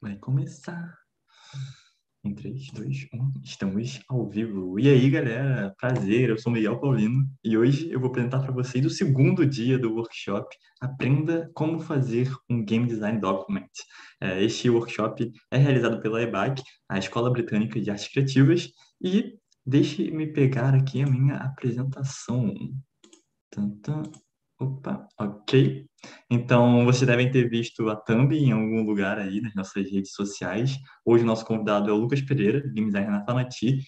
Vai começar. Em 3, 2, 1, estamos ao vivo. E aí, galera, prazer, eu sou Miguel Paulino e hoje eu vou apresentar para vocês o segundo dia do workshop Aprenda Como Fazer um Game Design Document. Este workshop é realizado pela EBAC, a Escola Britânica de Artes Criativas, e deixe-me pegar aqui a minha apresentação. Opa, ok. Então, vocês devem ter visto a thumb em algum lugar aí nas nossas redes sociais. Hoje o nosso convidado é o Lucas Pereira, game designer na Fanati.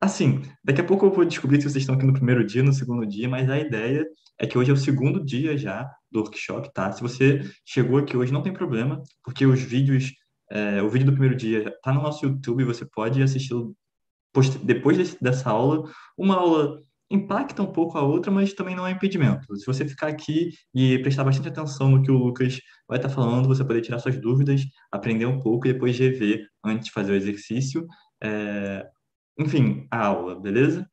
Assim, daqui a pouco eu vou descobrir se vocês estão aqui no primeiro dia, no segundo dia, mas a ideia é que hoje é o segundo dia já do workshop, tá? Se você chegou aqui hoje, não tem problema, porque os vídeos, é, o vídeo do primeiro dia tá no nosso YouTube, você pode assistir depois desse, dessa aula, uma aula impacta um pouco a outra, mas também não é impedimento. Se você ficar aqui e prestar bastante atenção no que o Lucas vai estar falando, você poder tirar suas dúvidas, aprender um pouco e depois rever antes de fazer o exercício. É... Enfim, a aula, beleza?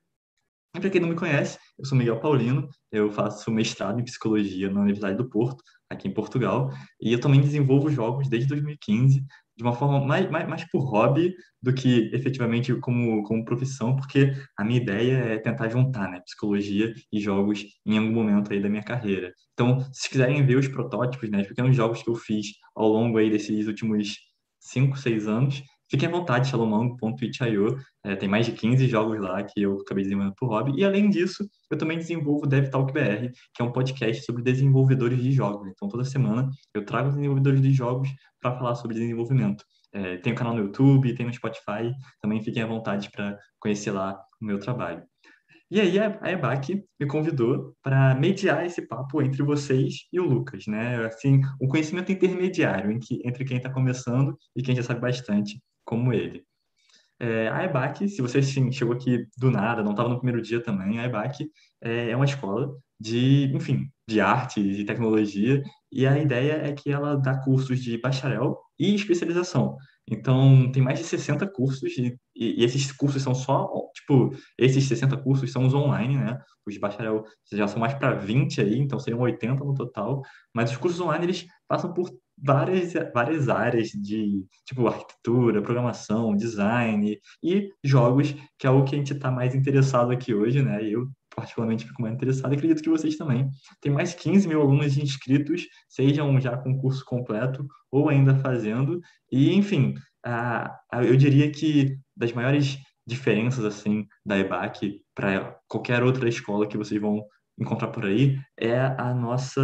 E para quem não me conhece, eu sou Miguel Paulino, eu faço mestrado em psicologia na Universidade do Porto, aqui em Portugal. E eu também desenvolvo jogos desde 2015, de uma forma mais, mais, mais por hobby do que efetivamente como, como profissão, porque a minha ideia é tentar juntar né, psicologia e jogos em algum momento aí da minha carreira. Então, se quiserem ver os protótipos, né, os pequenos jogos que eu fiz ao longo aí desses últimos cinco, seis anos, Fiquem à vontade, shalomang.itch.io É, tem mais de 15 jogos lá que eu acabei desenvolvendo por hobby. E além disso, eu também desenvolvo o DevTalk BR, que é um podcast sobre desenvolvedores de jogos. Então, toda semana eu trago desenvolvedores de jogos para falar sobre desenvolvimento. É, tem o um canal no YouTube, tem no Spotify. Também fiquem à vontade para conhecer lá o meu trabalho. E aí a EBAC me convidou para mediar esse papo entre vocês e o Lucas, né? Assim, um conhecimento intermediário entre quem está começando e quem já sabe bastante como ele. É, a EBAC, se você sim, chegou aqui do nada, não estava no primeiro dia também, a EBAC é, é, uma escola de, enfim, de artes e tecnologia, e a ideia é que ela dá cursos de bacharel e especialização. Então, tem mais de 60 cursos, e, e esses cursos são só, tipo, esses 60 cursos são os online, né? Os de bacharel já são mais para 20 aí, então seriam 80 no total, mas os cursos online, eles passam por várias, várias áreas de tipo arquitetura, programação, design e jogos, que é o que a gente está mais interessado aqui hoje, né? Eu particularmente fico mais interessado, acredito que vocês também. Tem mais 15 mil alunos inscritos, sejam já com o curso completo ou ainda fazendo. E, enfim, a, a, eu diria que das maiores diferenças assim da EBAC para qualquer outra escola que vocês vão encontrar por aí é a nossa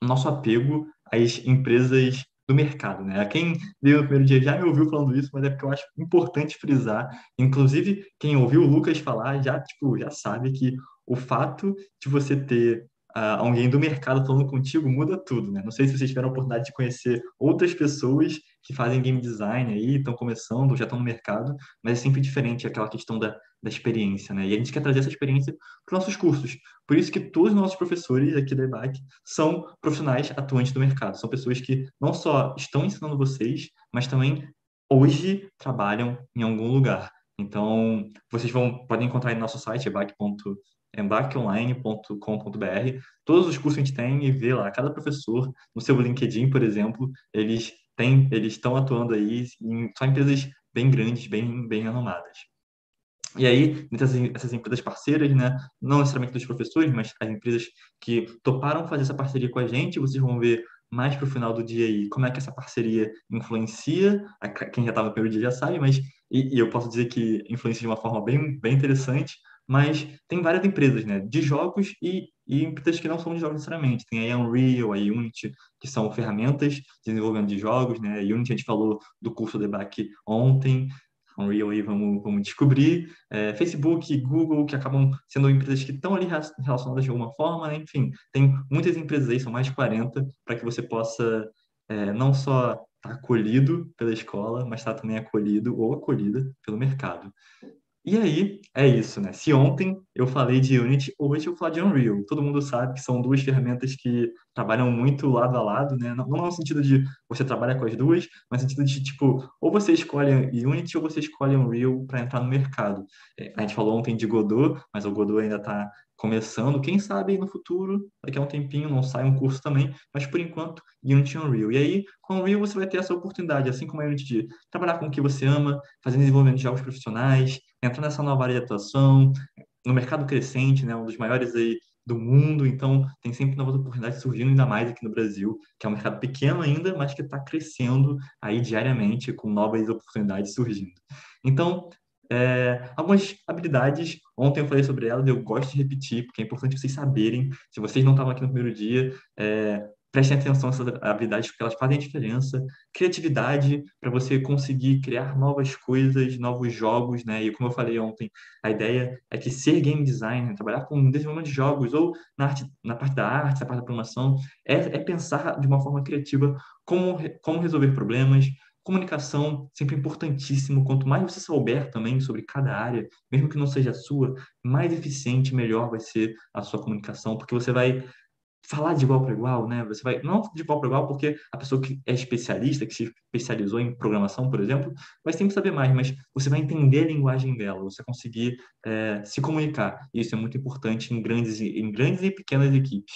nosso apego as empresas do mercado, né? Quem veio no primeiro dia já me ouviu falando isso, mas é porque eu acho importante frisar. Inclusive, quem ouviu o Lucas falar já, tipo, já sabe que o fato de você ter uh, alguém do mercado falando contigo muda tudo, né? Não sei se vocês tiveram a oportunidade de conhecer outras pessoas que fazem game design aí, estão começando, já estão no mercado, mas é sempre diferente aquela questão da da experiência, né? E a gente quer trazer essa experiência para os nossos cursos. Por isso que todos os nossos professores aqui da EBAC são profissionais atuantes do mercado. São pessoas que não só estão ensinando vocês, mas também hoje trabalham em algum lugar. Então, vocês vão podem encontrar aí no nosso site ebac.embaqueonline.com.br todos os cursos que a gente tem e ver lá cada professor no seu LinkedIn, por exemplo, eles têm eles estão atuando aí em só empresas bem grandes, bem bem renomadas. E aí, nessas essas empresas parceiras, né, não necessariamente dos professores, mas as empresas que toparam fazer essa parceria com a gente, vocês vão ver mais para o final do dia aí como é que essa parceria influencia. Quem já estava no primeiro dia já sabe, mas e, e, eu posso dizer que influencia de uma forma bem, bem interessante. Mas tem várias empresas, né, de jogos e, e empresas que não são de jogos necessariamente. Tem a Unreal, a Unity, que são ferramentas de desenvolvimento de jogos, né? Unity a gente falou do curso back ontem. Unreal aí, vamos, vamos descobrir. É, Facebook, Google, que acabam sendo empresas que estão ali relacionadas de alguma forma, né? enfim, tem muitas empresas aí, são mais de 40, para que você possa é, não só estar tá acolhido pela escola, mas estar tá também acolhido ou acolhida pelo mercado. E aí, é isso, né? Se ontem eu falei de Unity, hoje eu vou falar de Unreal. Todo mundo sabe que são duas ferramentas que trabalham muito lado a lado, né? Não, não no sentido de você trabalhar com as duas, mas no sentido de, tipo, ou você escolhe Unity ou você escolhe Unreal para entrar no mercado. É, a gente falou ontem de Godot, mas o Godot ainda está começando. Quem sabe no futuro, daqui a um tempinho, não sai um curso também, mas por enquanto, Unity Unreal. E aí, com Unreal você vai ter essa oportunidade, assim como a Unity, de trabalhar com o que você ama, fazer desenvolvimento de jogos profissionais, entrar nessa nova área de atuação, no mercado crescente, né, um dos maiores aí do mundo, então tem sempre novas oportunidades surgindo ainda mais aqui no Brasil, que é um mercado pequeno ainda, mas que está crescendo aí diariamente com novas oportunidades surgindo. Então, é, algumas habilidades, ontem eu falei sobre elas, eu gosto de repetir, porque é importante vocês saberem, se vocês não estavam aqui no primeiro dia, é, prestem atenção nessas habilidades porque elas fazem diferença. Criatividade para você conseguir criar novas coisas, novos jogos, né? E como eu falei ontem, a ideia é que ser game designer, trabalhar com desenvolvimento de jogos ou na, arte, na parte da arte, na parte da programação, é, é pensar de uma forma criativa como, como resolver problemas, Comunicação sempre importantíssimo. Quanto mais você souber também sobre cada área, mesmo que não seja a sua, mais eficiente, melhor vai ser a sua comunicação, porque você vai falar de igual para igual, né? Você vai não de igual para igual porque a pessoa que é especialista, que se especializou em programação, por exemplo, vai sempre saber mais, mas você vai entender a linguagem dela, você conseguir é, se comunicar. Isso é muito importante em grandes, em grandes e pequenas equipes.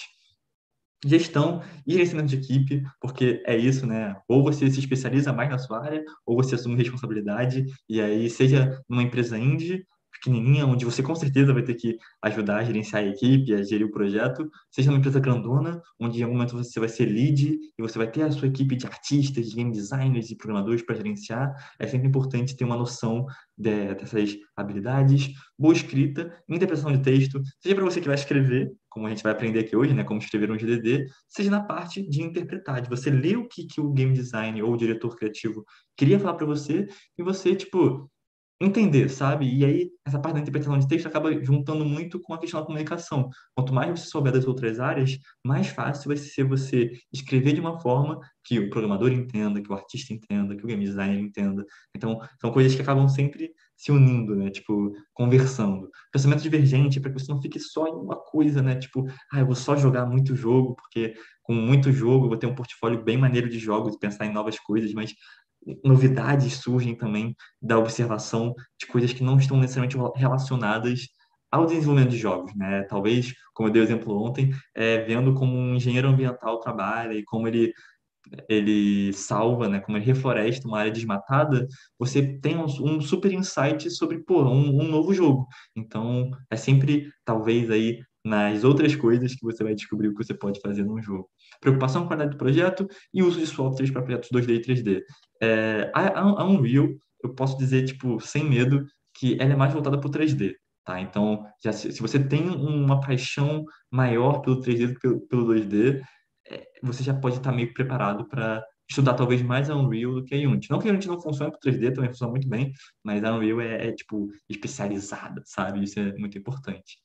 Gestão e gerenciamento de equipe, porque é isso, né? Ou você se especializa mais na sua área, ou você assume responsabilidade, e aí, seja numa empresa indie, pequenininha, onde você com certeza vai ter que ajudar a gerenciar a equipe, a gerir o projeto, seja numa empresa grandona, onde em algum momento você vai ser lead e você vai ter a sua equipe de artistas, de game designers e programadores para gerenciar, é sempre importante ter uma noção de, dessas habilidades, boa escrita, interpretação de texto, seja para você que vai escrever, como a gente vai aprender aqui hoje, né, como escrever um GDD, seja na parte de interpretar, de você ler o que, que o game design ou o diretor criativo queria falar para você e você, tipo, entender, sabe? E aí, essa parte da interpretação de texto acaba juntando muito com a questão da comunicação. Quanto mais você souber das outras áreas, mais fácil vai ser você escrever de uma forma que o programador entenda, que o artista entenda, que o game designer entenda. Então, são coisas que acabam sempre se unindo, né? Tipo, conversando. Pensamento divergente é para que você não fique só em uma coisa, né? Tipo, ah, eu vou só jogar muito jogo, porque com muito jogo eu vou ter um portfólio bem maneiro de jogos e pensar em novas coisas, mas novidades surgem também da observação de coisas que não estão necessariamente relacionadas ao desenvolvimento de jogos, né? Talvez, como eu dei o exemplo ontem, é, vendo como um engenheiro ambiental trabalha e como ele ele salva, né, como ele refloresta uma área desmatada, você tem um, um super insight sobre pô, um, um, novo jogo. Então, é sempre, talvez, aí nas outras coisas que você vai descobrir o que você pode fazer num jogo. Preocupação com a qualidade do projeto e uso de softwares para projetos 2D e 3D. É, a, a Unreal, eu posso dizer, tipo, sem medo, que ela é mais voltada para o 3D. Tá? Então, já se, se, você tem uma paixão maior pelo 3D do que pelo, pelo 2D, é, você já pode estar tá meio preparado para estudar talvez mais a Unreal do que a Unity. Não que a Unity não funcione para 3D, também funciona muito bem, mas a Unreal é, é, tipo, especializada, sabe? Isso é muito importante.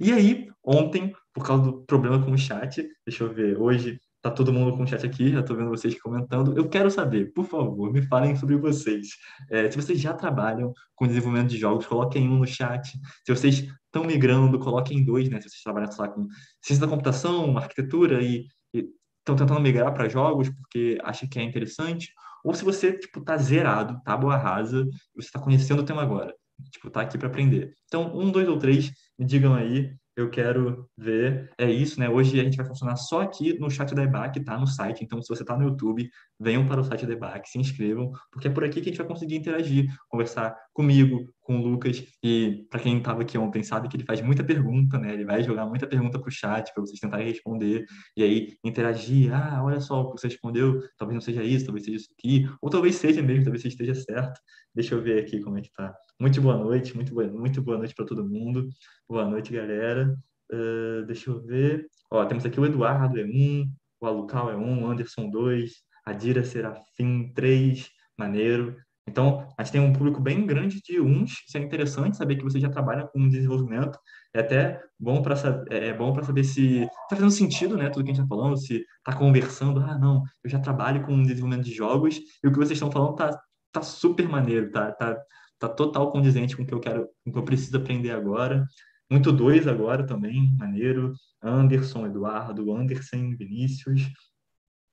E aí, ontem, por causa do problema com o chat, deixa eu ver, hoje Tá todo mundo com o chat aqui, já tô vendo vocês comentando. Eu quero saber, por favor, me falem sobre vocês. É, se vocês já trabalham com desenvolvimento de jogos, coloquem um no chat. Se vocês estão migrando, coloquem dois, né? Se vocês trabalham, sei com ciência da computação, arquitetura e estão tentando migrar para jogos porque acham que é interessante. Ou se você, tipo, tá zerado, tábua rasa, e você está conhecendo o tema agora. Tipo, tá aqui para aprender. Então, um, dois ou três, me digam aí eu quero ver. É isso, né? Hoje a gente vai funcionar só aqui no chat da EBAC, tá? No site. Então, se você está no YouTube, venham para o site da EBAC, se inscrevam, porque é por aqui que a gente vai conseguir interagir, conversar comigo, com o Lucas. E para quem estava aqui ontem sabe que ele faz muita pergunta, né? Ele vai jogar muita pergunta para o chat para vocês tentarem responder e aí interagir. Ah, olha só o que você respondeu. Talvez não seja isso, talvez seja isso aqui, ou talvez seja mesmo, talvez você esteja certo. Deixa eu ver aqui como é que tá. Muito boa noite, muito boa, muito boa noite para todo mundo. Boa noite, galera. Uh, deixa eu ver. Ó, temos aqui o Eduardo é um, o Alucal é um, o Anderson dois, a Dira Serafim três. Maneiro. Então, a gente tem um público bem grande de uns. Isso é interessante saber que você já trabalha com desenvolvimento. É até bom para é, é bom para saber se está fazendo sentido, né? Tudo que a gente está falando, se está conversando. Ah, não, eu já trabalho com desenvolvimento de jogos e o que vocês estão falando tá tá super maneiro, tá tá, tá total condizente com o que eu quero, com o que eu preciso aprender agora. Muito dois agora também, maneiro. Anderson, Eduardo, Anderson, Vinícius.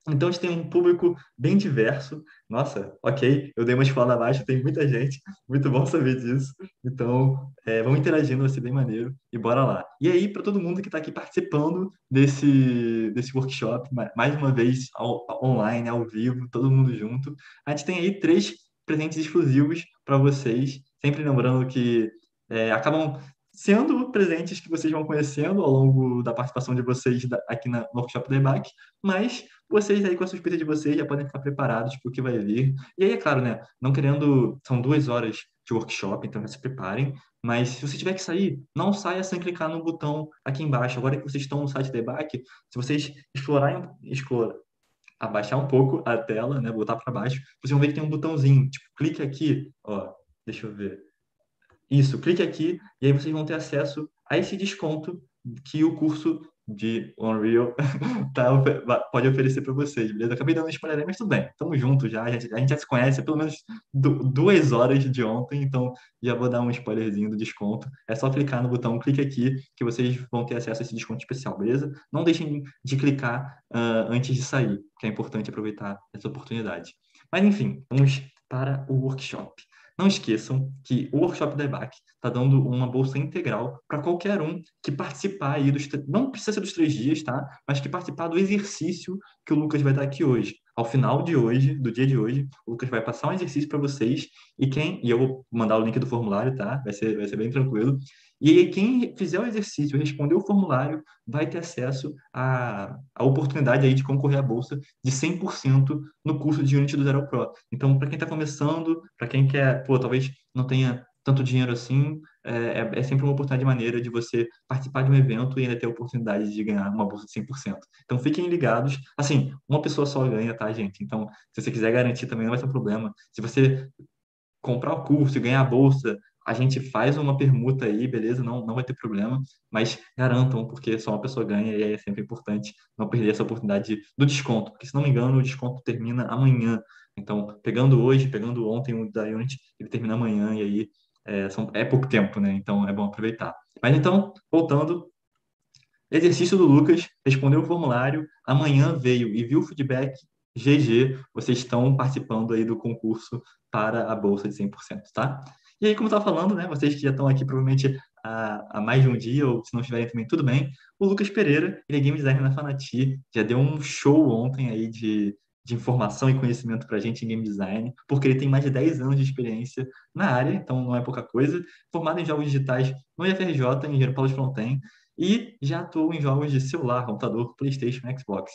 Então a gente tem um público bem diverso. Nossa, ok, eu dei uma escola abaixo, tem muita gente, muito bom saber disso. Então, é, vamos interagindo, vai ser bem maneiro e bora lá. E aí, para todo mundo que está aqui participando desse, desse workshop, mais uma vez ao, online, ao vivo, todo mundo junto, a gente tem aí três presentes exclusivos para vocês. Sempre lembrando que é, acabam sendo presentes que vocês vão conhecendo ao longo da participação de vocês aqui no Workshop da mas vocês aí com a suspeita de vocês já podem ficar preparados para o que vai vir. E aí, é claro, né? Não querendo. São duas horas de workshop, então já se preparem. Mas se você tiver que sair, não saia sem clicar no botão aqui embaixo. Agora que vocês estão no site debate se vocês explorarem, explora, abaixar um pouco a tela, né? Botar para baixo, vocês vão ver que tem um botãozinho. Tipo, clique aqui, ó. Deixa eu ver isso, clique aqui e aí vocês vão ter acesso a esse desconto que o curso de Unreal tá, pode oferecer para vocês, beleza? Acabei dando spoiler, mas tudo bem, estamos juntos já, a gente, a gente, já se conhece pelo menos du duas horas de ontem, então já vou dar um spoilerzinho do desconto. É só clicar no botão clique aqui que vocês vão ter acesso a esse desconto especial, beleza? Não deixem de clicar uh, antes de sair, que é importante aproveitar essa oportunidade. Mas enfim, vamos para o workshop. Não esqueçam que o Workshop Debac está dando uma bolsa integral para qualquer um que participar aí dos. Não precisa ser dos três dias, tá? Mas que participar do exercício que o Lucas vai dar aqui hoje. Ao final de hoje, do dia de hoje, o Lucas vai passar um exercício para vocês e quem. E eu vou mandar o link do formulário, tá? Vai ser, vai ser bem tranquilo. E aí, quem fizer o exercício, responder o formulário, vai ter acesso à, à oportunidade aí de concorrer à bolsa de 100% no curso de Unity do Zero Pro. Então, para quem está começando, para quem quer, pô, talvez não tenha tanto dinheiro assim, é, é, é, sempre uma oportunidade maneira de você participar de um evento e ainda ter a oportunidade de ganhar uma bolsa de 100%. Então, fiquem ligados. Assim, uma pessoa só ganha, tá, gente? Então, se você quiser garantir também, não vai ser um problema. Se você comprar o curso e ganhar a bolsa a gente faz uma permuta aí, beleza? Não, não vai ter problema, mas garantam, porque só uma pessoa ganha e aí é sempre importante não perder essa oportunidade do desconto, porque se não me engano, o desconto termina amanhã. Então, pegando hoje, pegando ontem o da Unity, ele termina amanhã e aí é, são, é pouco tempo, né? Então é bom aproveitar. Mas então, voltando, exercício do Lucas, respondeu o formulário, amanhã veio e viu o feedback GG, vocês estão participando aí do concurso para a bolsa de 100%, tá? E aí, como estava falando, né, vocês que já estão aqui provavelmente há, há, mais de um dia, ou se não estiverem também, tudo bem. O Lucas Pereira, ele é game designer na Fanati, já deu um show ontem aí de, de informação e conhecimento para a gente em game design, porque ele tem mais de 10 anos de experiência na área, então não é pouca coisa. Formado em jogos digitais no IFRJ, em Engenheiro Paulo de Fronten, e já atuou em jogos de celular, computador, Playstation, Xbox.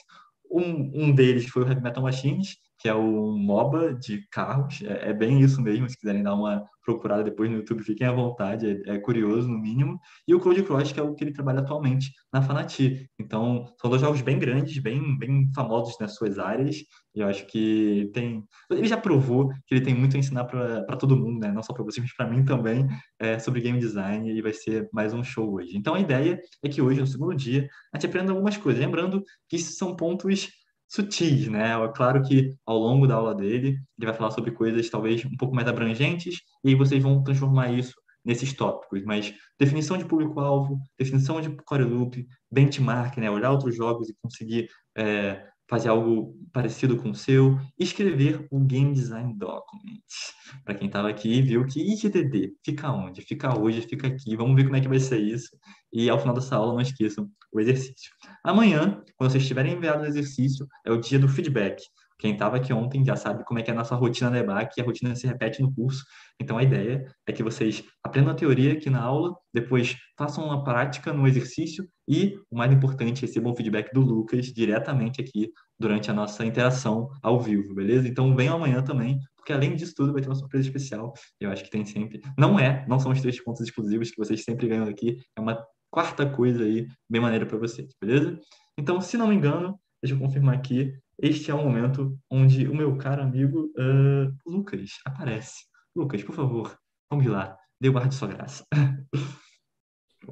Um, um deles foi o Heavy Metal Machines, que é o MOBA de carros. É, é, bem isso mesmo. Se quiserem dar uma procurada depois no YouTube, fiquem à vontade. É, é curioso, no mínimo. E o Code Cross, que é o que ele trabalha atualmente na Fanati. Então, são dois jogos bem grandes, bem, bem famosos nas suas áreas. E eu acho que tem. Ele já provou que ele tem muito a ensinar para todo mundo, né? Não só para vocês, mas para mim também, é, sobre game design. E vai ser mais um show hoje. Então, a ideia é que hoje, no segundo dia, a gente aprenda algumas coisas. Lembrando que são pontos sutis, né? É claro que ao longo da aula dele, ele vai falar sobre coisas talvez um pouco mais abrangentes, e aí vocês vão transformar isso nesses tópicos, mas definição de público-alvo, definição de core loop, benchmark, né? olhar outros jogos e conseguir é, fazer algo parecido com o seu, escrever o Game Design Document. Para quem estava aqui, viu que IGDD fica onde? Fica hoje, fica aqui. Vamos ver como é que vai ser isso. E ao final dessa aula, não esqueçam o exercício. Amanhã, quando vocês tiverem enviado o exercício, é o dia do feedback. Quem estava aqui ontem já sabe como é que é a nossa rotina de EBAC, a rotina se repete no curso. Então, a ideia é que vocês aprendam a teoria aqui na aula, depois façam uma prática no exercício e, o mais importante, recebam o feedback do Lucas diretamente aqui durante a nossa interação ao vivo, beleza? Então, venham amanhã também, porque além disso tudo vai ter uma surpresa especial. Eu acho que tem sempre. Não é, não são os três pontos exclusivos que vocês sempre ganham aqui. É uma quarta coisa aí bem maneira para vocês, beleza? Então, se não me engano, deixa eu confirmar aqui este é o momento onde o meu caro amigo uh, Lucas aparece. Lucas, por favor, vamos lá, dê o de sua graça.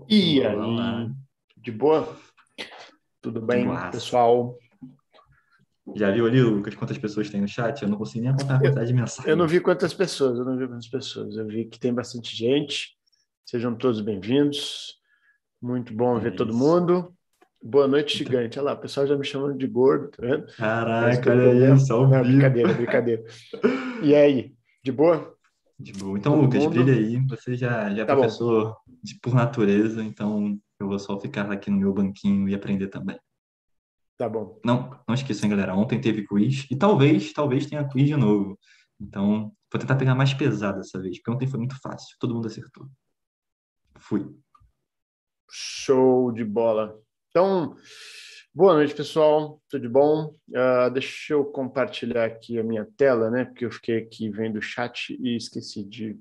E aí, de boa? Tudo bem, pessoal? Já viu ali, Lucas, quantas pessoas tem no chat? Eu não ser nem contar a quantidade de mensagem. Eu não vi quantas pessoas, eu não vi quantas pessoas. Eu vi que tem bastante gente. Sejam todos bem-vindos. Muito bom é ver isso. todo mundo. Boa noite, então gigante. Olha lá, o pessoal já me chamando de gordo, tá vendo? Caraca, olha aí, só Não, brincadeira, brincadeira. E aí, de boa? De boa. Então, Todo Lucas, mundo... brilha aí. Você já, já é tá professor bom. de, por natureza, então eu vou só ficar aqui no meu banquinho e aprender também. Tá bom. Não, não hein, galera. Ontem teve quiz e talvez, talvez tenha quiz de novo. Então, vou tentar pegar mais pesado dessa vez, porque ontem foi muito fácil. Todo mundo acertou. Fui. Show de bola. Então, boa noite, pessoal. Tudo bom? Uh, deixa eu compartilhar aqui a minha tela, né? Porque eu fiquei aqui vendo o chat e esqueci de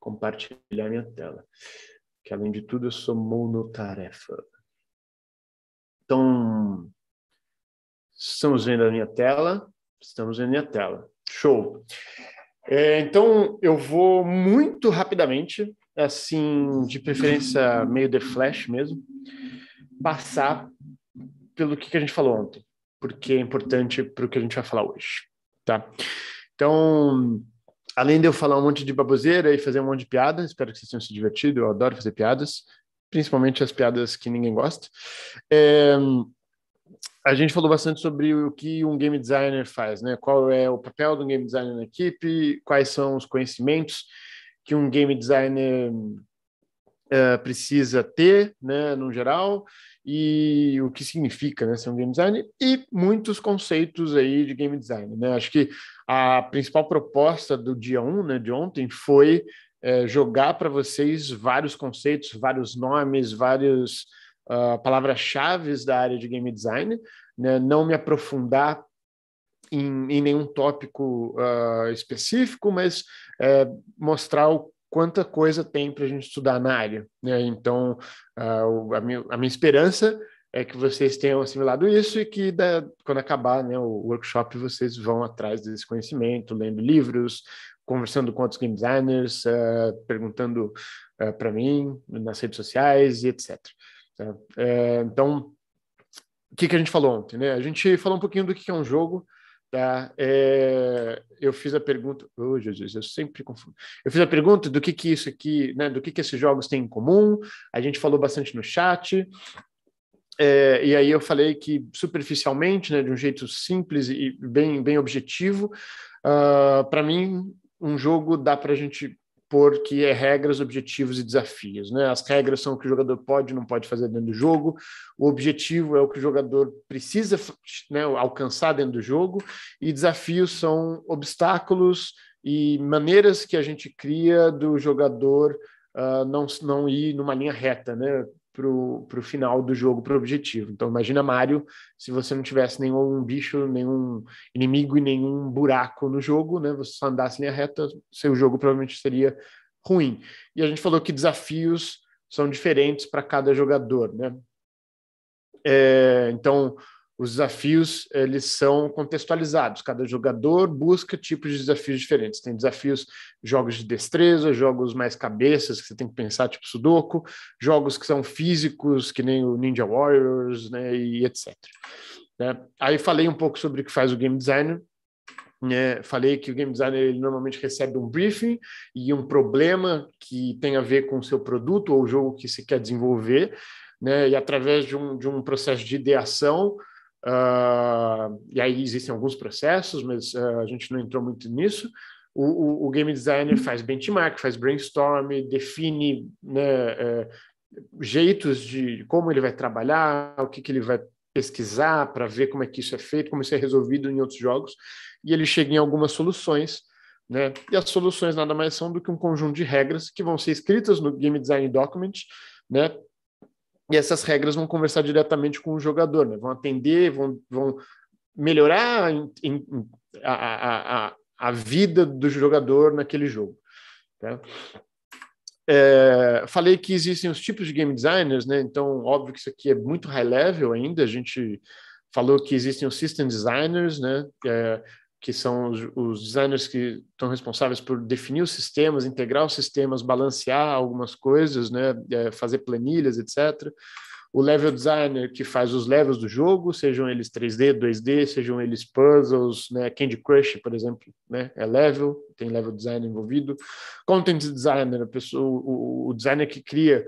compartilhar a minha tela. Que além de tudo, eu sou monotarefa. Então, estamos vendo a minha tela. Estamos vendo a minha tela. Show. É, então, eu vou muito rapidamente, assim, de preferência meio de flash mesmo passar pelo que, a gente falou ontem, porque é importante para o que a gente vai falar hoje, tá? Então, além de eu falar um monte de baboseira e fazer um monte de piada, espero que vocês tenham se divertido, eu adoro fazer piadas, principalmente as piadas que ninguém gosta. É, a gente falou bastante sobre o que um game designer faz, né? Qual é o papel do game designer na equipe, quais são os conhecimentos que um game designer uh, precisa ter, né, no geral, e o que significa né, ser um game designer e muitos conceitos aí de game design. Né? Acho que a principal proposta do dia 1, um, né, de ontem, foi é, jogar para vocês vários conceitos, vários nomes, várias uh, ah, palavras-chave da área de game design, né? não me aprofundar em, em nenhum tópico uh, específico, mas é, mostrar o quanta coisa tem para a gente estudar na área. Né? Então, uh, a, minha, a, minha, esperança é que vocês tenham assimilado isso e que da, quando acabar né, o workshop vocês vão atrás desse conhecimento, lendo livros, conversando com outros game designers, uh, perguntando uh, ah, para mim nas redes sociais e etc. Tá? Eh, então, o que, que a gente falou ontem? Né? A gente falou um pouquinho do que é um jogo, Tá? É, eu fiz a pergunta, oh, Jesus, eu sempre confundo. Eu fiz a pergunta do que que isso aqui, né, do que que esses jogos têm em comum. A gente falou bastante no chat. É, e aí eu falei que superficialmente, né, de um jeito simples e bem, bem objetivo, uh, ah, para mim um jogo dá para a gente porque é regras, objetivos e desafios. Né? As regras são o que o jogador pode e não pode fazer dentro do jogo, o objetivo é o que o jogador precisa né, alcançar dentro do jogo, e desafios são obstáculos e maneiras que a gente cria do jogador uh, não, não ir numa linha reta, né? para o final do jogo, para o objetivo. Então, imagina Mario se você não tivesse nenhum bicho, nenhum inimigo e nenhum buraco no jogo, né? Você só andasse em linha reta, seu jogo provavelmente seria ruim. E a gente falou que desafios são diferentes para cada jogador, né? É, então, os desafios eles são contextualizados. Cada jogador busca tipos de desafios diferentes. Tem desafios, jogos de destreza, jogos mais cabeças que você tem que pensar, tipo Sudoku, jogos que são físicos, que nem o Ninja Warriors, né, e etc. Né? Aí falei um pouco sobre o que faz o game designer. Né? Falei que o game designer ele normalmente recebe um briefing e um problema que tem a ver com o seu produto ou o jogo que se quer desenvolver, né? e através de um, de um processo de ideação Uh, e aí existem alguns processos, mas uh, a gente não entrou muito nisso. O, o, o, game designer uhum. faz benchmark, faz brainstorm, define né, uh, jeitos de como ele vai trabalhar, o que, que ele vai pesquisar para ver como é que isso é feito, como isso é resolvido em outros jogos, e ele chega em algumas soluções. Né? E as soluções nada mais são do que um conjunto de regras que vão ser escritas no Game Design Document, né? E essas regras vão conversar diretamente com o jogador, né? vão atender, vão, vão melhorar em, em, a, a, a vida do jogador naquele jogo. Tá? É, falei que existem os tipos de game designers, né? Então, óbvio que isso aqui é muito high level ainda. A gente falou que existem os system designers, né? É, que são os, os, designers que estão responsáveis por definir os sistemas, integrar os sistemas, balancear algumas coisas, né, é, fazer planilhas, etc. O level designer que faz os levels do jogo, sejam eles 3D, 2D, sejam eles puzzles, né, Candy Crush, por exemplo, né, é level, tem level designer envolvido. Content designer, a pessoa, o, o designer que cria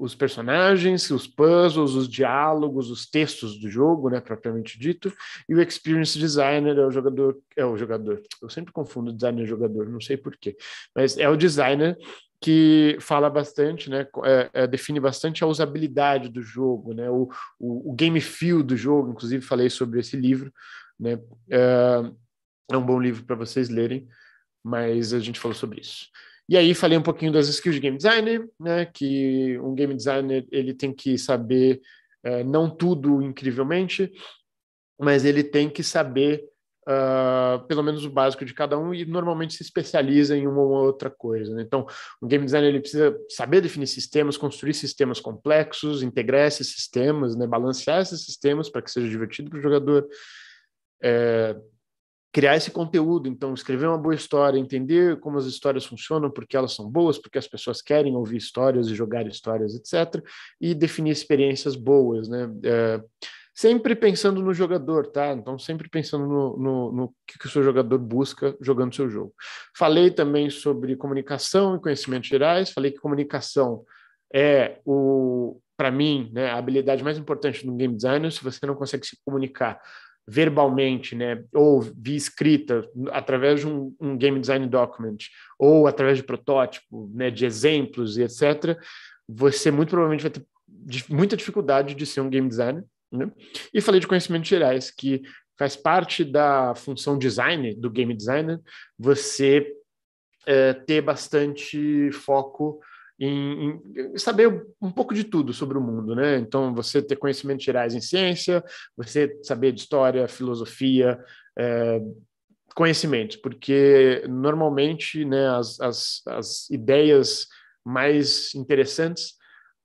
os personagens, os puzzles, os diálogos, os textos do jogo, né, propriamente dito, e o experience designer é o jogador, é o jogador. Eu sempre confundo designer e jogador, não sei porquê, mas é o designer que fala bastante, né, é, é, define bastante a usabilidade do jogo, né, o, o, o, game feel do jogo. Inclusive falei sobre esse livro, né, é, é um bom livro para vocês lerem, mas a gente falou sobre isso. E aí falei um pouquinho das skills de game designer, né? Que um game designer ele tem que saber uh, não tudo incrivelmente, mas ele tem que saber uh, pelo menos o básico de cada um e normalmente se especializa em uma ou outra coisa. Né? Então, um game designer ele precisa saber definir sistemas, construir sistemas complexos, integrar esses sistemas, né? balancear esses sistemas para que seja divertido para o jogador. É, criar esse conteúdo, então escrever uma boa história, entender como as histórias funcionam, porque elas são boas, porque as pessoas querem ouvir histórias e jogar histórias, etc. E definir experiências boas, né? É, sempre pensando no jogador, tá? Então sempre pensando no, no, no que, que o seu jogador busca jogando seu jogo. Falei também sobre comunicação e conhecimentos gerais. Falei que comunicação é o para mim, né, a habilidade mais importante no game designer, se você não consegue se comunicar verbalmente, né, ou via escrita, através de um, um, game design document, ou através de protótipo, né, de exemplos e etc., você muito provavelmente vai ter muita dificuldade de ser um game designer. Né? E falei de conhecimentos gerais, que faz parte da função design do game designer, você é, ter bastante foco em, em, saber um pouco de tudo sobre o mundo, né? Então, você ter conhecimentos gerais em ciência, você saber de história, filosofia, é, conhecimentos, porque normalmente né, as, as, as ideias mais interessantes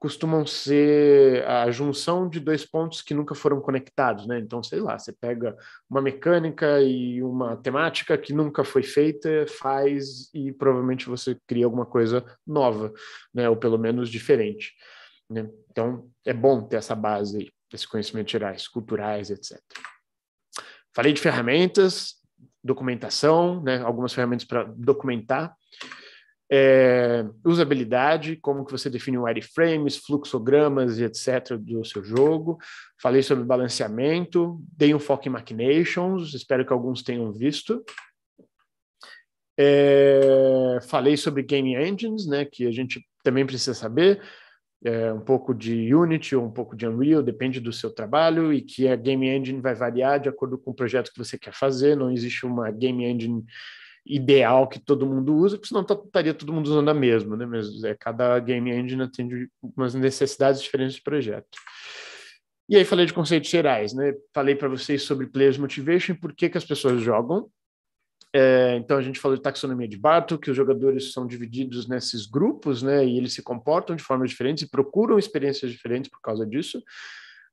costumam ser a junção de dois pontos que nunca foram conectados, né? Então, sei lá, você pega uma mecânica e uma temática que nunca foi feita, faz e provavelmente você cria alguma coisa nova, né? Ou pelo menos diferente, né? Então, é bom ter essa base esse esses conhecimentos gerais, culturais, etc. Falei de ferramentas, documentação, né? Algumas ferramentas para documentar. É, usabilidade, como que você define wireframes, fluxogramas e etc. do seu jogo. Falei sobre balanceamento, dei um foco em machinations, espero que alguns tenham visto. É, falei sobre game engines, né, que a gente também precisa saber, é, um pouco de Unity ou um pouco de Unreal, depende do seu trabalho, e que a game engine vai variar de acordo com o projeto que você quer fazer, não existe uma game engine ideal que todo mundo usa, porque senão tá, estaria todo mundo usando a mesma, né? Mas é, cada game engine atende umas necessidades diferentes de projeto. E aí falei de conceitos gerais, né? Falei para vocês sobre players motivation, por que, que as pessoas jogam. É, então a gente falou de taxonomia de Bartle, que os jogadores são divididos nesses grupos, né? E eles se comportam de formas diferentes e procuram experiências diferentes por causa disso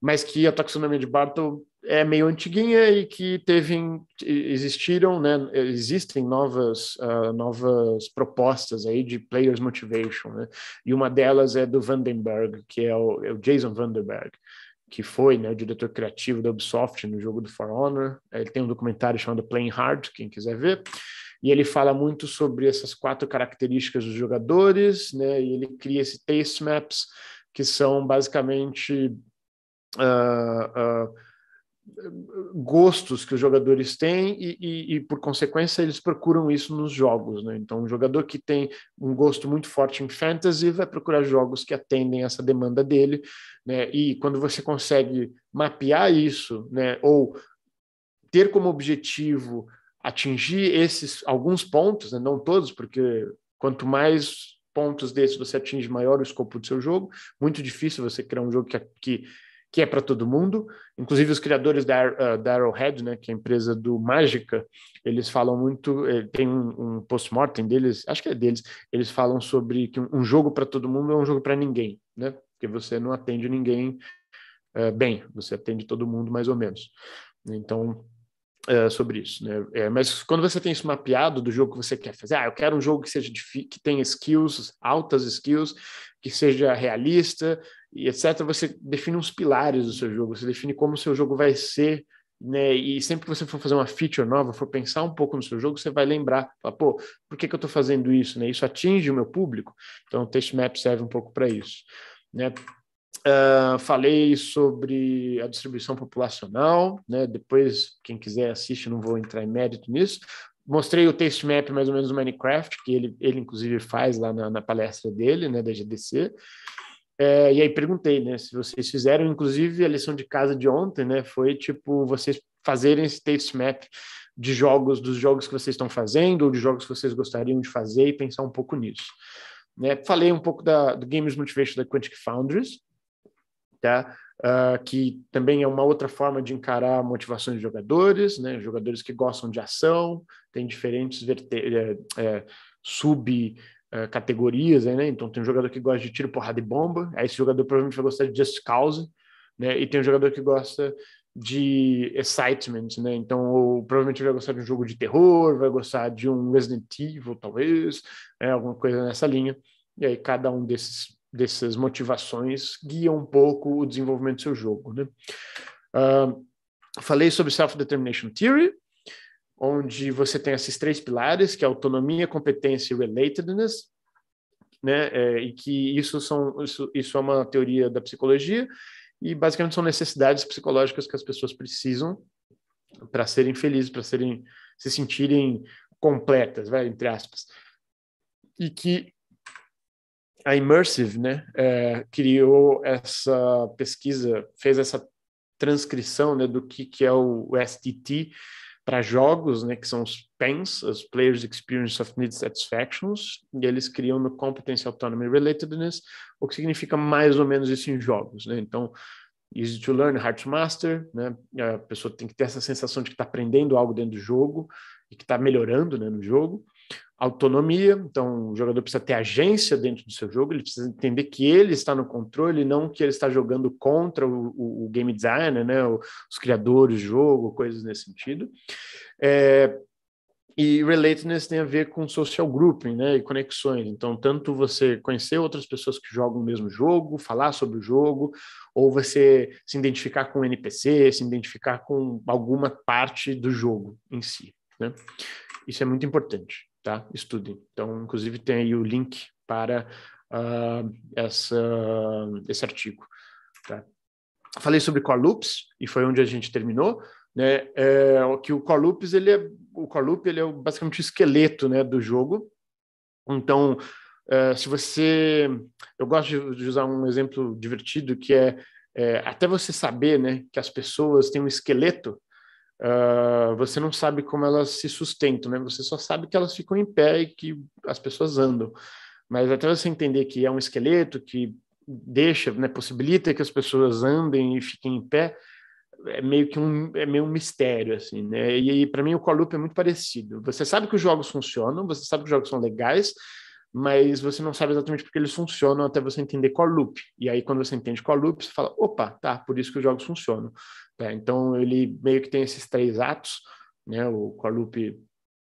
mas que a taxonomia de Bartle é meio antiguinha e que teve existiram né existem novas uh, novas propostas aí de players motivation né? e uma delas é do Vandenberg que é o, é o Jason Vandenberg que foi né, o diretor criativo da Ubisoft no jogo do For Honor ele tem um documentário chamado Playing Hard quem quiser ver e ele fala muito sobre essas quatro características dos jogadores né e ele cria esse taste maps que são basicamente uh, gostos que os jogadores têm e, e, e, por consequência, eles procuram isso nos jogos. Né? Então, um jogador que tem um gosto muito forte em fantasy vai procurar jogos que atendem essa demanda dele. Né? E quando você consegue mapear isso, né? ou ter como objetivo atingir esses alguns pontos, né? não todos, porque quanto mais pontos desses você atinge, maior o escopo do seu jogo. Muito difícil você criar um jogo que, que que é para todo mundo. Inclusive, os criadores da, uh, da Arrowhead, né, que é a empresa do Mágica, eles falam muito. Eh, tem um, um post-mortem deles, acho que é deles. Eles falam sobre que um, um jogo para todo mundo é um jogo para ninguém, né? Porque você não atende ninguém uh, bem, você atende todo mundo mais ou menos. Então, uh, sobre isso, né? É, mas quando você tem isso mapeado do jogo que você quer fazer, ah, eu quero um jogo que seja que tenha skills, altas skills, que seja realista e etc. Você define uns pilares do seu jogo, você define como o seu jogo vai ser, né? E sempre que você for fazer uma feature nova, for pensar um pouco no seu jogo, você vai lembrar, falar, pô, por que, que eu estou fazendo isso, né? Isso atinge o meu público? Então, o text map serve um pouco para isso, né? Uh, falei sobre a distribuição populacional, né? Depois, quem quiser assiste, não vou entrar em mérito nisso, Mostrei o taste map mais ou menos do Minecraft, que ele, ele inclusive faz lá na, na palestra dele, né, da GDC. É, e aí perguntei, né, se vocês fizeram, inclusive a lição de casa de ontem, né, foi tipo vocês fazerem esse taste map de jogos, dos jogos que vocês estão fazendo ou de jogos que vocês gostariam de fazer e pensar um pouco nisso. Né, falei um pouco da, do Games Motivation da Quantic Foundries, tá? Uh, que também é uma outra forma de encarar motivações de jogadores, né? jogadores que gostam de ação, tem diferentes verte... é, é subcategorias, é, né? Então tem um jogador que gosta de tiro, porrada e bomba, aí esse jogador provavelmente vai gostar de Just Cause, né? E tem um jogador que gosta de excitement, né? Então, provavelmente vai gostar de um jogo de terror, vai gostar de um Resident Evil, talvez, né? alguma coisa nessa linha. E aí, cada um desses dessas motivações guia um pouco o desenvolvimento do seu jogo, né? Uh, falei sobre self-determination theory, onde você tem esses três pilares, que é autonomia, competência e relatedness, né? É, e que isso são isso, isso é uma teoria da psicologia e basicamente são necessidades psicológicas que as pessoas precisam para serem felizes, para serem se sentirem completas, vai, entre aspas, e que a Immersive, né, é, criou essa pesquisa, fez essa transcrição né, do que, que é o STT, para jogos, né, que são os PENs, os Players Experience of Need Satisfactions, e eles criam no Competence Autonomy Relatedness, o que significa mais ou menos isso em jogos, né? Então, easy to learn, hard to master, né? A pessoa tem que ter essa sensação de que está aprendendo algo dentro do jogo e que está melhorando, né, no jogo. Autonomia, então o jogador precisa ter agência dentro do seu jogo, ele precisa entender que ele está no controle, não que ele está jogando contra o, o, o game designer, né, os criadores do jogo, coisas nesse sentido. É, e relatedness tem a ver com social grouping, né, e conexões. Então, tanto você conhecer outras pessoas que jogam o mesmo jogo, falar sobre o jogo, ou você se identificar com o NPC, se identificar com alguma parte do jogo em si, né? Isso é muito importante tá? Estudem. Então, inclusive, tem aí o link para uh, essa, esse artigo. Tá? Falei sobre core loops, e foi onde a gente terminou, né? É, que o core loops, ele é, o core loop, ele é basicamente o esqueleto, né, do jogo. Então, uh, se você... Eu gosto de, usar um exemplo divertido, que é, é até você saber né, que as pessoas têm um esqueleto, uh, você não sabe como elas se sustentam, né? Você só sabe que elas ficam em pé e que as pessoas andam. Mas até você entender que é um esqueleto que deixa, né, possibilita que as pessoas andem e fiquem em pé, é meio que um, é meio um mistério, assim, né? E, e para mim o Core é muito parecido. Você sabe que os jogos funcionam, você sabe que os jogos são legais, mas você não sabe exatamente porque eles funcionam até você entender Core E aí, quando você entende Core você fala, opa, tá, por isso que os jogos funcionam. É, então, ele meio que tem esses três atos, né? o qualup,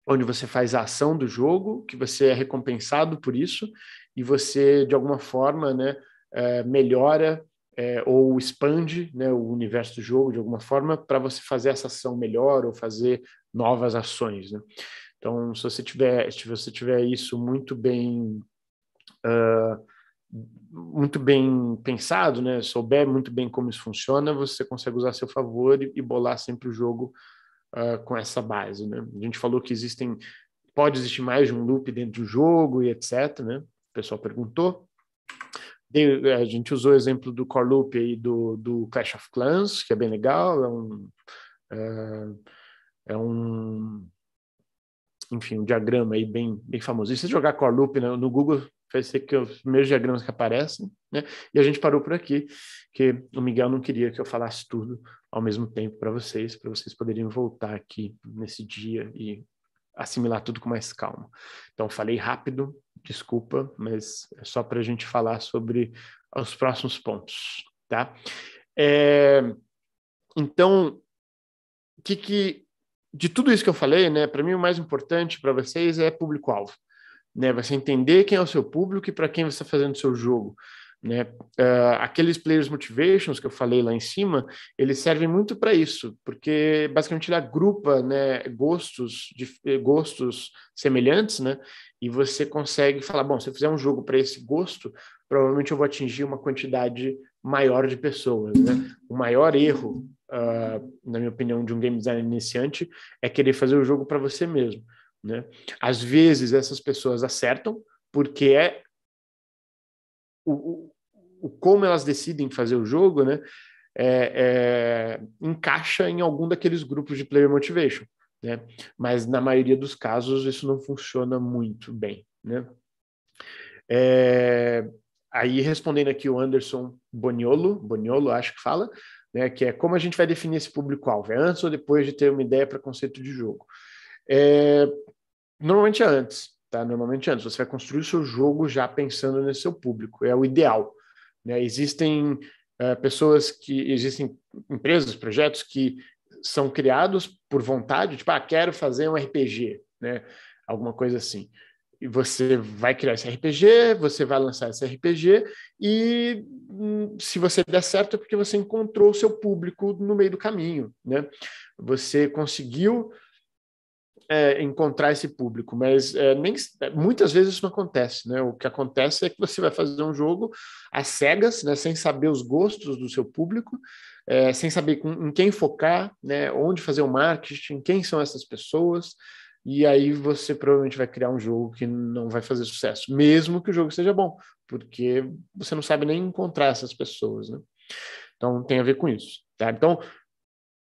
onde você faz a ação do jogo, que você é recompensado por isso, e você, de alguma forma, né, é, melhora é, ou expande né, o universo do jogo de alguma forma para você fazer essa ação melhor ou fazer novas ações. Né? Então, se você tiver, se você tiver isso muito bem uh, muito bem pensado, né, souber muito bem como isso funciona, você consegue usar a seu favor e, e bolar sempre o jogo uh, com essa base, né? A gente falou que existem, pode existir mais de um loop dentro do jogo e etc, né? O pessoal perguntou. a gente usou o exemplo do core loop aí do, do Clash of Clans, que é bem legal, é um... é, é um enfim, um diagrama aí bem, bem famoso. E se jogar core loop né, no Google, vai ser que os primeiros diagramas que aparecem, né? E a gente parou por aqui, que o Miguel não queria que eu falasse tudo ao mesmo tempo para vocês, para vocês poderem voltar aqui nesse dia e assimilar tudo com mais calma. Então, falei rápido, desculpa, mas é só para a gente falar sobre os próximos pontos, tá? É, então, que, que de tudo isso que eu falei, né? Para mim o mais importante para vocês é público-alvo né? Você entender quem é o seu público e para quem você está fazendo o seu jogo. Né? Uh, aqueles players motivations que eu falei lá em cima, eles servem muito para isso, porque basicamente ele agrupa né, gostos, de, gostos semelhantes, né? e você consegue falar, bom, se eu fizer um jogo para esse gosto, provavelmente eu vou atingir uma quantidade maior de pessoas. Né? O maior erro, uh, na minha opinião, de um game designer iniciante é querer fazer o jogo para você mesmo. Né? Às vezes essas pessoas acertam, porque é o, o, como elas decidem fazer o jogo, né? É, é, encaixa em algum daqueles grupos de player motivation, né? Mas na maioria dos casos isso não funciona muito bem, né? É, aí respondendo aqui o Anderson Boniolo, Boniolo acho que fala, né? Que é como a gente vai definir esse público-alvo? É antes ou depois de ter uma ideia para conceito de jogo? É, Normalmente é antes, tá? Normalmente é antes. Você vai construir o seu jogo já pensando nesse seu público, é o ideal. Né? Existem é, pessoas que. Existem empresas, projetos que são criados por vontade, tipo, ah, quero fazer um RPG, né? Alguma coisa assim. E você vai criar esse RPG, você vai lançar esse RPG, e hum, se você der certo é porque você encontrou o seu público no meio do caminho, né? Você conseguiu é, encontrar esse público, mas é, nem, é, muitas vezes isso não acontece, né? O que acontece é que você vai fazer um jogo às cegas, né? Sem saber os gostos do seu público, é, sem saber com, em quem focar, né? Onde fazer o marketing, quem são essas pessoas, e aí você provavelmente vai criar um jogo que não vai fazer sucesso, mesmo que o jogo seja bom, porque você não sabe nem encontrar essas pessoas, né? Então tem a ver com isso, tá? Então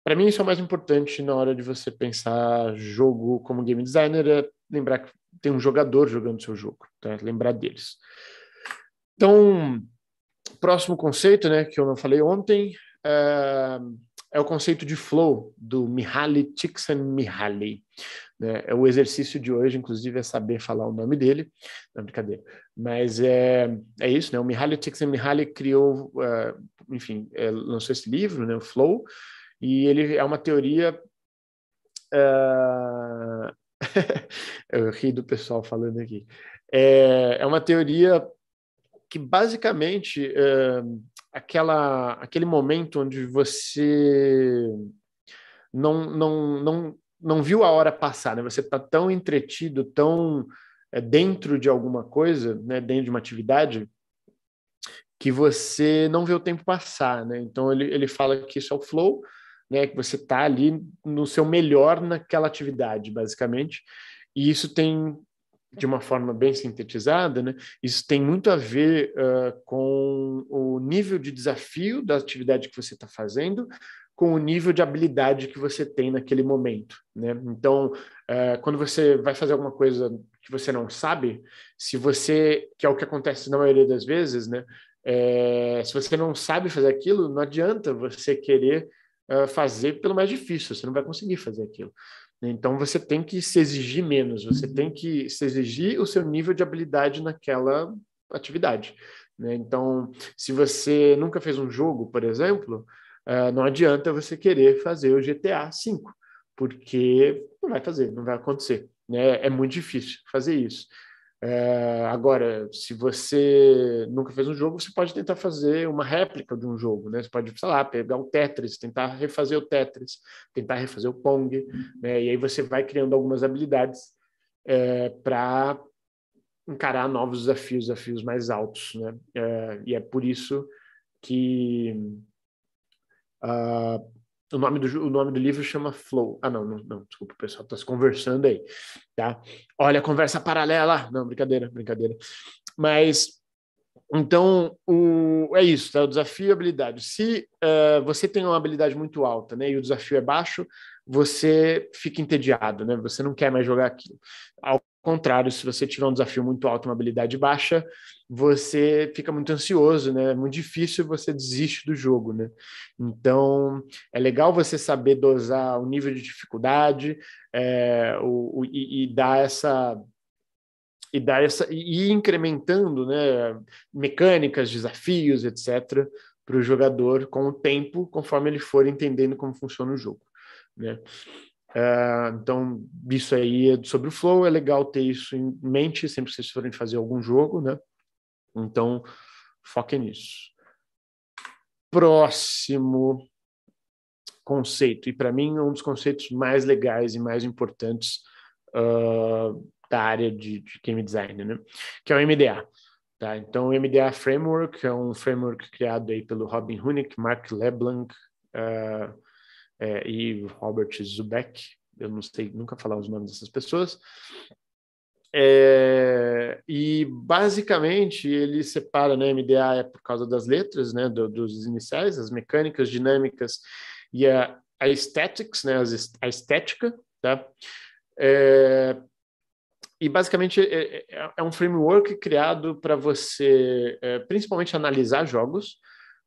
para mim, isso é o mais importante na hora de você pensar jogo como game designer, é lembrar que tem um jogador jogando seu jogo, tá? lembrar deles. Então, próximo conceito, né, que eu não falei ontem, é, é o conceito de flow do Mihaly Csikszentmihalyi. Né? É o exercício de hoje, inclusive, é saber falar o nome dele. Não, brincadeira. Mas é, é isso, né? O Mihaly Csikszentmihalyi criou, eh, enfim, eh, lançou esse livro, né, o Flow, e ele é uma teoria. Uh... eu ri do pessoal falando aqui. É, é uma teoria que basicamente uh, aquela, aquele momento onde você não, não, não, não viu a hora passar, né? Você está tão entretido, tão é, dentro de alguma coisa, né? Dentro de uma atividade que você não vê o tempo passar, né? Então ele, ele fala que isso é o flow né? Que você está ali no seu melhor naquela atividade, basicamente. E isso tem, de uma forma bem sintetizada, né? Isso tem muito a ver uh, com o nível de desafio da atividade que você está fazendo, com o nível de habilidade que você tem naquele momento. Né? Então, uh, quando você vai fazer alguma coisa que você não sabe, se você, que é o que acontece na maioria das vezes, né? É, se você não sabe fazer aquilo, não adianta você querer eh, fazer pelo mais difícil, você não vai conseguir fazer aquilo. Então você tem que se exigir menos, você uhum. tem que se exigir o seu nível de habilidade naquela atividade. Né? Então, se você nunca fez um jogo, por exemplo, uh, não adianta você querer fazer o GTA V, porque não vai fazer, não vai acontecer. Né? É muito difícil fazer isso. É, agora, se você nunca fez um jogo, você pode tentar fazer uma réplica de um jogo, né? Você pode, sei lá, pegar o Tetris, tentar refazer o Tetris, tentar refazer o Pong, né? E aí você vai criando algumas habilidades é, para encarar novos desafios, desafios mais altos, né? É, e é por isso que uh, o nome, do, o nome do livro chama Flow. Ah, não, não, não desculpa, o pessoal está se conversando aí, tá? Olha, conversa paralela. Não, brincadeira, brincadeira. Mas, então, o, é isso, tá? O desafio e é habilidade. Se uh, você tem uma habilidade muito alta, né, e o desafio é baixo, você fica entediado, né? Você não quer mais jogar aquilo. Ao Contrário, se você tiver um desafio muito alto, uma habilidade baixa, você fica muito ansioso, né? É muito difícil você desiste do jogo, né? Então, é legal você saber dosar o nível de dificuldade é, o, o, e, e dar essa e dar essa e ir incrementando né, mecânicas, desafios, etc., para o jogador com o tempo, conforme ele for entendendo como funciona o jogo. Né? É, então, isso aí é sobre o flow, é legal ter isso em mente sempre que vocês forem fazer algum jogo, né? Então, foquem nisso. Próximo conceito, e para mim é um dos conceitos mais legais e mais importantes uh, da área de, de, game design, né? Que é o MDA. Tá? Então, o MDA Framework é um framework criado aí pelo Robin Hunick, Mark LeBlanc, ah, é, e Robert Zubeck, eu não sei nunca falar os nomes dessas pessoas. É, e basicamente ele separa, né, MDA é por causa das letras, né, do, dos iniciais, as mecânicas, dinâmicas e a, a aesthetics, né, a estética, tá? É, e basicamente é, é, é um framework criado para você, é, principalmente analisar jogos,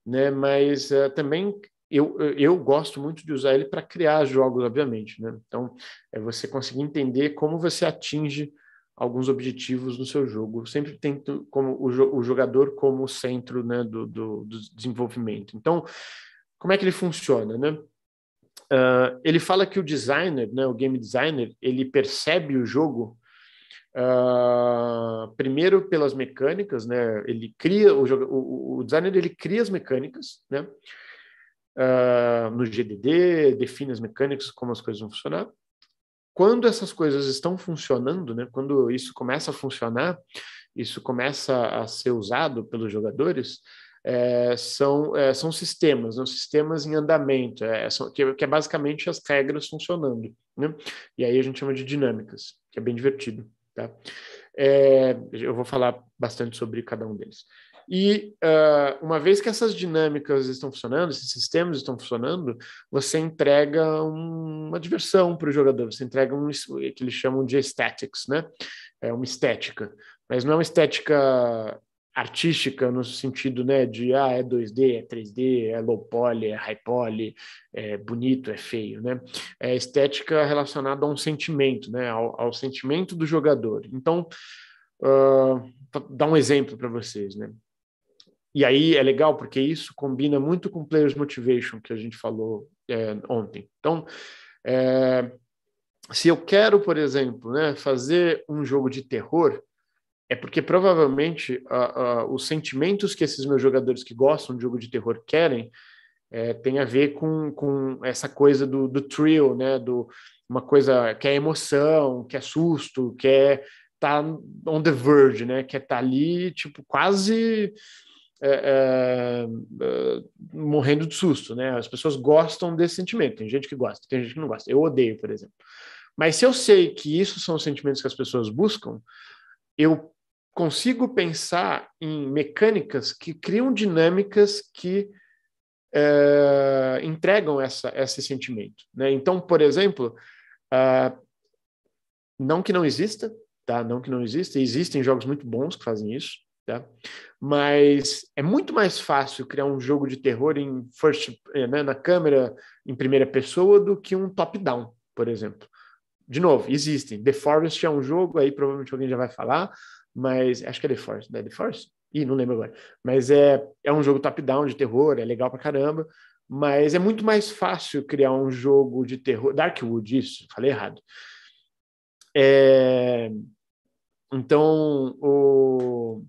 né, mas é, também eu, eu gosto muito de usar ele para criar jogos, obviamente. Né? Então, é você conseguir entender como você atinge alguns objetivos no seu jogo. Eu sempre tento como o, jo o, jogador como centro né, do, do, do, desenvolvimento. Então, como é que ele funciona? Né? Uh, ele fala que o designer, né, o game designer, ele percebe o jogo Uh, primeiro pelas mecânicas, né? Ele cria o, o, o designer ele cria as mecânicas, né? Ah, no GDD, define as mecânicas, como as coisas vão funcionar. Quando essas coisas estão funcionando, né, quando isso começa a funcionar, isso começa a ser usado pelos jogadores, é, são, é, são sistemas, não, né, sistemas em andamento, é, são, que, que, é basicamente as regras funcionando. Né? E aí a gente chama de dinâmicas, que é bem divertido. Tá? É, eu vou falar bastante sobre cada um deles. E uh, uma vez que essas dinâmicas estão funcionando, esses sistemas estão funcionando, você entrega um, uma diversão para o jogador, você entrega um que eles chamam de aesthetics, né? É uma estética, mas não é uma estética artística no sentido né, de ah, é 2D, é 3D, é low poly, é high poly, é bonito, é feio, né? É estética relacionada a um sentimento, né? Ao, ao sentimento do jogador. Então, uh, ah, tá, dar um exemplo para vocês, né? E aí é legal porque isso combina muito com Players Motivation, que a gente falou é, ontem. Então, é, se eu quero, por exemplo, né, fazer um jogo de terror, é porque provavelmente a, a, os sentimentos que esses meus jogadores que gostam de jogo de terror querem é, tem a ver com, com essa coisa do, do thrill, né, do, uma coisa que é emoção, que é susto, que é tá on the verge, né, que é tá ali, tipo, quase é, é, é, morrendo de susto, né? As pessoas gostam desse sentimento. Tem gente que gosta, tem gente que não gosta. Eu odeio, por exemplo. Mas se eu sei que isso são os sentimentos que as pessoas buscam, eu consigo pensar em mecânicas que criam dinâmicas que é, entregam essa, esse sentimento. Né? Então, por exemplo, uh, não que não exista, tá? Não que não exista, existem jogos muito bons que fazem isso. Tá? Mas é muito mais fácil criar um jogo de terror em first, eh, né, na câmera em primeira pessoa do que um top-down, por exemplo. De novo, existem. The Forest é um jogo, aí provavelmente alguém já vai falar, mas acho que é The Forest, né? The Forest? Ih, não lembro agora. Mas é, é um jogo top-down de terror, é legal pra caramba, mas é muito mais fácil criar um jogo de terror. Darkwood, isso, falei errado. É... Então, o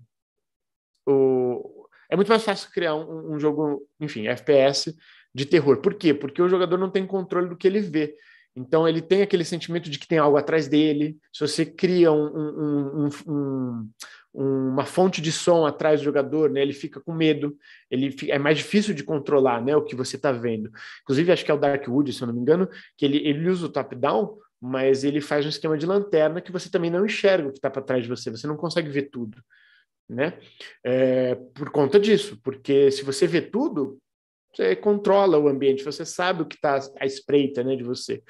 o... é muito mais fácil criar um, um jogo, enfim, FPS de terror. Por quê? Porque o jogador não tem controle do que ele vê. Então ele tem aquele sentimento de que tem algo atrás dele. Se você cria um, um, um, uma fonte de som atrás do jogador, né, ele fica com medo. Ele fica, é mais difícil de controlar, né, o que você está vendo. Inclusive acho que é o Darkwood, se eu não me engano, que ele, ele usa o top down, mas ele faz um esquema de lanterna que você também não enxerga o que está para trás de você. Você não consegue ver tudo né? É, por conta disso, porque se você vê tudo, você controla o ambiente, você sabe o que está à espreita, né, de você.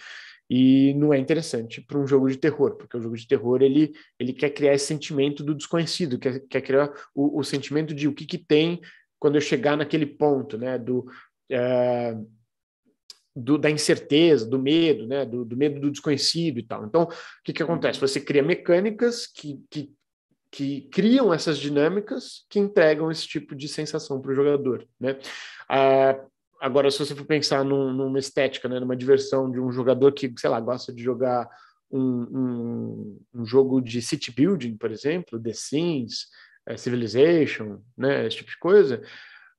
E não é interessante para um jogo de terror, porque o jogo de terror ele, ele quer criar esse sentimento do desconhecido, quer, quer criar o, o sentimento de o que, que tem quando eu chegar naquele ponto, né, do, é, do da incerteza, do medo, né, do, do, medo do desconhecido e tal. Então, o que, que acontece? Você cria mecânicas que, que que criam essas dinâmicas que entregam esse tipo de sensação para o jogador, né? Ah, agora, se você for pensar num, numa estética, né, numa diversão de um jogador que, sei lá, gosta de jogar um, um, um jogo de city building, por exemplo, The Sims, é, Civilization, né, esse tipo de coisa,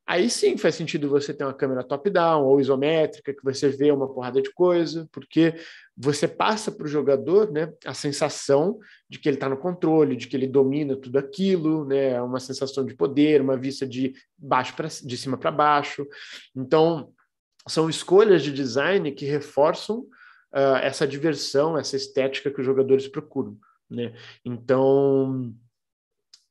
aí sim faz sentido você ter uma câmera top-down ou isométrica, que você vê uma porrada de coisa, porque você passa para o jogador né, a sensação de que ele está no controle, de que ele domina tudo aquilo, né, uma sensação de poder, uma vista de baixo pra, de cima para baixo. Então, são escolhas de design que reforçam uh, essa diversão, essa estética que os jogadores procuram. Né? Então,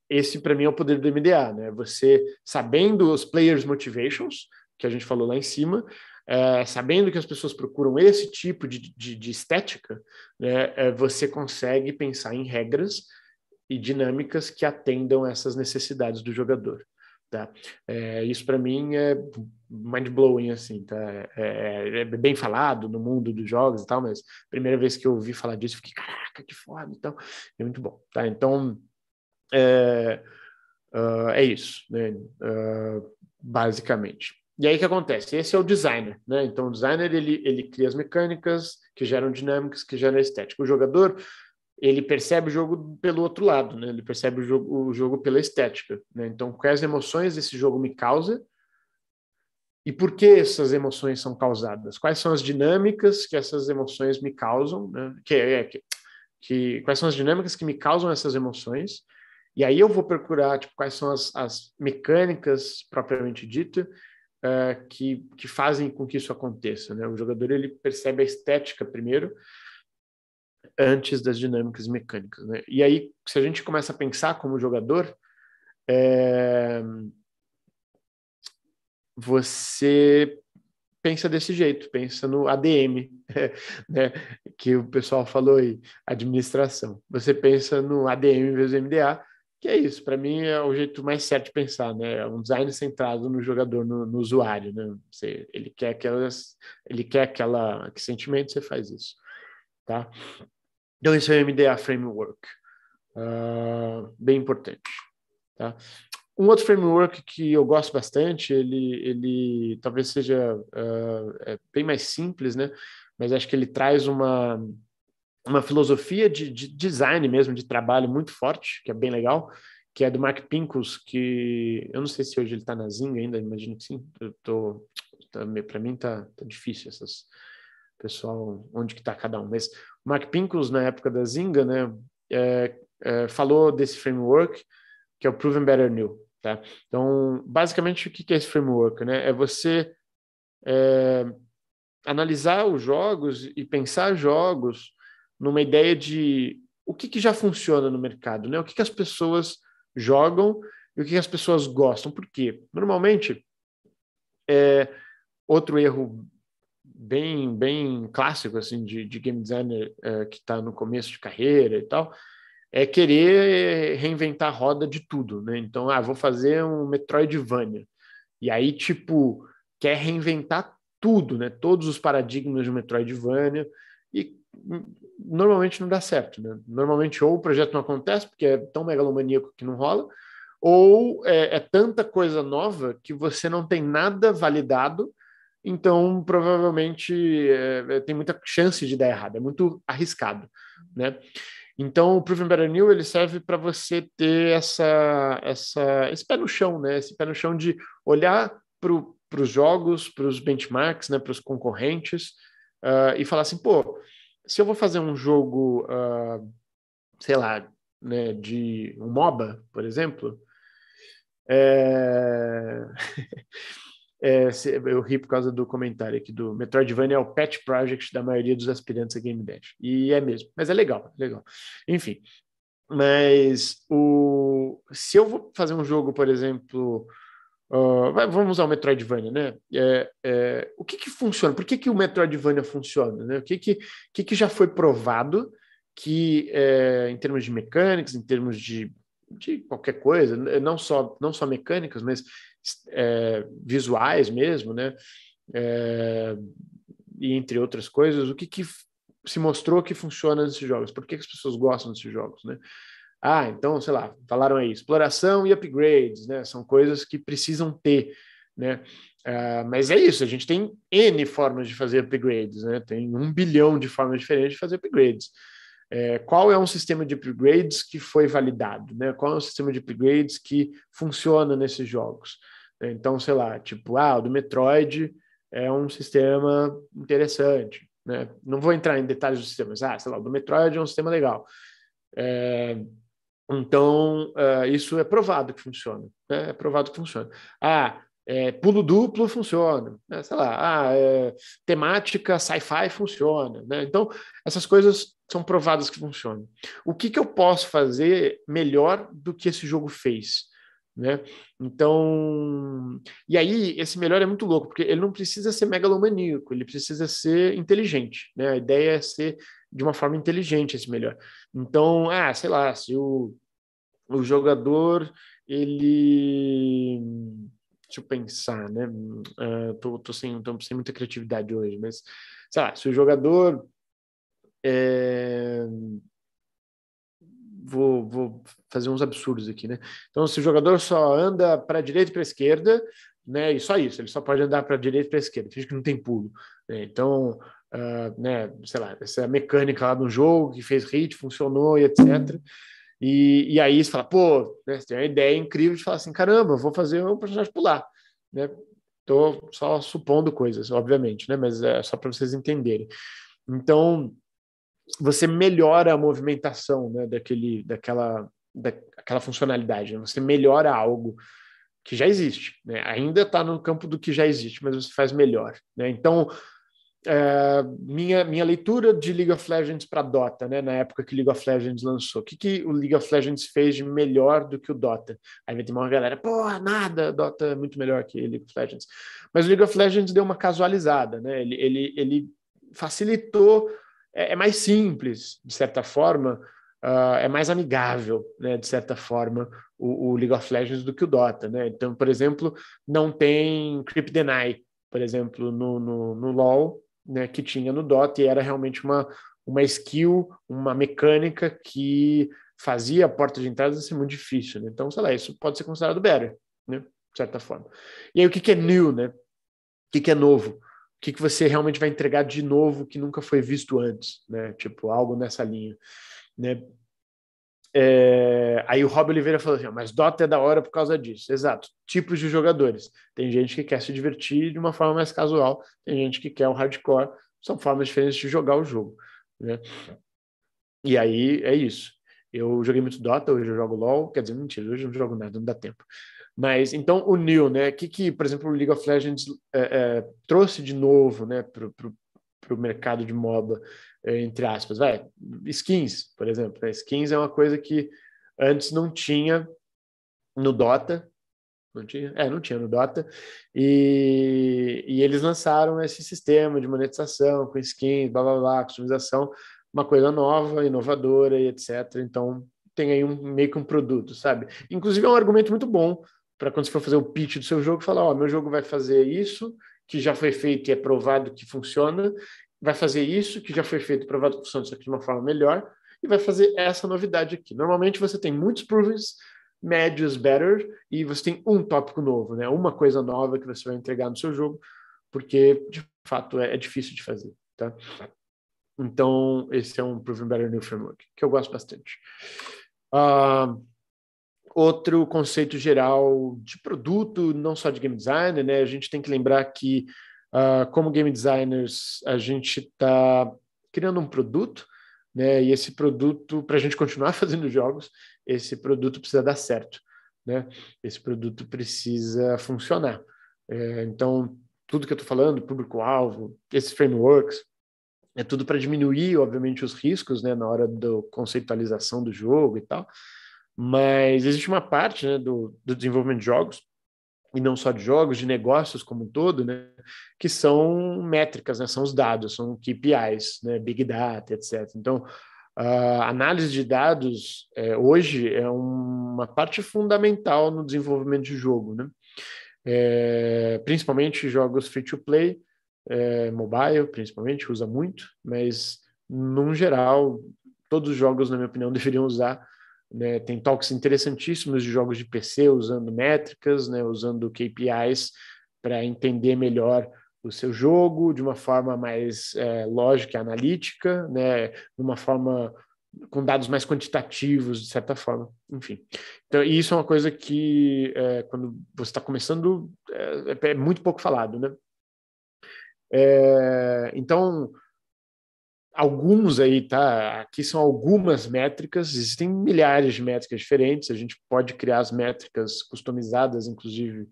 esse para mim é o poder do MDA, né? Você sabendo os players motivations que a gente falou lá em cima, é, sabendo que as pessoas procuram esse tipo de, de, de estética, né, é, você consegue pensar em regras e dinâmicas que atendam essas necessidades do jogador. Tá? É, isso para mim é mind blowing assim, tá? É, é, é, bem falado no mundo dos jogos e tal, mas primeira vez que eu ouvi falar disso, fiquei caraca que foda, então é muito bom, tá? Então é, uh, é isso, né? Uh, basicamente. E aí o que acontece? Esse é o designer, né? Então o designer ele, ele cria as mecânicas que geram dinâmicas, que geram estética. O jogador ele percebe o jogo pelo outro lado, né? Ele percebe o jogo, o jogo pela estética, né? Então quais emoções esse jogo me causa e por que essas emoções são causadas? Quais são as dinâmicas que essas emoções me causam? Né? Que, é, que, que quais são as dinâmicas que me causam essas emoções? E aí eu vou procurar tipo, quais são as, as mecânicas propriamente dita uh, que, que fazem com que isso aconteça. Né? O jogador ele percebe a estética primeiro, antes das dinâmicas mecânicas. Né? E aí, se a gente começa a pensar como jogador, é... você pensa desse jeito, pensa no ADM, né? que o pessoal falou aí, administração. Você pensa no ADM vezes MDA, que é isso, para mim é o jeito mais certo de pensar, né? É um design centrado no jogador, no, no usuário, né? Você, ele quer aquelas, ele quer aquela, que sentimento você faz isso, tá? Então esse é o MDA Framework, uh, bem importante, tá? Um outro framework que eu gosto bastante, ele, ele talvez seja uh, é bem mais simples, né? Mas acho que ele traz uma uma filosofia de, de, design mesmo, de trabalho muito forte, que é bem legal, que é do Mark Pincus, que eu não sei se hoje ele está na Zinga ainda, imagino que sim. tá, para mim tá, tá difícil essas pessoal, onde que está cada um. Mas o Mark Pincus, na época da Zinga, né, é, é, falou desse framework, que é o Proven Better New. Tá? Então, basicamente, o que é esse framework? Né? É você é, analisar os jogos e pensar jogos numa ideia de o que, que já funciona no mercado, né? O que, que as pessoas jogam e o que, que as pessoas gostam. Porque normalmente é outro erro bem bem clássico assim de, de game designer é, que está no começo de carreira e tal é querer reinventar a roda de tudo, né? Então, ah, vou fazer um Metroidvania. E aí, tipo, quer reinventar tudo, né? Todos os paradigmas de Metroidvania. E normalmente não dá certo. Né? Normalmente, ou o projeto não acontece, porque é tão megalomaníaco que não rola, ou é, é tanta coisa nova que você não tem nada validado, então provavelmente é, é tem muita chance de dar errado, é muito arriscado. Né? Então, o Proven Better New ele serve para você ter essa, essa, esse pé no chão, né? esse pé no chão de olhar para os jogos, para os benchmarks, né? para os concorrentes, uh, e falar assim, pô, se eu vou fazer um jogo, uh, sei lá, né, de um MOBA, por exemplo, é... é, eu ri por causa do comentário aqui do Metroidvania é o pet project da maioria dos aspirantes a Game Dash. E é mesmo, mas é legal, é legal. Enfim, mas o... se eu vou fazer um jogo, por exemplo, Uh, vamos ao Metroidvania, né? É, é, o que, que funciona? Por que, que o Metroidvania funciona? Né? O que que, que que já foi provado que, é, em termos de mecânicas, em termos de, de qualquer coisa, não só, não só mecânicas, mas é, visuais mesmo, né? É, e entre outras coisas, o que, que se mostrou que funciona nesses jogos? Por que, que as pessoas gostam desses jogos, né? Ah, então, sei lá, falaram aí, exploração e upgrades, né? São coisas que precisam ter, né? Uh, mas é isso, a gente tem N formas de fazer upgrades, né? Tem um bilhão de formas diferentes de fazer upgrades. É, qual é um sistema de upgrades que foi validado, né? Qual é um sistema de upgrades que funciona nesses jogos? É, então, sei lá, tipo, ah, o do Metroid é um sistema interessante, né? Não vou entrar em detalhes dos sistemas, ah, sei lá, o do Metroid é um sistema legal. É, então, uh, isso é provado que funciona. Né? É provado que funciona. Ah, é, pulo duplo funciona, né? sei lá, ah, é, temática sci-fi funciona. Né? Então, essas coisas são provadas que funcionam. O que, que eu posso fazer melhor do que esse jogo fez? Né? Então, e aí esse melhor é muito louco, porque ele não precisa ser megalomaníaco, ele precisa ser inteligente, né? A ideia é ser de uma forma inteligente esse melhor. Então, ah, sei lá, se o, o jogador ele deixa eu pensar, né? Uh, tô, tô, sem, tô sem muita criatividade hoje, mas sei lá, se o jogador é... vou, vou fazer uns absurdos aqui, né? Então, se o jogador só anda para a direita e para a esquerda, né? E só isso, ele só pode andar para a direita e para a esquerda, finge que não tem pulo. Né? Então, uh, né, sei lá, essa mecânica lá do jogo que fez hit, funcionou e etc. E, e aí você fala, pô, né, você tem uma ideia incrível de falar assim, caramba, vou fazer um personagem pular, né? Tô só supondo coisas, obviamente, né? Mas é só para vocês entenderem. Então, você melhora a movimentação né, daquele, daquela, daquela funcionalidade, né? você melhora algo que já existe, né? ainda está no campo do que já existe, mas você faz melhor. Né? Então, é, minha, minha leitura de League of Legends para Dota, né, na época que League of Legends lançou. O que, que o League of Legends fez de melhor do que o Dota? Aí vai ter uma galera, pô, nada, Dota é muito melhor que League of Legends. Mas o League of Legends deu uma casualizada, né? ele, ele, ele facilitou, é, é mais simples, de certa forma, Uh, é mais amigável, né, de certa forma, o, o, League of Legends do que o Dota. Né? Então, por exemplo, não tem Creep Deny, por exemplo, no, no, no LoL, né, que tinha no Dota e era realmente uma, uma skill, uma mecânica que fazia a porta de entrada ser muito difícil. Né? Então, sei lá, isso pode ser considerado better, né? de certa forma. E aí, o que, que é new? Né? O que, que é novo? O que, que você realmente vai entregar de novo que nunca foi visto antes? Né? Tipo, algo nessa linha. Né? É, aí o Rob Oliveira falou assim: mas Dota é da hora por causa disso. Exato. Tipos de jogadores. Tem gente que quer se divertir de uma forma mais casual, tem gente que quer um hardcore. São formas diferentes de jogar o jogo. Né? E aí é isso. Eu joguei muito Dota, hoje eu jogo LOL. Quer dizer, mentira, hoje eu não jogo nada, não dá tempo. Mas então o Neil, né? O que, que, por exemplo, o League of Legends é, é, trouxe de novo né, para o mercado de MOBA? Eh, entre aspas, vai, skins, por exemplo. Né? Skins é uma coisa que antes não tinha no Dota, não tinha? É, não tinha no Dota. E, e eles lançaram esse sistema de monetização com skins, blá blá blá, customização, uma coisa nova, inovadora e etc. Então tem aí um, meio que um produto, sabe? Inclusive é um argumento muito bom para quando você for fazer o pitch do seu jogo, falar: Ó, oh, meu jogo vai fazer isso, que já foi feito e é provado que funciona, vai fazer isso, que já foi feito provado por Santos de uma forma melhor, e vai fazer essa novidade aqui. Normalmente você tem muitos provers, médios, better, e você tem um tópico novo, né? uma coisa nova que você vai entregar no seu jogo, porque de fato é, é difícil de fazer. Tá? Então, esse é um Proven Better New Framework, que eu gosto bastante. Uh, outro conceito geral de produto, não só de game design, né? A gente tem que lembrar que Uh, como game designers, a gente está criando um produto, né? E esse produto, para a gente continuar fazendo jogos, esse produto precisa dar certo, né? Esse produto precisa funcionar. É, então, tudo que eu estou falando, público-alvo, esses frameworks, é tudo para diminuir, obviamente, os riscos, né? Na hora da conceitualização do jogo e tal. Mas existe uma parte né, do, do desenvolvimento de jogos e não só de jogos, de negócios como um todo, né, que são métricas, né, são os dados, são KPIs, né, Big Data, etc. Então, a análise de dados é, hoje é uma parte fundamental no desenvolvimento de jogo, né? É, principalmente jogos free-to-play, é, mobile, principalmente, usa muito, mas, num geral, todos os jogos, na minha opinião, deveriam usar né? Tem talks interessantíssimos de jogos de PC usando métricas, né? usando KPIs para entender melhor o seu jogo de uma forma mais é, lógica e analítica, né? de uma forma com dados mais quantitativos, de certa forma. Enfim. Então, isso é uma coisa que, é, quando você está começando, é, é, é, muito pouco falado, né? É, então, alguns aí, tá? Aqui são algumas métricas, existem milhares de métricas diferentes, a gente pode criar as métricas customizadas, inclusive,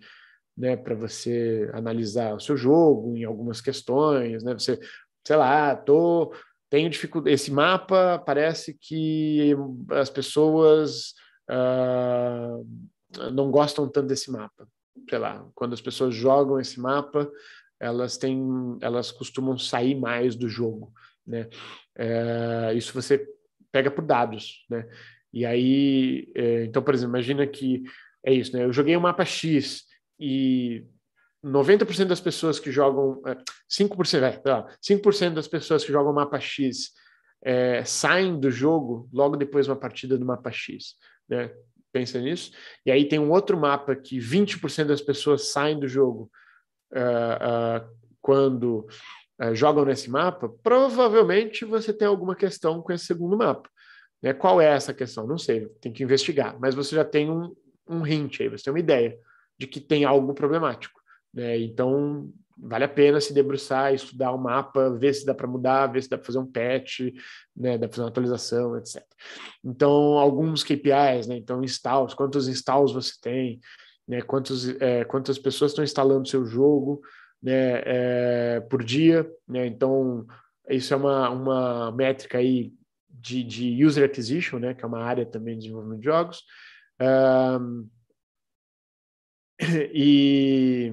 né, para você analisar o seu jogo em algumas questões, né? Você, sei lá, tô tenho dificuldade. Esse mapa parece que as pessoas uh, não gostam tanto desse mapa. Sei lá, quando as pessoas jogam esse mapa, elas têm, elas costumam sair mais do jogo. Né? É, isso você pega por dados. Né? E aí, é, então, por exemplo, imagina que é isso, né? Eu joguei um mapa X e 90% das pessoas que jogam, 5%, é, 5 das pessoas que jogam mapa X é, saem do jogo logo depois de uma partida do mapa X, né? Pensa nisso. E aí tem um outro mapa que 20% das pessoas saem do jogo uh, uh, quando é, jogam nesse mapa, provavelmente você tem alguma questão com esse segundo mapa. Né? Qual é essa questão? Não sei, tem que investigar. Mas você já tem um, um hint aí, você tem uma ideia de que tem algo problemático. Né? Então, vale a pena se debruçar, estudar o mapa, ver se dá para mudar, ver se dá para fazer um patch, né, dá para fazer uma atualização, etc. Então, alguns KPIs, né, então installs, quantos installs você tem, né, quantos, é, quantas pessoas estão instalando seu jogo, né, é, por dia. Né? Então, isso é uma, uma métrica aí de, de user acquisition, né, que é uma área também de desenvolvimento de jogos. Um, e,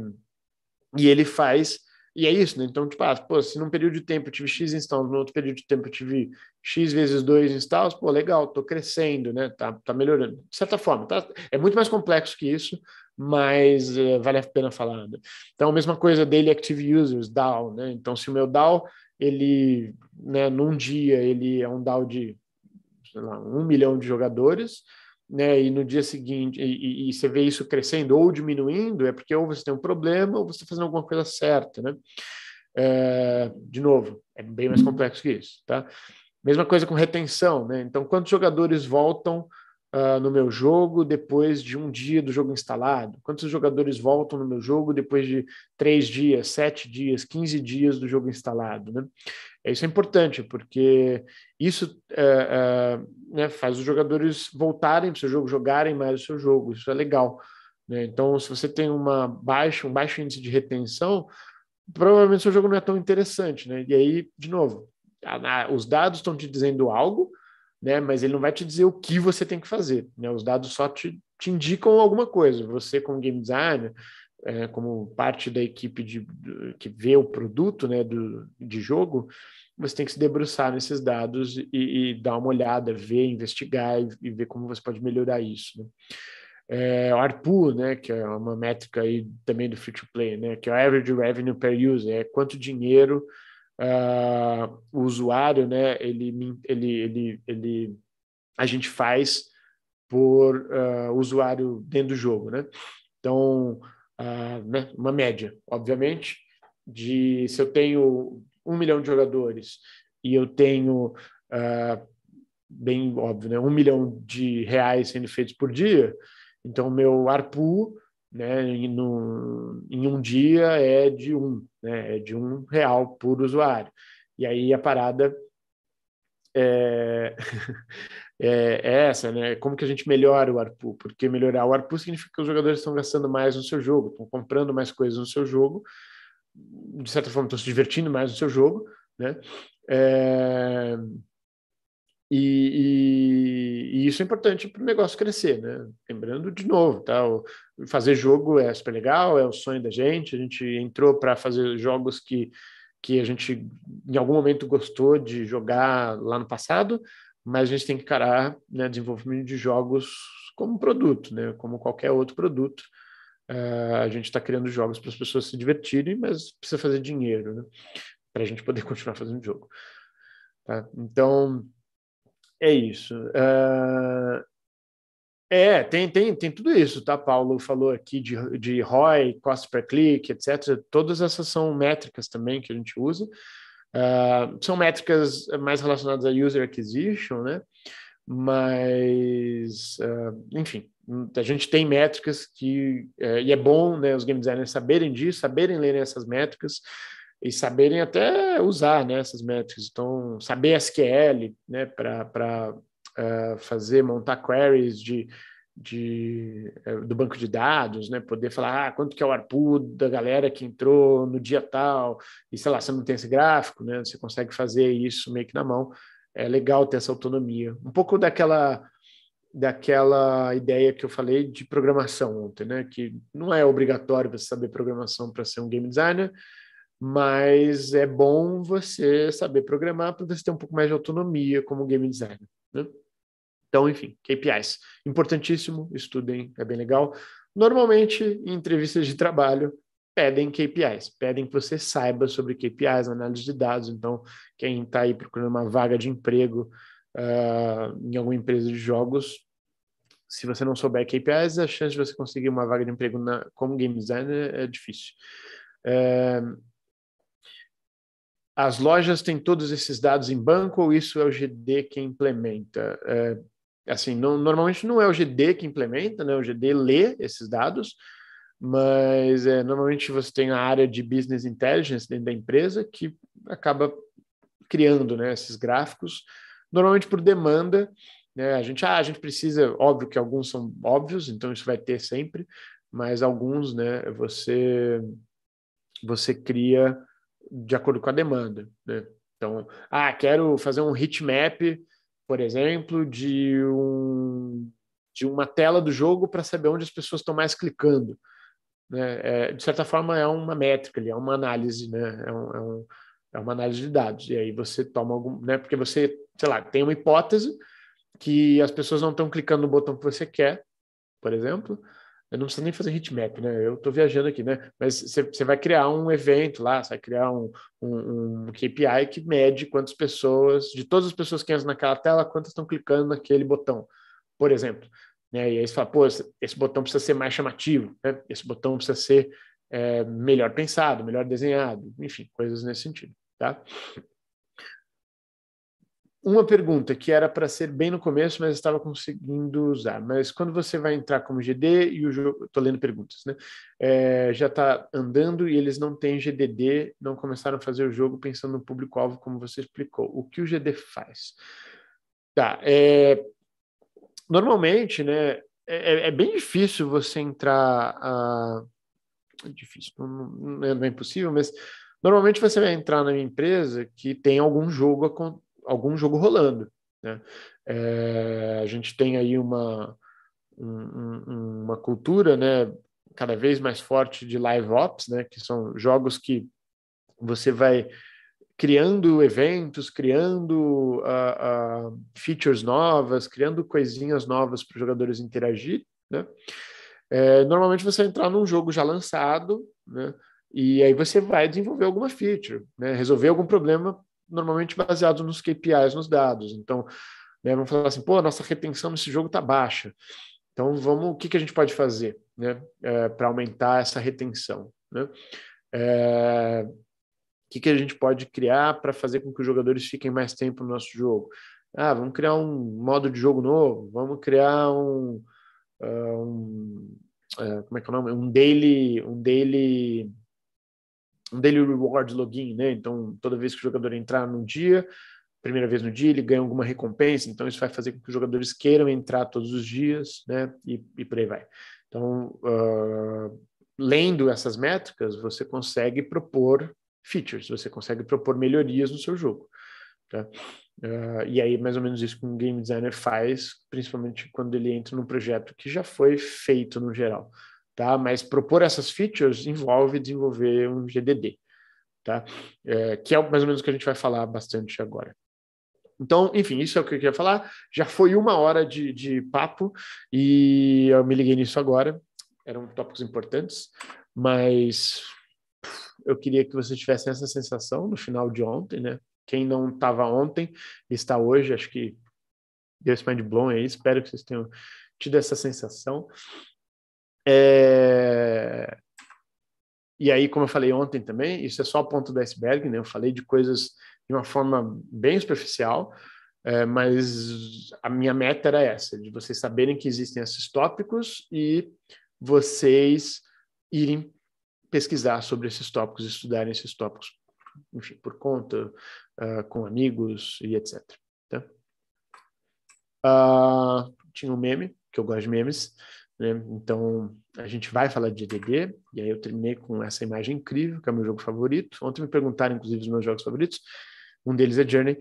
e ele faz e é isso, né? Então, tipo, ah, pô, se num período de tempo eu tive X installs, no outro período de tempo eu tive X vezes 2 installs, pô, legal, tô crescendo, né? Tá, tá melhorando. De certa forma, tá? É muito mais complexo que isso, mas uh, vale a pena falar. Né? Então, a mesma coisa dele Active Users, DAO. Né? Então, se o meu DAO, ele, né, num dia, ele é um DAO de, lá, um milhão de jogadores, né, e no dia seguinte, e, e, e, você vê isso crescendo ou diminuindo, é porque ou você tem um problema ou você está fazendo alguma coisa certa, né? É, de novo, é bem mais uhum. complexo que isso, tá? Mesma coisa com retenção, né? Então, quantos jogadores voltam uh, no meu jogo depois de um dia do jogo instalado? Quantos jogadores voltam no meu jogo depois de três dias, sete dias, quinze dias do jogo instalado? Né? É, isso é importante, porque isso uh, uh, né, faz os jogadores voltarem para o seu jogo, jogarem mais o seu jogo, isso é legal. Né? Então, se você tem uma baixa, um baixo índice de retenção, provavelmente o seu jogo não é tão interessante. Né? E aí, de novo, os dados estão te dizendo algo, né? Mas ele não vai te dizer o que você tem que fazer, né? Os dados só te, te indicam alguma coisa. Você, como game designer, é, como parte da equipe de, que vê o produto, né, do, de jogo, você tem que se debruçar nesses dados e, e dar uma olhada, ver, investigar e, e, ver como você pode melhorar isso, né? É, o ARPU, né, que é uma métrica aí também do free-to-play, né, que é o Average Revenue Per User, é quanto dinheiro uh, o usuário, né, ele, ele, ele, ele, a gente faz por uh, usuário dentro do jogo, né? Então, uh, né, uma média, obviamente, de se eu tenho um milhão de jogadores e eu tenho bem óbvio, né, um milhão de reais sendo feitos por dia, então meu ARPU né, um em um dia é de um, né, é de um real por usuário. E aí a parada é, é, é, essa, né? Como que a gente melhora o ARPU? Porque melhorar o ARPU significa que os jogadores estão gastando mais no seu jogo, estão comprando mais coisas no seu jogo, de certa forma estão se divertindo mais no seu jogo, né? É, e, e, e, isso é importante para o negócio crescer, né? Lembrando de novo, tá? O, fazer jogo é super legal, é o sonho da gente. A gente entrou para fazer jogos que, que a gente em algum momento gostou de jogar lá no passado, mas a gente tem que encarar né, desenvolvimento de jogos como produto, né? Como qualquer outro produto. Uh, a gente está criando jogos para as pessoas se divertirem, mas precisa fazer dinheiro, né? Para a gente poder continuar fazendo jogo. Tá? Então é isso. Uh... É, tem, tem, tem tudo isso, tá? Paulo falou aqui de, de ROI, cost per click, etc. Todas essas são métricas também que a gente usa. Uh, são métricas mais relacionadas a user acquisition, né? Mas, uh, enfim, a gente tem métricas que, uh, e é bom né, os game designers saberem disso, saberem ler essas métricas, e saberem até usar né, essas métricas. Então, saber SQL né, para uh, eh, fazer, montar queries de, de, uh, do banco de dados, né, poder falar ah, quanto que é o ARPU da galera que entrou no dia tal, e sei lá, você não tem esse gráfico, né, você consegue fazer isso meio que na mão. É legal ter essa autonomia. Um pouco daquela daquela ideia que eu falei de programação ontem, né? Que não é obrigatório você saber programação para ser um game designer, mas é bom você saber programar para você ter um pouco mais de autonomia como game designer. Né? Então, enfim, KPIs. Importantíssimo, estudem, é bem legal. Normalmente, em entrevistas de trabalho, pedem KPIs, pedem que você saiba sobre KPIs, análise de dados. Então, quem está aí procurando uma vaga de emprego uh, em alguma empresa de jogos, se você não souber KPIs, a chance de você conseguir uma vaga de emprego na, como game designer é difícil. Uh, as lojas têm todos esses dados em banco ou isso é o GD que implementa? É, assim, não, normalmente não é o GD que implementa, né? O GD lê esses dados, mas é, normalmente você tem a área de business intelligence dentro da empresa que acaba criando, né, esses gráficos, normalmente por demanda, né? A gente, ah, a gente precisa, óbvio que alguns são óbvios, então isso vai ter sempre, mas alguns, né, você você cria de acordo com a demanda. Né? Então, ah, quero fazer um heatmap, por exemplo, de, um, de uma tela do jogo para saber onde as pessoas estão mais clicando. Né? É, de certa forma, é uma métrica, é uma análise, né? é, um, é, um, é uma análise de dados. E aí você toma algum. Né? Porque você, sei lá, tem uma hipótese que as pessoas não estão clicando no botão que você quer, por exemplo, eu não preciso nem fazer heatmap, né? Eu estou viajando aqui, né? Mas você vai criar um evento lá, você vai criar um, um, um, KPI que mede quantas pessoas, de todas as pessoas que entram naquela tela, quantas estão clicando naquele botão, por exemplo. Né? E aí você fala, pô, esse botão precisa ser mais chamativo, né? Esse botão precisa ser é, melhor pensado, melhor desenhado, enfim, coisas nesse sentido, tá? uma pergunta que era para ser bem no começo, mas estava conseguindo usar. Mas quando você vai entrar como GD e o jogo, estou lendo perguntas, né? É, já está andando e eles não têm GDD, não começaram a fazer o jogo pensando no público-alvo, como você explicou. O que o GD faz? Tá. É, normalmente, né? É, é, é, bem difícil você entrar. A... Difícil, não, não, não é, é impossível, mas normalmente você vai entrar na empresa que tem algum jogo algum jogo rolando. Né? É, a gente tem aí uma, um, uma cultura né, cada vez mais forte de live ops, né, que são jogos que você vai criando eventos, criando uh, uh, features novas, criando coisinhas novas para os jogadores interagir, né? É, normalmente você entrar num jogo já lançado, né? E aí você vai desenvolver alguma feature, né? resolver algum problema normalmente baseados nos KPIs, nos dados. Então, né, vamos falar assim, pô, a nossa retenção nesse jogo está baixa. Então, vamos, o que, que a gente pode fazer né, é, para aumentar essa retenção? Né? É, o que, que a gente pode criar para fazer com que os jogadores fiquem mais tempo no nosso jogo? Ah, vamos criar um modo de jogo novo, vamos criar um, ah, um é, como é que é o nome? Um daily, um daily um daily reward login, né? Então, toda vez que o jogador entrar num dia, primeira vez no dia, ele ganha alguma recompensa. Então, isso vai fazer com que os jogadores queiram entrar todos os dias, né? E, e por aí vai. Então, uh, lendo essas métricas, você consegue propor features, você consegue propor melhorias no seu jogo. Tá? Uh, e aí, mais ou menos isso que um game designer faz, principalmente quando ele entra num projeto que já foi feito no geral tá? Mas propor essas features envolve desenvolver um GDD, tá? É, que é mais ou menos o que a gente vai falar bastante agora. Então, enfim, isso é o que eu queria falar. Já foi uma hora de, de papo e eu me liguei nisso agora. Eram tópicos importantes, mas eu queria que vocês tivessem essa sensação no final de ontem, né? Quem não estava ontem está hoje. Acho que Deus mind blown aí. Espero que vocês tenham tido essa sensação. É... E aí, como eu falei ontem também, isso é só o ponto do iceberg, né? Eu falei de coisas de uma forma bem superficial, é, mas a minha meta era essa, de vocês saberem que existem esses tópicos e vocês irem pesquisar sobre esses tópicos, estudarem esses tópicos, enfim, por conta, uh, com amigos e etc. Tá? Uh, tinha um meme, que eu gosto de memes, né? Então, a gente vai falar de DD, e aí eu terminei com essa imagem incrível, que é o meu jogo favorito. Ontem me perguntaram, inclusive, os meus jogos favoritos. Um deles é Journey.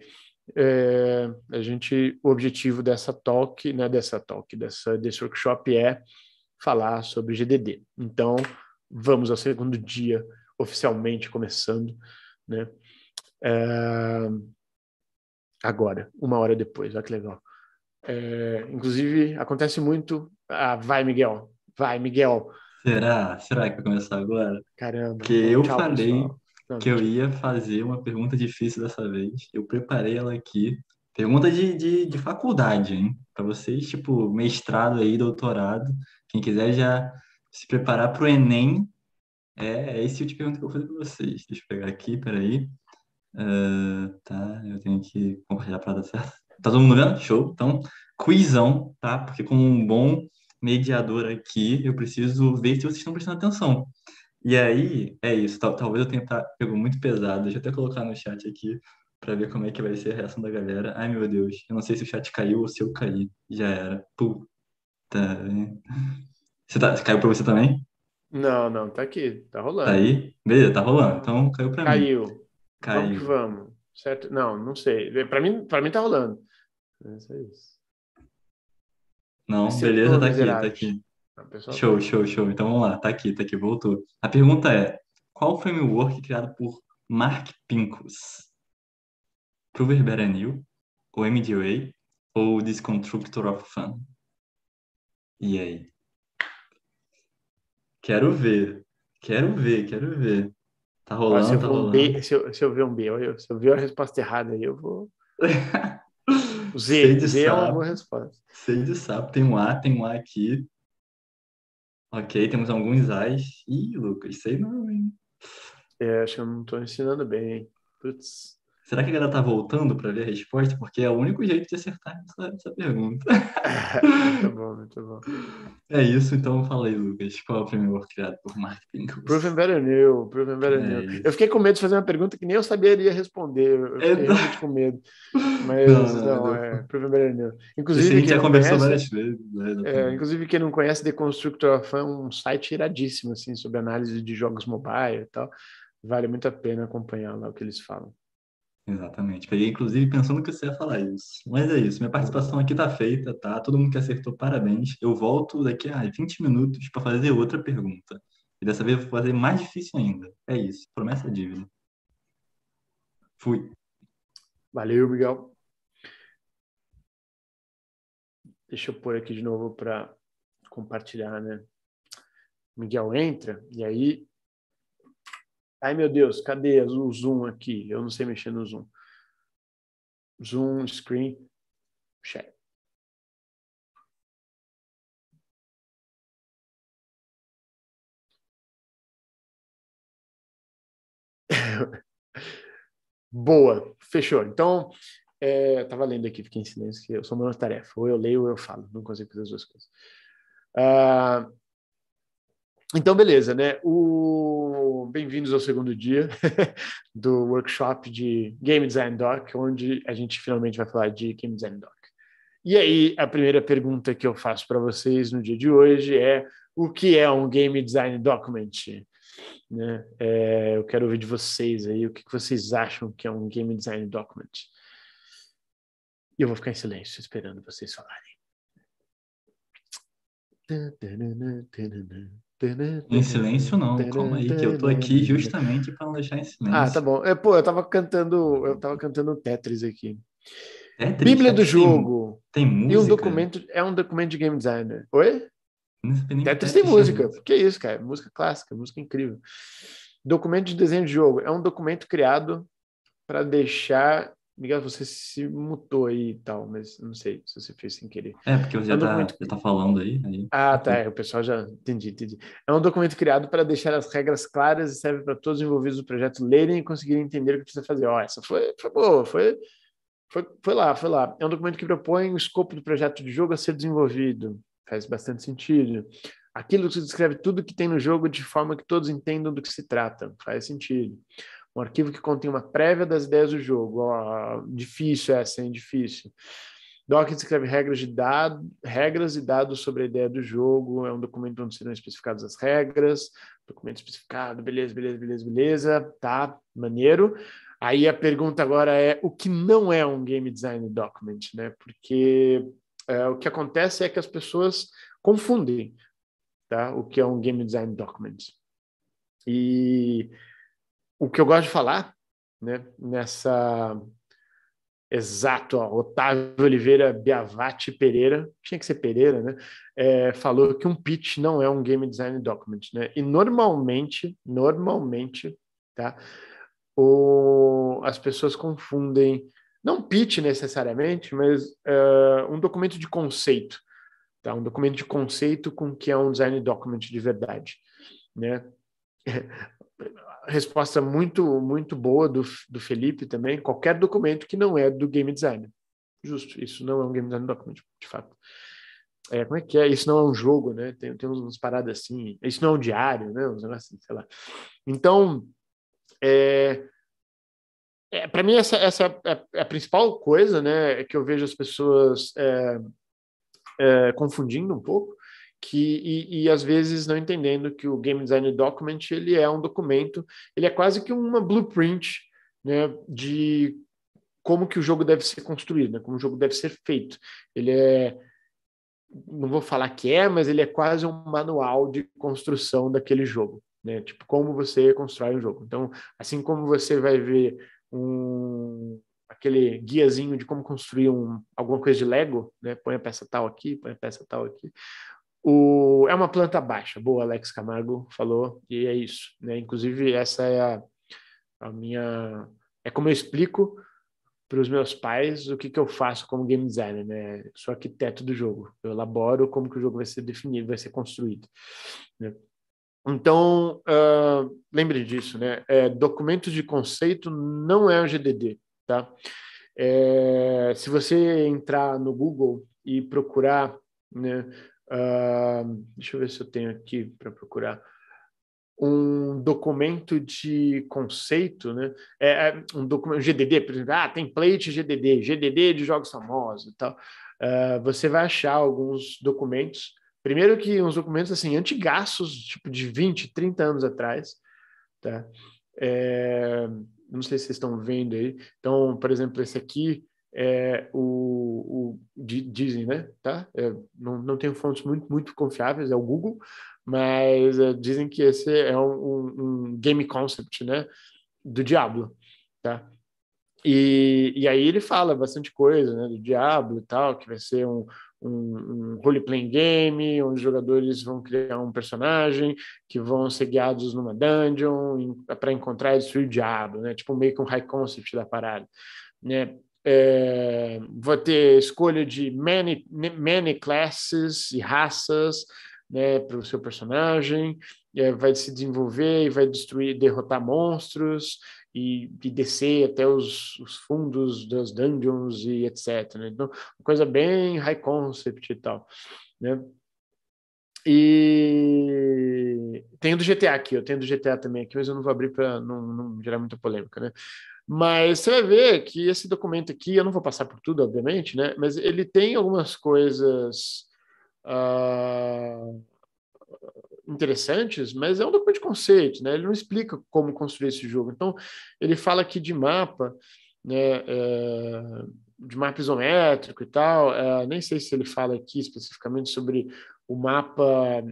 É, a gente, o objetivo dessa talk, né, dessa talk, dessa, desse workshop é falar sobre GDD. Então, vamos ao segundo dia, oficialmente começando, né? É, agora, uma hora depois, olha que legal. É, inclusive, acontece muito ah, vai, Miguel. Vai, Miguel. Será? Será que vai começar agora? Caramba. Que eu Tchau, falei pessoal. que eu ia fazer uma pergunta difícil dessa vez. Eu preparei ela aqui. Pergunta de, de, de faculdade, hein? Para vocês, tipo, mestrado aí, doutorado. Quem quiser já se preparar para o Enem. É, é esse tipo de pergunta que eu vou fazer para vocês. Deixa eu pegar aqui, peraí. Uh, tá, eu tenho que compartilhar para dar certo. Tá todo mundo vendo? Show. Então, quizão, tá? Porque com um bom mediador aqui, eu preciso ver se vocês estão prestando atenção. E aí, é isso. talvez eu tentar. Tá, Pegou muito pesado. Deixa eu até colocar no chat aqui para ver como é que vai ser a reação da galera. Ai, meu Deus. Eu não sei se o chat caiu ou se eu caí. Já era. Puta. Você tá, caiu para você também? Não, não. Tá aqui. Tá rolando. Tá aí? Beleza, tá rolando. Então caiu para mim. Caiu. Caiu. Vamos vamos. Certo? Não, não sei. Para mim, para mim tá rolando. é isso. Não, Esse beleza, tá aqui, tá aqui. Show, tá show, show. Então vamos lá, tá aqui, tá aqui, voltou. A pergunta é: qual framework criado por Mark Pincus? Prover Better New, ou MDOA, ou Disconstructor of Fun? E aí? Quero ver, quero ver, quero ver. Tá rolando, ah, se eu tá rolando. Um B, se, eu, se eu ver um B, eu, se eu ver a resposta errada aí, eu vou. Z, de Z sapo. é uma boa resposta. de sapo. Tem um A, tem um A aqui. Ok, temos alguns A's. Ih, Lucas, sei não, hein? É, acho que eu não estou ensinando bem. Putz. Será que a galera tá voltando para ver a resposta? Porque é o único jeito de acertar essa, essa pergunta. muito bom, muito bom. É isso, então fala aí, Lucas. Qual é o framework criado por Mark Pinkles? Proven Better New, Proven é New. Isso. Eu fiquei com medo de fazer uma pergunta que nem eu saberia responder. Eu fiquei é, tá. com medo. Mas não, não, não é Proven New. Inclusive, a gente já conversou várias vezes. Né, é, inclusive, quem não conhece The Constructor Fan, um site iradíssimo, assim, sobre análise de jogos mobile e tal. Vale muito a pena acompanhar lá o que eles falam. Exatamente. Peguei, inclusive, pensando que você ia falar isso. Mas é isso. Minha participação aqui está feita, tá? Todo mundo que acertou, parabéns. Eu volto daqui a 20 minutos para fazer outra pergunta. E dessa vez eu vou fazer mais difícil ainda. É isso. Promessa é dívida. Fui. Valeu, Miguel. Deixa eu pôr aqui de novo para compartilhar, né? Miguel entra e aí Ai, meu Deus, cadê o Zoom aqui? Eu não sei mexer no Zoom. Zoom, screen, share. Boa, fechou. Então, é, eu tava lendo aqui, fiquei em silêncio, que eu sou uma tarefa. Ou eu leio ou eu falo, não consigo fazer as duas coisas. Uh, então, beleza, né? O... Bem-vindos ao segundo dia do workshop de Game Design Doc, onde a gente finalmente vai falar de Game Design Doc. E aí, a primeira pergunta que eu faço para vocês no dia de hoje é: o que é um Game Design Document? Né? É, eu quero ouvir de vocês aí o que, que vocês acham que é um Game Design Document. E eu vou ficar em silêncio esperando vocês falarem. Né, em silêncio não, né, calma aí, que eu tô né, aqui justamente para deixar em ah, silêncio. Ah, tá bom. É pô, eu tava cantando, eu tava cantando Tetris aqui. Tetris? Bíblia do jogo. Tem, tem música. E um documento, é um documento de game designer. Oi? Tetris, Tetris tem é música. Que isso, cara? Música clássica, música incrível. Documento de desenho de jogo. É um documento criado para deixar Miguel, você se mutou aí e tal, mas não sei se você fez sem querer. É, porque você é um já, tá, já tá falando aí, aí. Ah, tá. É, o pessoal já. Entendi, entendi. É um documento criado para deixar as regras claras e serve para todos os envolvidos do projeto lerem e conseguirem entender o que precisa fazer. Ó, essa foi, foi boa, foi, foi, foi lá, foi lá. É um documento que propõe o escopo do projeto de jogo a ser desenvolvido. Faz bastante sentido. Aquilo que descreve tudo que tem no jogo de forma que todos entendam do que se trata. Faz sentido um arquivo que contém uma prévia das ideias do jogo. Ó, ah, difícil essa, hein? Difícil. Dawkins escreve regras, de dado, regras e dados sobre a ideia do jogo. É um documento onde serão especificadas as regras. Documento especificado, beleza, beleza, beleza, beleza. Tá, maneiro. Aí a pergunta agora é o que não é um game design document, né? Porque é, o que acontece é que as pessoas confundem, tá? O que é um game design document. E o que eu gosto de falar, né, nessa exato, ó, Otávio Oliveira Biavati Pereira, tinha que ser Pereira, né, é, falou que um pitch não é um game design document, né, e normalmente, normalmente, tá, o, as pessoas confundem, não pitch necessariamente, mas uh, um documento de conceito, tá, um documento de conceito com o que é um design document de verdade, né, resposta muito muito boa do, do Felipe também. Qualquer documento que não é do game design. Justo, isso não é um game design document, de fato. É, como é que é? Isso não é um jogo, né? Tem, tem umas paradas assim. Isso não é um diário, né? assim, sei lá. Então, é, é, para mim, essa, essa é, é a, principal coisa né, é que eu vejo as pessoas é, é, confundindo um pouco, que e, e, às vezes não entendendo que o game design document ele é um documento, ele é quase que uma blueprint né, de como que o jogo deve ser construído, né, como o jogo deve ser feito. Ele é não vou falar que é, mas ele é quase um manual de construção daquele jogo, né? Tipo como você constrói um jogo. Então, assim como você vai ver um aquele guiazinho de como construir um, alguma coisa de Lego, né? Põe a peça tal aqui, põe a peça tal aqui. O, é uma planta baixa. Boa, Alex Camargo falou, e é isso. Né? Inclusive, essa é a, a minha. É como eu explico para os meus pais o que, que eu faço como game designer, né? sou arquiteto do jogo, eu elaboro como que o jogo vai ser definido, vai ser construído. Né? Então, uh, ah, lembre disso, né? É, documentos de conceito não é o GDD, tá? É, se você entrar no Google e procurar né, deixa eu ver se eu tenho aqui para procurar um documento de conceito, né? É, é um documento GDD, por exemplo, ah, template GDD, GDD de jogos famosos, e tal. Uh, você vai achar alguns documentos. Primeiro que uns documentos assim antigaços, tipo de 20, 30 anos atrás, tá? É, não sei se vocês estão vendo aí. Então, por exemplo, esse aqui é, o, o dizem, né? Tá? É, não, não tenho fontes muito, muito confiáveis, é o Google, mas é, dizem que esse é um, um, game concept, né? Do Diablo, tá? E, e aí ele fala bastante coisa, né? Do Diablo e tal, que vai ser um, um, um role-playing game, onde os jogadores vão criar um personagem que vão ser guiados numa dungeon para encontrar e destruir o diabo, né? Tipo meio que um high concept da parada, né? É, eh, vai ter escolha de many, many classes e raças né, para o seu personagem, é, vai se desenvolver e vai destruir, derrotar monstros e, e descer até os, os, fundos das dungeons e etc. Né? Então, coisa bem high concept e tal. Né? E tem o do GTA aqui, eu tenho do GTA também aqui, mas eu não vou abrir para não, não gerar muita polêmica, né? Mas você vai ver que esse documento aqui, eu não vou passar por tudo, obviamente, né? Mas ele tem algumas coisas uh, interessantes, mas é um documento de conceito, né? Ele não explica como construir esse jogo. Então, ele fala aqui de mapa, né? É, de mapa isométrico e tal. É, nem sei se ele fala aqui especificamente sobre o mapa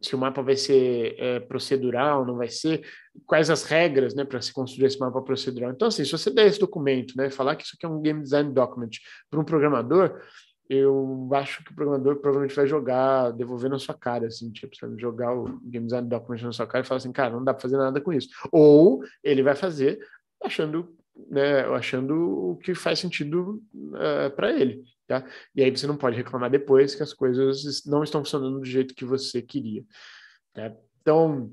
se o mapa vai ser é, procedural, não vai ser, quais as regras né, para se construir esse mapa procedural. Então, assim, se você der esse documento, né, falar que isso aqui é um game design document para um programador, eu acho que o programador provavelmente vai jogar, devolver na sua cara, assim, tipo, jogar o game design document na sua cara e falar assim, cara, não dá para fazer nada com isso. Ou ele vai fazer achando né, achando o que faz sentido uh, eh, para ele. Tá? E aí você não pode reclamar depois que as coisas não estão funcionando do jeito que você queria. Né? Então,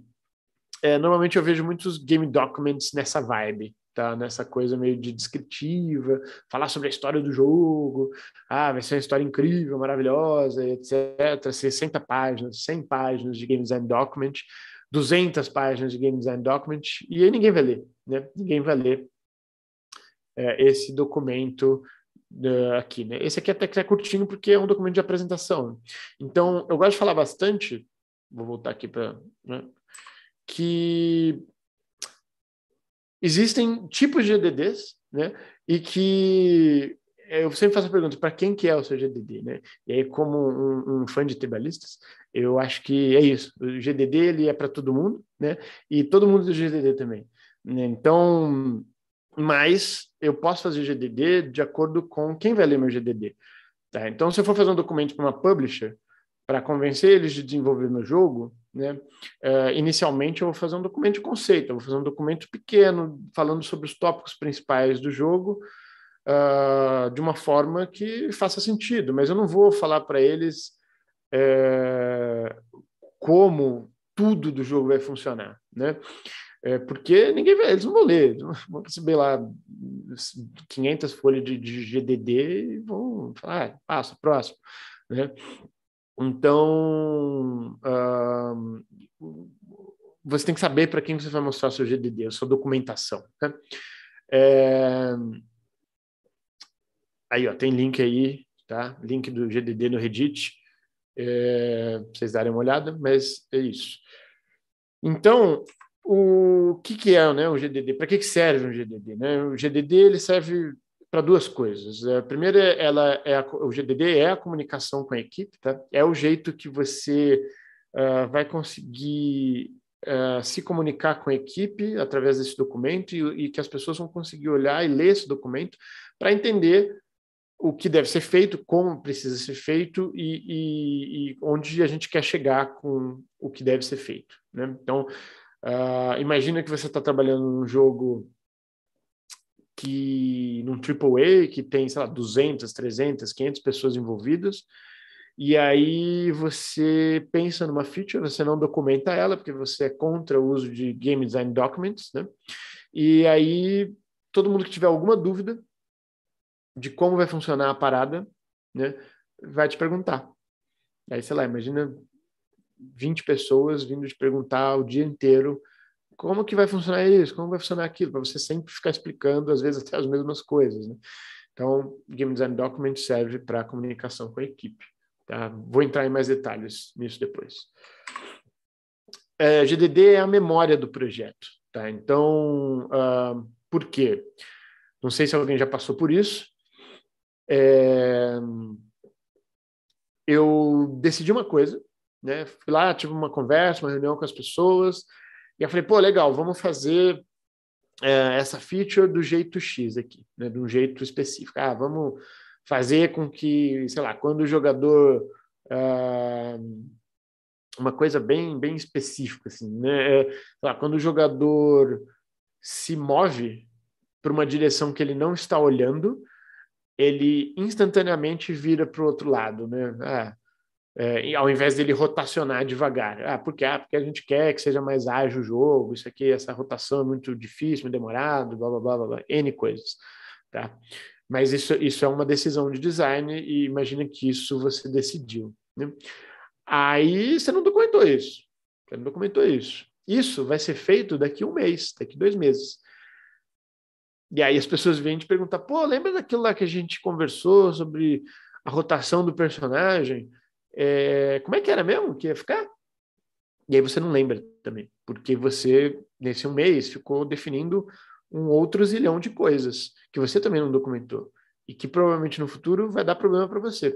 é, normalmente eu vejo muitos game documents nessa vibe, tá? Nessa coisa meio de descritiva, falar sobre a história do jogo, ah, vai ser uma história incrível, maravilhosa, etc. 60 páginas, 100 páginas de game design document, 200 páginas de game design document, e aí ninguém vai ler, né? Ninguém vai ler é, esse documento uh, aqui. Né? Esse aqui é até que é curtinho porque é um documento de apresentação. Então, eu gosto de falar bastante, vou voltar aqui para... Né, que existem tipos de GDDs, né? E que eu sempre faço a pergunta para quem que é o seu GDD, né? E aí, como um, um, fã de tribalistas, eu acho que é isso. O GDD ele é para todo mundo, né? E todo mundo do GDD também. Né? Então, mas eu posso fazer GDD de acordo com quem vai ler meu GDD. Tá? Então, se eu for fazer um documento para uma publisher, para convencer eles de desenvolver meu jogo, né, uh, inicialmente eu vou fazer um documento de conceito, eu vou fazer um documento pequeno falando sobre os tópicos principais do jogo, uh, de uma forma que faça sentido, mas eu não vou falar para eles uh, como tudo do jogo vai funcionar, né? É, porque ninguém vê, eles não vão ler, vão receber lá 500 folhas de, de GDD e vão falar, ah, passa, próximo. Né? Então, uh, você tem que saber para quem você vai mostrar seu GDD, a sua documentação. Né? É... Aí, ó, tem link aí, tá? Link do GDD no Reddit, é... pra vocês darem uma olhada, mas é isso. Então, o que, que é né, o GDD? Para que, que serve um GDD? Né? O GDD ele serve para duas coisas. A é, primeira, ela é a, o GDD é a comunicação com a equipe, tá? é o jeito que você uh, vai conseguir uh, se comunicar com a equipe através desse documento e, e que as pessoas vão conseguir olhar e ler esse documento para entender o que deve ser feito, como precisa ser feito e, e, e, onde a gente quer chegar com o que deve ser feito. Né? Então, Uh, imagina que você está trabalhando num jogo que num AAA que tem, sei lá, 200, 300, 500 pessoas envolvidas. E aí você pensa numa feature, você não documenta ela, porque você é contra o uso de game design documents, né? E aí todo mundo que tiver alguma dúvida de como vai funcionar a parada, né, vai te perguntar. Aí, sei lá, imagina 20 pessoas vindo te perguntar o dia inteiro como que vai funcionar isso, como vai funcionar aquilo, para você sempre ficar explicando, às vezes, até as mesmas coisas. Né? Então, Game Design Document serve para comunicação com a equipe. Tá? Vou entrar em mais detalhes nisso depois. É, GDD é a memória do projeto. Tá? Então, uh, por quê? Não sei se alguém já passou por isso. É... Eu decidi uma coisa né? Fui lá, tive uma conversa, uma reunião com as pessoas, e eu falei, pô, legal, vamos fazer é, essa feature do jeito X aqui, né? De um jeito específico. Ah, vamos fazer com que, sei lá, quando o jogador... Ah, uma coisa bem, bem específica, assim, né? É, lá, quando o jogador se move para uma direção que ele não está olhando, ele instantaneamente vira para o outro lado, né? Ah, é, ao invés dele rotacionar devagar. Ah, porque, ah, porque a gente quer que seja mais ágil o jogo, isso aqui, essa rotação é muito difícil, muito demorado, blá, blá, blá, blá, blá N coisas, tá? Mas isso, isso é uma decisão de design e imagina que isso você decidiu, né? Aí você não documentou isso, você não documentou isso. Isso vai ser feito daqui um mês, daqui dois meses. E aí as pessoas vêm te perguntar, pô, lembra daquilo lá que a gente conversou sobre a rotação do personagem? É, como é que era mesmo que ia ficar? E aí você não lembra também, porque você, nesse um mês, ficou definindo um outro zilhão de coisas que você também não documentou e que provavelmente no futuro vai dar problema para você.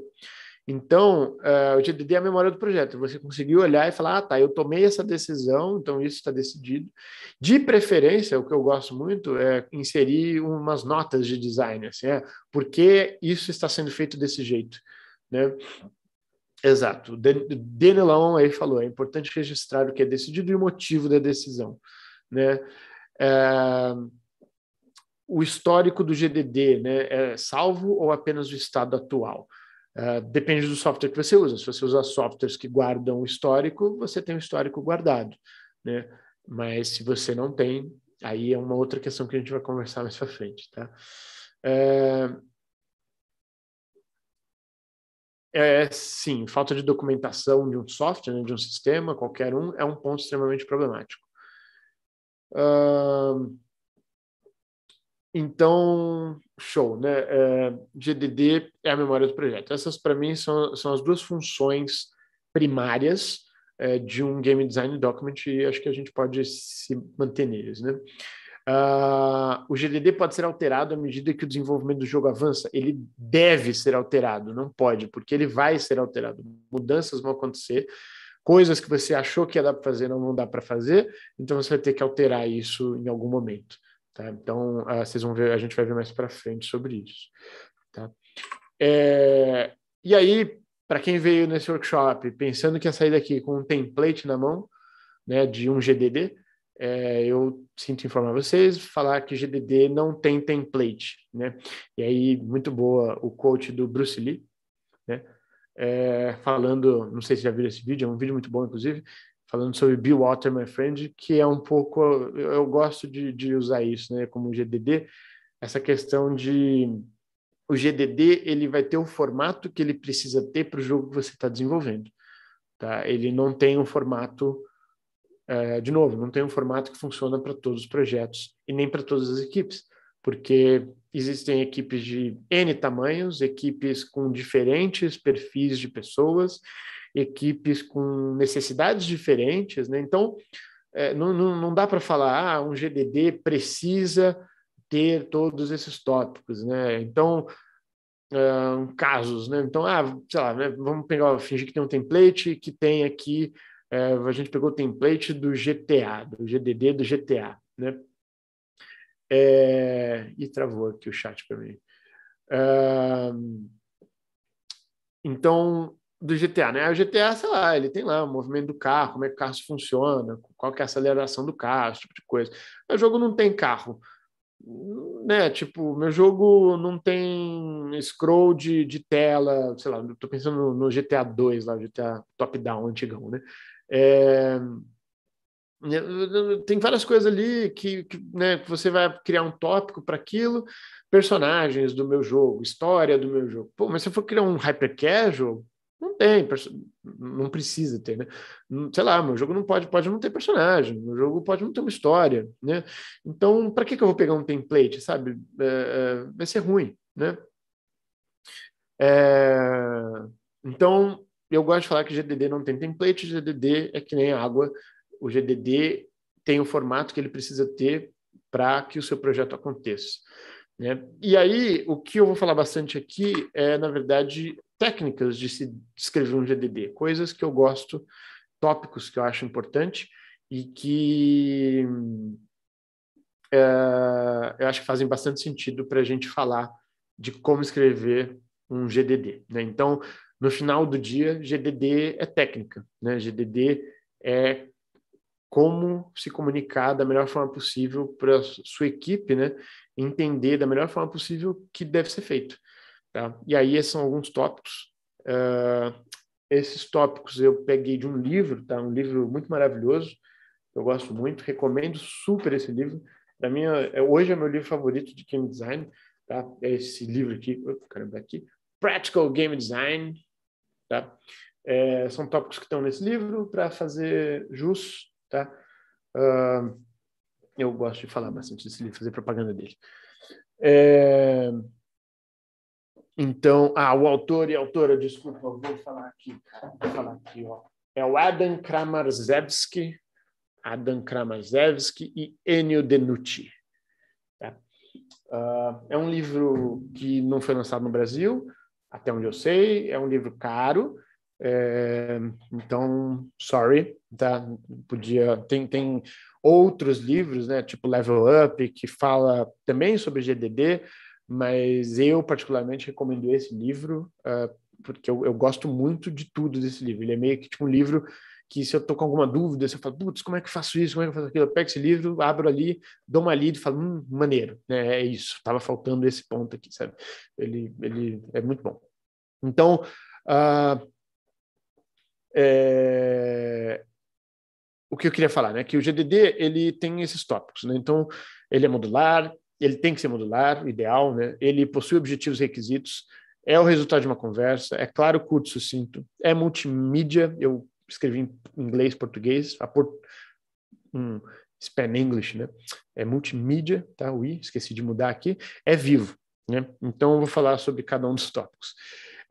Então, uh, te TDD a memória do projeto. Você conseguiu olhar e falar, ah, tá, eu tomei essa decisão, então isso está decidido. De preferência, o que eu gosto muito é inserir umas notas de design, assim, é, por que isso está sendo feito desse jeito, né? Exato. Daniel Laon aí falou: é importante registrar o que é decidido e o motivo da decisão. Né? É, o histórico do GDD né, é salvo ou apenas o estado atual? É, depende do software que você usa. Se você usar softwares que guardam o histórico, você tem o histórico guardado. Né? Mas se você não tem, aí é uma outra questão que a gente vai conversar mais para frente. Tá? É, é sim, falta de documentação de um software, né, de um sistema, qualquer um, é um ponto extremamente problemático. Uh, então, show, né? É, GDD é a memória do projeto. Essas, para mim, são, são as duas funções primárias é, de um Game Design Document e acho que a gente pode se manter neles, né? Uh, o GDD pode ser alterado à medida que o desenvolvimento do jogo avança. Ele deve ser alterado, não pode, porque ele vai ser alterado. Mudanças vão acontecer, coisas que você achou que ia dar para fazer não vão dar para fazer, então você vai ter que alterar isso em algum momento. Tá? Então, uh, vocês vão ver, a gente vai ver mais para frente sobre isso. Tá? É, e aí, para quem veio nesse workshop pensando que ia sair daqui com um template na mão, né, de um GDD, é, eu sinto informar vocês, falar que GDD não tem template, né? E aí, muito boa o coach do Bruce Lee, né? É, falando, não sei se já viram esse vídeo, é um vídeo muito bom, inclusive, falando sobre Be Water, My Friend, que é um pouco, eu, eu gosto de, de, usar isso, né? Como GDD, essa questão de o GDD, ele vai ter o formato que ele precisa ter para o jogo que você está desenvolvendo, tá? Ele não tem um formato é, de novo, não tem um formato que funciona para todos os projetos e nem para todas as equipes, porque existem equipes de N tamanhos, equipes com diferentes perfis de pessoas, equipes com necessidades diferentes, né? Então, é, não, não, não dá para falar, ah, um GDD precisa ter todos esses tópicos, né? Então, um, eh, casos, né? Então, ah, sei lá, né? vamos pegar, fingir que tem um template que tem aqui é, a gente pegou o template do GTA, do GDD do GTA, né? É, e travou aqui o chat para mim. É, então, do GTA, né? O GTA, sei lá, ele tem lá o movimento do carro, como é que o carro funciona, qual que é a aceleração do carro, esse tipo de coisa. O jogo não tem carro, né? Tipo, meu jogo não tem scroll de, de tela, sei lá, tô pensando no, GTA 2 lá, o GTA top-down antigão, né? É, né, tem várias coisas ali que, que né, você vai criar um tópico para aquilo, personagens do meu jogo, história do meu jogo. Pô, mas se eu for criar um hypercasual, não tem, não precisa ter, né? Hum, sei lá, meu jogo não pode, pode não ter personagem, meu jogo pode não ter uma história, né? Então, para que, que eu vou pegar um template, sabe? É, é vai ser ruim, né? É, então, eu gosto de falar que GDD não tem template, GDD é que nem água. O GDD tem o formato que ele precisa ter para que o seu projeto aconteça. Né? E aí, o que eu vou falar bastante aqui é, na verdade, técnicas de se escrever um GDD, coisas que eu gosto, tópicos que eu acho importante e que é, eu acho que fazem bastante sentido para a gente falar de como escrever um GDD. Né? Então, no final do dia, GDD é técnica, né? GDD é como se comunicar da melhor forma possível para sua equipe, né? Entender da melhor forma possível o que deve ser feito. Tá? E aí esses são alguns tópicos. Uh, esses tópicos eu peguei de um livro, tá? Um livro muito maravilhoso, eu gosto muito, recomendo super esse livro. Da minha, é, hoje é meu livro favorito de game design, tá? É esse livro aqui, caramba, é aqui, Practical Game Design Tá? É, são tópicos que estão nesse livro para fazer jus. Tá? Uh, eu gosto de falar bastante desse livro, fazer propaganda dele. É, então, ah, o autor e a autora, desculpa, vou falar aqui. Vou falar aqui ó. É o Adam Kramarzewski, Adam Kramarzewski e Enio Denucci. Tá? Uh, é um livro que não foi lançado no Brasil, até onde eu sei, é um livro caro. É, então, sorry, tá? Podia. Tem, tem outros livros, né? Tipo Level Up, que fala também sobre GDD, mas eu particularmente recomendo esse livro, uh, porque eu, eu, gosto muito de tudo desse livro. Ele é meio que tipo, um livro que se eu tô com alguma dúvida, se eu falo, putz, como é que eu faço isso, como é que eu faço aquilo? Eu pego esse livro, abro ali, dou uma lida e falo, hum, maneiro, né? É isso, tava faltando esse ponto aqui, sabe? Ele, ele é muito bom. Então, uh, é... o que eu queria falar, né? Que o GDD, ele tem esses tópicos, né? Então, ele é modular, ele tem que ser modular, ideal, né? Ele possui objetivos e requisitos, é o resultado de uma conversa, é claro, curto, sucinto, é multimídia, eu escrevi em inglês, português, a por... um span English, né? É multimídia, tá? O esqueci de mudar aqui. É vivo, né? Então eu vou falar sobre cada um dos tópicos.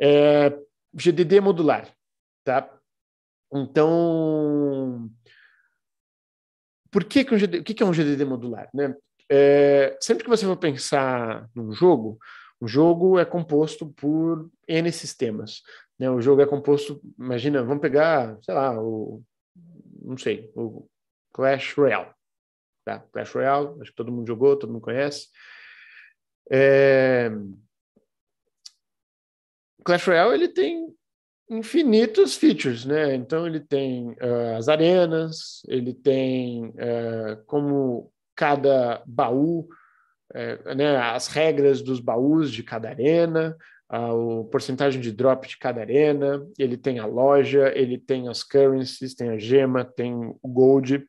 É, GDD modular, tá? Então, por que, que um GDD, o que, que é um GDD modular, né? É, sempre que você for pensar num jogo, o jogo é composto por N sistemas. Né? O jogo é composto, imagina, vamos pegar, sei lá, o, não sei, o Clash Royale. Tá? Clash Royale, acho que todo mundo jogou, todo mundo conhece. É... Clash Royale ele tem infinitos features, né? Então ele tem uh, as arenas, ele tem uh, como cada baú, uh, né? As regras dos baús de cada arena, a ah, o porcentagem de drop de cada arena, ele tem a loja, ele tem as currencies, tem a gema, tem o gold,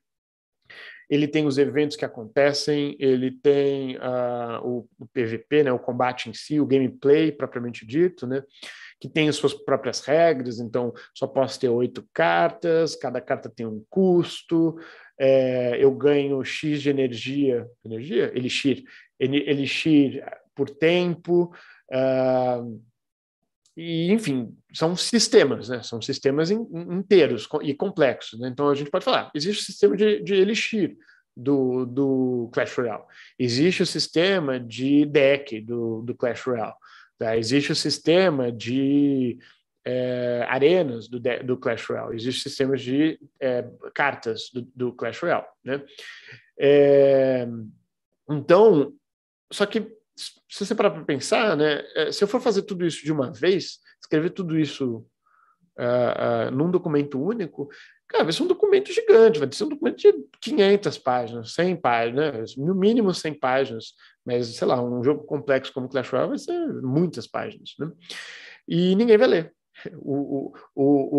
ele tem os eventos que acontecem, ele tem uh, o, o, PVP, né, o combate em si, o gameplay propriamente dito, né, que tem as suas próprias regras, então só posso ter oito cartas, cada carta tem um custo, é, eu ganho X de energia, energia? Elixir, elixir por tempo, Uh, e, enfim, são sistemas, né? São sistemas in, inteiros e complexos. Né? Então a gente pode falar, existe o sistema de, de Elixir do, do Clash Royale, existe o sistema de deck do, do Clash Royale, tá? existe o sistema de é, arenas do, do Clash Royale, existe sistemas de é, cartas do, do, Clash Royale, né? É, então, só que se você parar para pensar, né, é, se eu for fazer tudo isso de uma vez, escrever tudo isso uh, uh, num documento único, cara, vai ser um documento gigante, vai ser um documento de 500 páginas, 100 páginas, né, no mínimo 100 páginas, mas, sei lá, um jogo complexo como Clash Royale vai ser muitas páginas, né? E ninguém vai ler. o, o, o,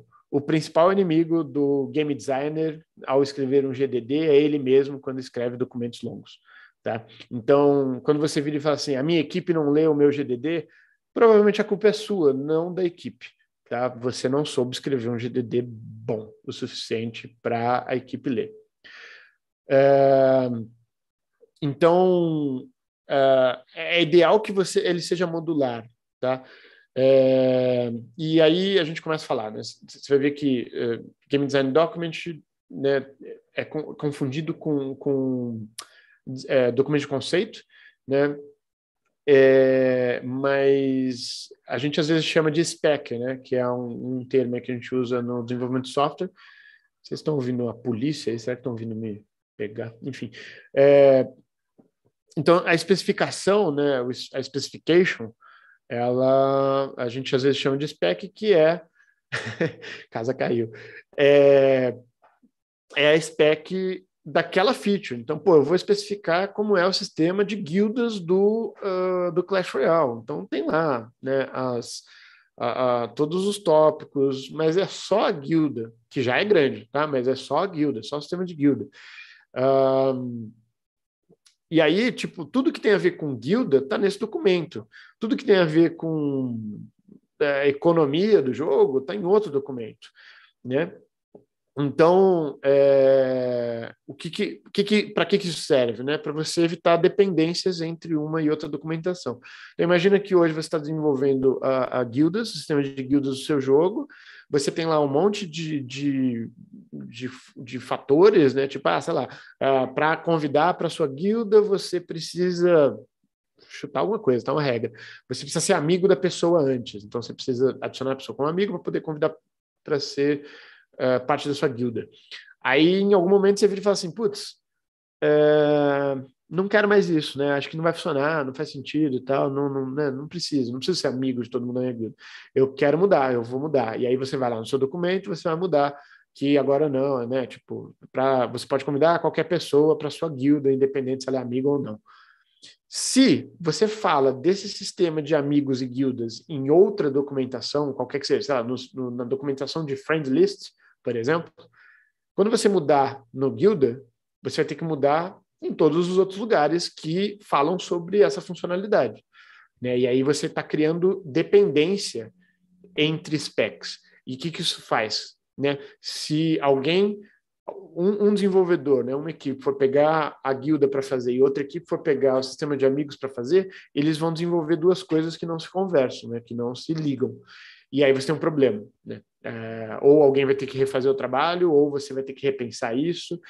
o o principal inimigo do game designer ao escrever um GDD é ele mesmo quando escreve documentos longos. Tá? Então, quando você vira e fala assim, a minha equipe não lê o meu GDD, provavelmente a culpa é sua, não da equipe. Tá? Você não soube escrever um GDD bom o suficiente para a equipe ler. É... Então, é... é ideal que você ele seja modular. Tá? É, e aí a gente começa a falar. Né? Você vai ver que é, Game Design Document né, é confundido com, com é, de conceito, né? É, mas a gente às vezes chama de spec, né? Que é um, um termo que a gente usa no desenvolvimento de software. Vocês estão ouvindo a polícia aí? Será que estão vindo me pegar? Enfim. É, então, a especificação, né? A specification, ela a gente às vezes chama de spec, que é. casa caiu. É, é a spec daquela feature. Então, pô, eu vou especificar como é o sistema de guildas do, uh, do Clash Royale. Então, tem lá né, as, a, a, todos os tópicos, mas é só a guilda, que já é grande, tá? Mas é só a guilda, só o sistema de guilda. Um, e aí, tipo, tudo que tem a ver com guilda está nesse documento. Tudo que tem a ver com a eh, economia do jogo está em outro documento, né? Então, é, o que que, que, para que, que isso serve? Né? Para você evitar dependências entre uma e outra documentação. Então, imagina que hoje você está desenvolvendo a, a guilda, o sistema de guildas do seu jogo, você tem lá um monte de, de, de, de fatores, né? tipo, ah, sei lá, ah, para convidar para sua guilda, você precisa chutar alguma coisa, tá uma regra. Você precisa ser amigo da pessoa antes, então você precisa adicionar a pessoa como amigo para poder convidar para ser uh, parte da sua guilda. Aí, em algum momento, você vira e fala assim, putz, uh, não quero mais isso, né? Acho que não vai funcionar, não faz sentido e tal, não, não, né? não preciso, não preciso ser amigo de todo mundo na minha guilda. Eu quero mudar, eu vou mudar. E aí você vai lá no seu documento, você vai mudar que agora não, né? Tipo, pra, você pode convidar qualquer pessoa para sua guilda, independente se ela é amiga ou não. Se você fala desse sistema de amigos e guildas em outra documentação, qualquer que seja, sei lá, no, no, na documentação de friend list, por exemplo, quando você mudar no Guilda, você vai ter que mudar em todos os outros lugares que falam sobre essa funcionalidade. Né? E aí você está criando dependência entre specs. E o que, que isso faz? Né? Se alguém, um, um, desenvolvedor, né, uma equipe for pegar a guilda para fazer e outra equipe for pegar o sistema de amigos para fazer, eles vão desenvolver duas coisas que não se conversam, né, que não se ligam e aí você tem um problema, né? É, ou alguém vai ter que refazer o trabalho, ou você vai ter que repensar isso.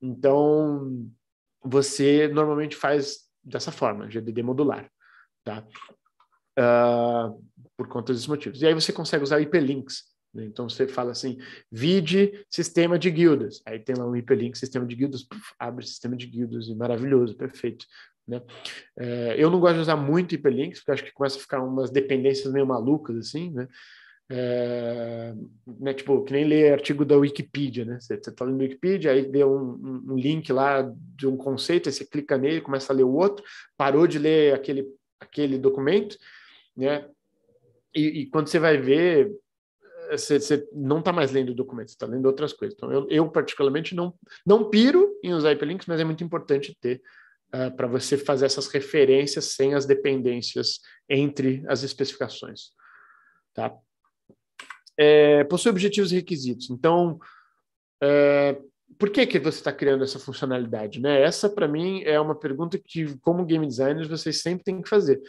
Então, você normalmente faz dessa forma, GDD modular, tá? Uh, por conta desses motivos. E aí você consegue usar hiperlinks. Né? Então você fala assim, vide sistema de guildas. Aí tem lá um hiperlink, sistema de guildas, puf, abre sistema de guildas, e maravilhoso, perfeito. Né? É, eu não gosto de usar muito hiperlinks, porque acho que começa a ficar umas dependências meio malucas, assim, né? É, né tipo, que nem ler artigo da Wikipedia, né? Você está lendo Wikipedia, aí deu um, um, link lá de um conceito, aí você clica nele, começa a ler o outro, parou de ler aquele, aquele documento, né? E, e quando você vai ver, eh, você, você não está mais lendo o documento, você está lendo outras coisas. Então, eu, eu particularmente não, não piro em usar hiperlinks, mas é muito importante ter uh, para você fazer essas referências sem as dependências entre as especificações. Tá? É, possui objetivos e requisitos. Então, é, por que, que você está criando essa funcionalidade? Né? Essa, para mim, é uma pergunta que, como game designers, vocês sempre têm que fazer.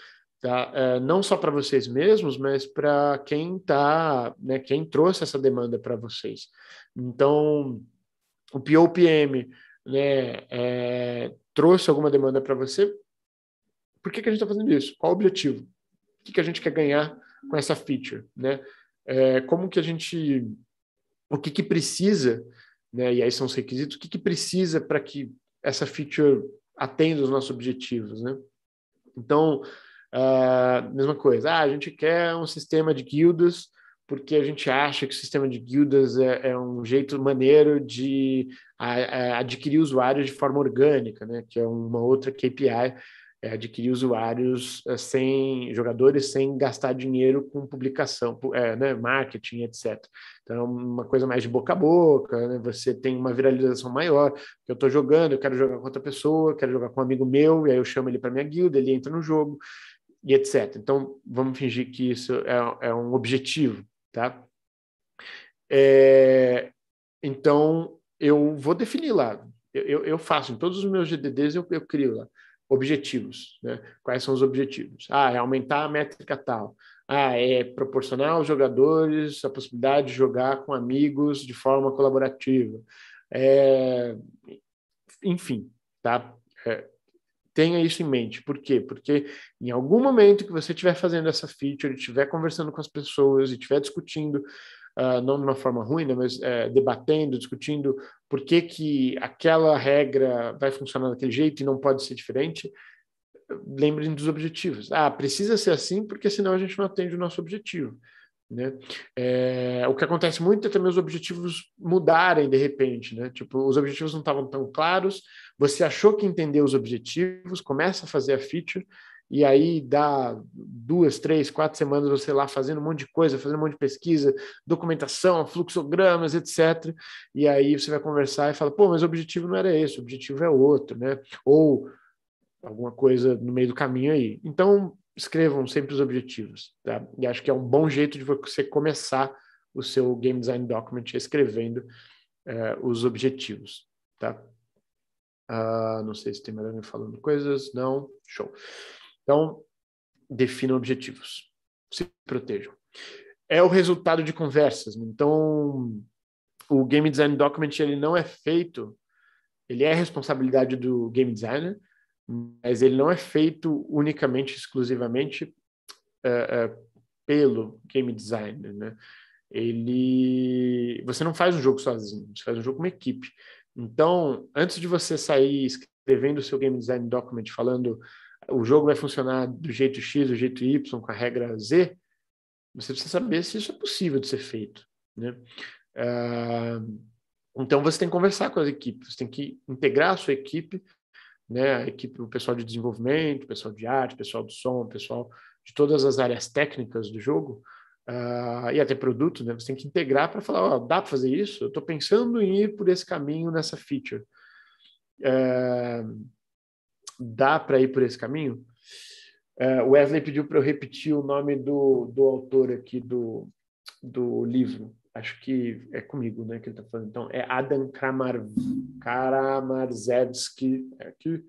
Tá? É, não só para vocês mesmos, mas para quem tá, né, quem trouxe essa demanda para vocês. Então, o POPM né, é, trouxe alguma demanda para você, por que, que a gente está fazendo isso? Qual o objetivo? O que, que a gente quer ganhar com essa feature? Né? É, como que a gente... O que, que precisa, né? e aí são os requisitos, o que, que precisa para que essa feature atenda os nossos objetivos? Né? Então, uh, mesma coisa. Ah, a gente quer um sistema de guildas porque a gente acha que o sistema de guildas é, é um jeito maneiro de a, a adquirir usuários de forma orgânica, né? que é uma outra KPI, é adquirir usuários eh, sem jogadores sem gastar dinheiro com publicação, é, né? marketing, etc. Então, é uma coisa mais de boca a boca, né? você tem uma viralização maior. Eu estou jogando, eu quero jogar com outra pessoa, quero jogar com um amigo meu, e aí eu chamo ele para minha guilda, ele entra no jogo e etc. Então, vamos fingir que isso é, é um objetivo. Tá? É, então, eu vou definir lá. Eu, eu, faço em todos os meus GDDs, eu, eu crio lá objetivos. Né? Quais são os objetivos? Ah, é aumentar a métrica tal. Ah, é proporcionar aos jogadores a possibilidade de jogar com amigos de forma colaborativa. É... Enfim, tá? É, tenha isso em mente. Por quê? Porque em algum momento que você estiver fazendo essa feature, estiver conversando com as pessoas e estiver discutindo, uh, não de uma forma ruim, né, mas uh, debatendo, discutindo por que, que aquela regra vai funcionar daquele jeito e não pode ser diferente, lembrem dos objetivos. Ah, precisa ser assim porque senão a gente não atende o nosso objetivo. Né? É, o que acontece muito é também os objetivos mudarem de repente, né? Tipo, os objetivos não estavam tão claros, você achou que entendeu os objetivos, começa a fazer a feature, e aí dá duas, três, quatro semanas você lá fazendo um monte de coisa, fazendo um monte de pesquisa, documentação, fluxogramas, etc. E aí você vai conversar e fala, pô, mas o objetivo não era esse, o objetivo é outro, né? Ou alguma coisa no meio do caminho aí. Então, escrevam sempre os objetivos, tá? E acho que é um bom jeito de você começar o seu game design document escrevendo eh, os objetivos, tá? Uh, não sei se tem mais alguém falando coisas. Não? Show. Então, definam objetivos. Se protejam. É o resultado de conversas. Então, o Game Design Document ele não é feito, ele é responsabilidade do Game Designer, mas ele não é feito unicamente, exclusivamente uh, uh, pelo Game Designer, né? Ele, você não faz um jogo sozinho, você faz um jogo com uma equipe. Então, antes de você sair escrevendo o seu game design document falando o jogo vai funcionar do jeito X, do jeito Y, com a regra Z, você precisa saber se isso é possível de ser feito. Né? Uh, então, você tem que conversar com as equipes, você tem que integrar a sua equipe, né? a equipe, o pessoal de desenvolvimento, o pessoal de arte, o pessoal do som, o pessoal de todas as áreas técnicas do jogo, uh, e até produtos, né? Você tem que integrar para falar, ó, oh, dá para fazer isso? Eu estou pensando em ir por esse caminho nessa feature. Uh, dá para ir por esse caminho? Uh, Wesley pediu para eu repetir o nome do, do autor aqui do, do livro. Acho que é comigo, né, que ele está falando. Então, é Adam Kramar, Karamarzewski é aqui,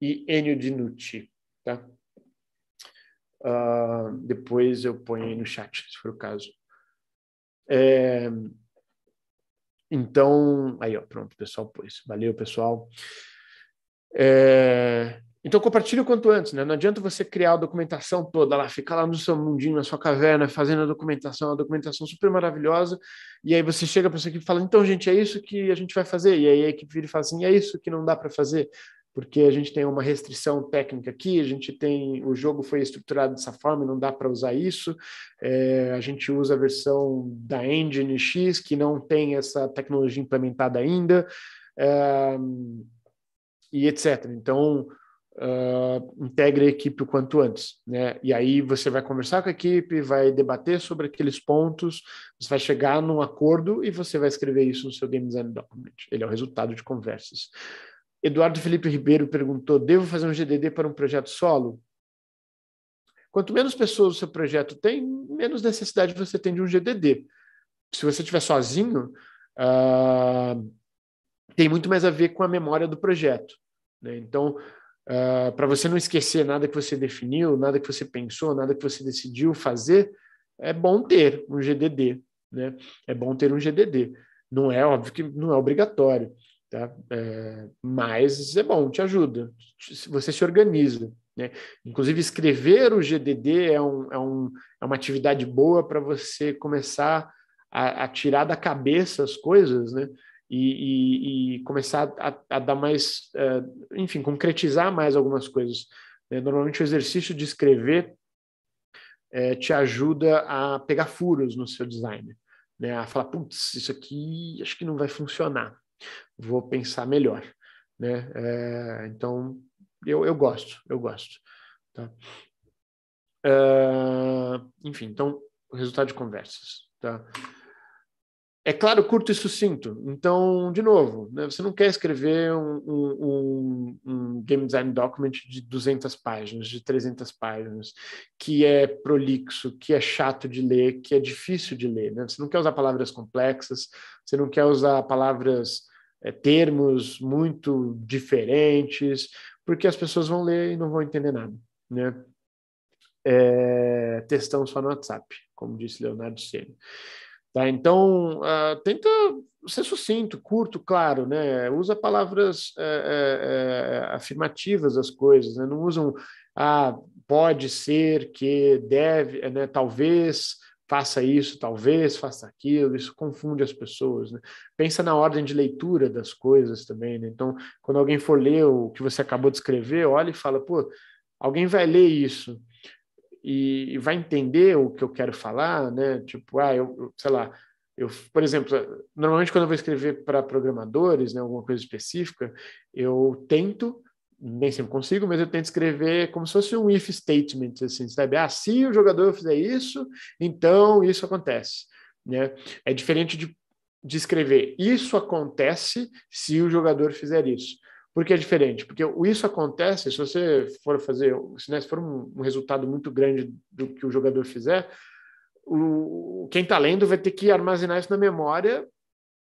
e Enio Dinucci, tá? Uh, depois eu ponho aí no chat, se for o caso. É... Então, aí, ó, pronto, pessoal pois Valeu, pessoal. É... Então, compartilhe o quanto antes, né? Não adianta você criar a documentação toda lá, ficar lá no seu mundinho, na sua caverna, fazendo a documentação, a documentação super maravilhosa, e aí você chega para sua equipe e fala: então, gente, é isso que a gente vai fazer. E aí a equipe vira e fala assim: é isso que não dá para fazer porque a gente tem uma restrição técnica aqui, a gente tem o jogo foi estruturado dessa forma, não dá para usar isso. É, a gente usa a versão da engine X que não tem essa tecnologia implementada ainda é, e etc. Então uh, é, integre a equipe o quanto antes, né? E aí você vai conversar com a equipe, vai debater sobre aqueles pontos, você vai chegar num acordo e você vai escrever isso no seu game design document. Ele é o resultado de conversas. Eduardo Felipe Ribeiro perguntou: devo fazer um GDD para um projeto solo? Quanto menos pessoas o seu projeto tem, menos necessidade você tem de um GDD. Se você estiver sozinho, uh, tem muito mais a ver com a memória do projeto. Né? Então, uh, ah, para você não esquecer nada que você definiu, nada que você pensou, nada que você decidiu fazer, é bom ter um GDD. Né? É bom ter um GDD. Não é óbvio que não é obrigatório. Tá? É, mas é bom, te ajuda, você se organiza. Né? Inclusive, escrever o GDD é, um, é, um, é uma atividade boa para você começar a, a, tirar da cabeça as coisas né? e, e, e começar a, a, dar mais, uh, enfim, concretizar mais algumas coisas. Né? Normalmente, o exercício de escrever é, te ajuda a pegar furos no seu design. Né, a falar, putz, isso aqui acho que não vai funcionar vou pensar melhor, né? É, então, eu, eu gosto, eu gosto. Tá? É, enfim, então, resultado de conversas, tá? É claro, curto e sucinto. Então, de novo, né, você não quer escrever um, um, um, game design document de 200 páginas, de 300 páginas, que é prolixo, que é chato de ler, que é difícil de ler. Né? Você não quer usar palavras complexas, você não quer usar palavras é, termos muito diferentes, porque as pessoas vão ler e não vão entender nada, né? É, textão só no WhatsApp, como disse Leonardo Senna. Tá, então, uh, tenta ser sucinto, curto, claro, né? Usa palavras é, é, é, afirmativas as coisas, né? Não usam, ah, pode ser, que deve, né? talvez, faça isso, talvez faça aquilo, isso confunde as pessoas. Né? Pensa na ordem de leitura das coisas também. Né? Então, quando alguém for ler o que você acabou de escrever, olha e fala: pô, alguém vai ler isso e, e vai entender o que eu quero falar, né? Tipo, ah, eu, eu sei lá. Eu, por exemplo, normalmente quando eu vou escrever para programadores, né, alguma coisa específica, eu tento nem sempre consigo, mas eu tento escrever como se fosse um if statement, assim, sabe? Ah, se o jogador fizer isso, então isso acontece, né? É diferente de, de escrever isso acontece se o jogador fizer isso. Por que é diferente? Porque o isso acontece, se você for fazer, se, né, se for um, um, resultado muito grande do que o jogador fizer, o, quem está lendo vai ter que armazenar isso na memória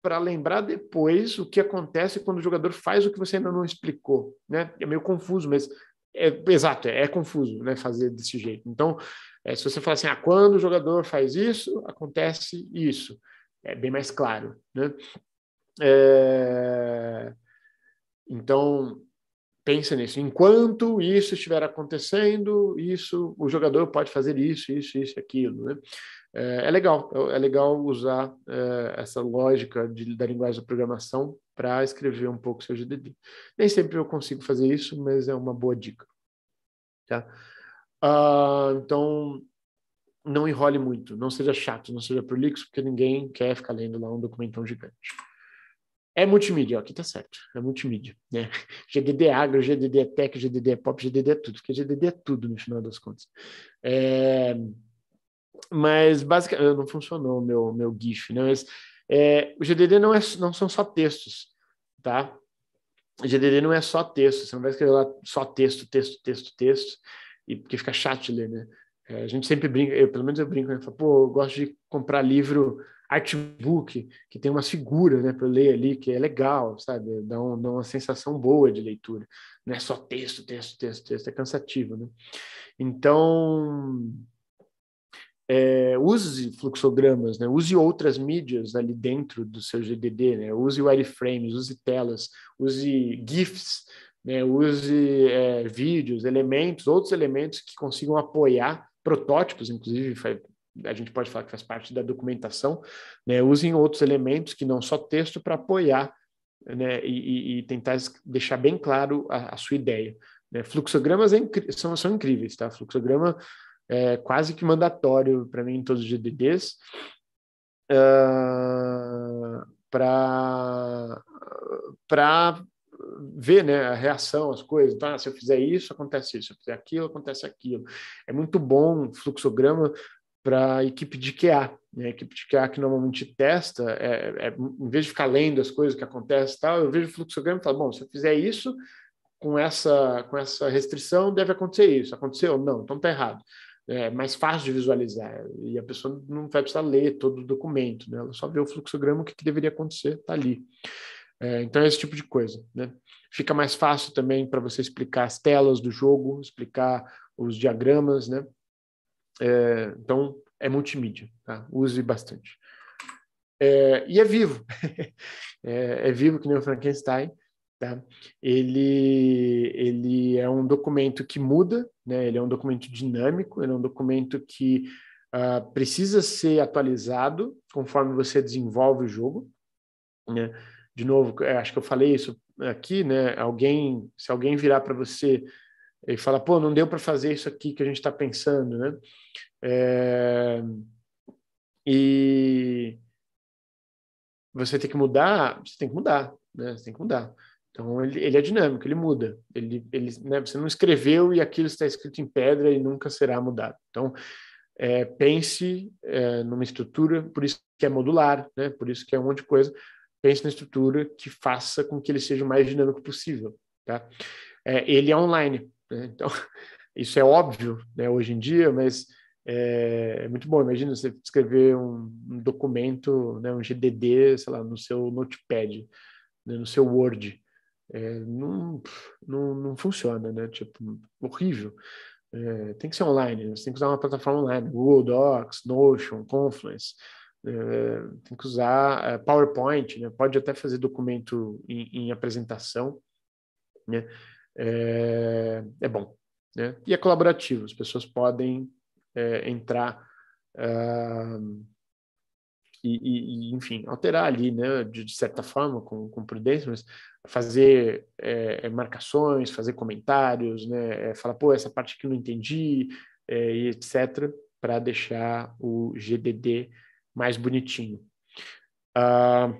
para lembrar depois o que acontece quando o jogador faz o que você ainda não explicou, né? É meio confuso, mas é exato, é, é confuso, né? Fazer desse jeito. Então, é, se você falar assim, ah, quando o jogador faz isso, acontece isso, é bem mais claro, né? É... Então, pensa nisso. Enquanto isso estiver acontecendo, isso, o jogador pode fazer isso, isso, isso, aquilo, né? é, é legal, é legal usar é, essa lógica de, da linguagem da programação para escrever um pouco seu GDD. Nem sempre eu consigo fazer isso, mas é uma boa dica. Tá? Ah, então, não enrole muito, não seja chato, não seja prolixo, porque ninguém quer ficar lendo lá um documentão gigante. É multimídia, ó, aqui tá certo, é multimídia, né? GDD é agro, GDD é tech, GDD é pop, GDD é tudo, porque GDD é tudo no final das contas. É, mas basicamente não funcionou o meu, meu GIF, né? Mas, é, o GDD não, é, não são só textos, tá? O GDD não é só texto, você não vai escrever lá só texto, texto, texto, texto, e porque fica chato de ler, né? É, a gente sempre brinca, eu, pelo menos eu brinco, né? Eu falo, pô, eu gosto de comprar livro artbook, que tem umas figuras, né, para ler ali, que é legal, sabe? Dá, um, dá uma sensação boa de leitura. Não é só texto, texto, texto, texto, é cansativo, né? Então, é, use fluxogramas, né? use outras mídias ali dentro do seu GDD, né? use wireframes, use telas, use GIFs, né? use é, vídeos, elementos, outros elementos que consigam apoiar protótipos, inclusive a gente pode falar que faz parte da documentação, né? usem outros elementos que não só texto para apoiar né? e, e, tentar deixar bem claro a, a sua ideia. Né? Fluxogramas é são, são incríveis, tá? Fluxograma é quase que mandatório para mim em todos os GDDs, uh, para ver né, a reação, as coisas. Tá? Se eu fizer isso, acontece isso. Se eu fizer aquilo, acontece aquilo. É muito bom o fluxograma para a equipe de QA. Né? A equipe de QA que normalmente testa, é, é, em vez de ficar lendo as coisas que acontecem tal, eu vejo o fluxograma e falo, bom, se eu fizer isso, com essa, com essa restrição, deve acontecer isso. Aconteceu? Não, então tá errado é, mais fácil de visualizar e a pessoa não vai precisar ler todo o documento, né? ela só vê o fluxograma, o que, que deveria acontecer está ali. É, então, é esse tipo de coisa. Né? Fica mais fácil também para você explicar as telas do jogo, explicar os diagramas. Né? É, então, é multimídia, tá? use bastante. É, e é vivo. é, é, vivo que nem o Frankenstein. Tá? Ele, ele é um documento que muda, né? ele é um documento dinâmico, ele é um documento que uh, precisa ser atualizado conforme você desenvolve o jogo. Né? De novo, é, acho que eu falei isso aqui, né? Alguém, se alguém virar para você e falar, pô, não deu para fazer isso aqui que a gente está pensando, né? É... E você tem que mudar, você tem que mudar, né? Você tem que mudar. Então ele, ele é dinâmico, ele muda. Ele, ele, né, você não escreveu e aquilo está escrito em pedra e nunca será mudado. Então é, pense é, numa estrutura, por isso que é modular, né, por isso que é um monte de coisa. Pense na estrutura que faça com que ele seja o mais dinâmico possível. Tá? É, ele é online, né? então isso é óbvio né, hoje em dia, mas é, é, muito bom. Imagina você escrever um, um documento, né, um GDD, sei lá, no seu Notepad, né, no seu Word é, não, não, não funciona, né? Tipo, horrível. É, tem que ser online, né? você tem que usar uma plataforma online, Google Docs, Notion, Confluence, é, tem que usar é, PowerPoint, né? pode até fazer documento em, em apresentação, né? É, é, bom. Né? E é colaborativo, as pessoas podem é, entrar ah, e, e, enfim, alterar ali, né, de, de, certa forma, com, com prudência, mas fazer é, é marcações, fazer comentários, né, é, falar, pô, essa parte aqui eu não entendi, é, e etc., para deixar o GDD mais bonitinho. Ah,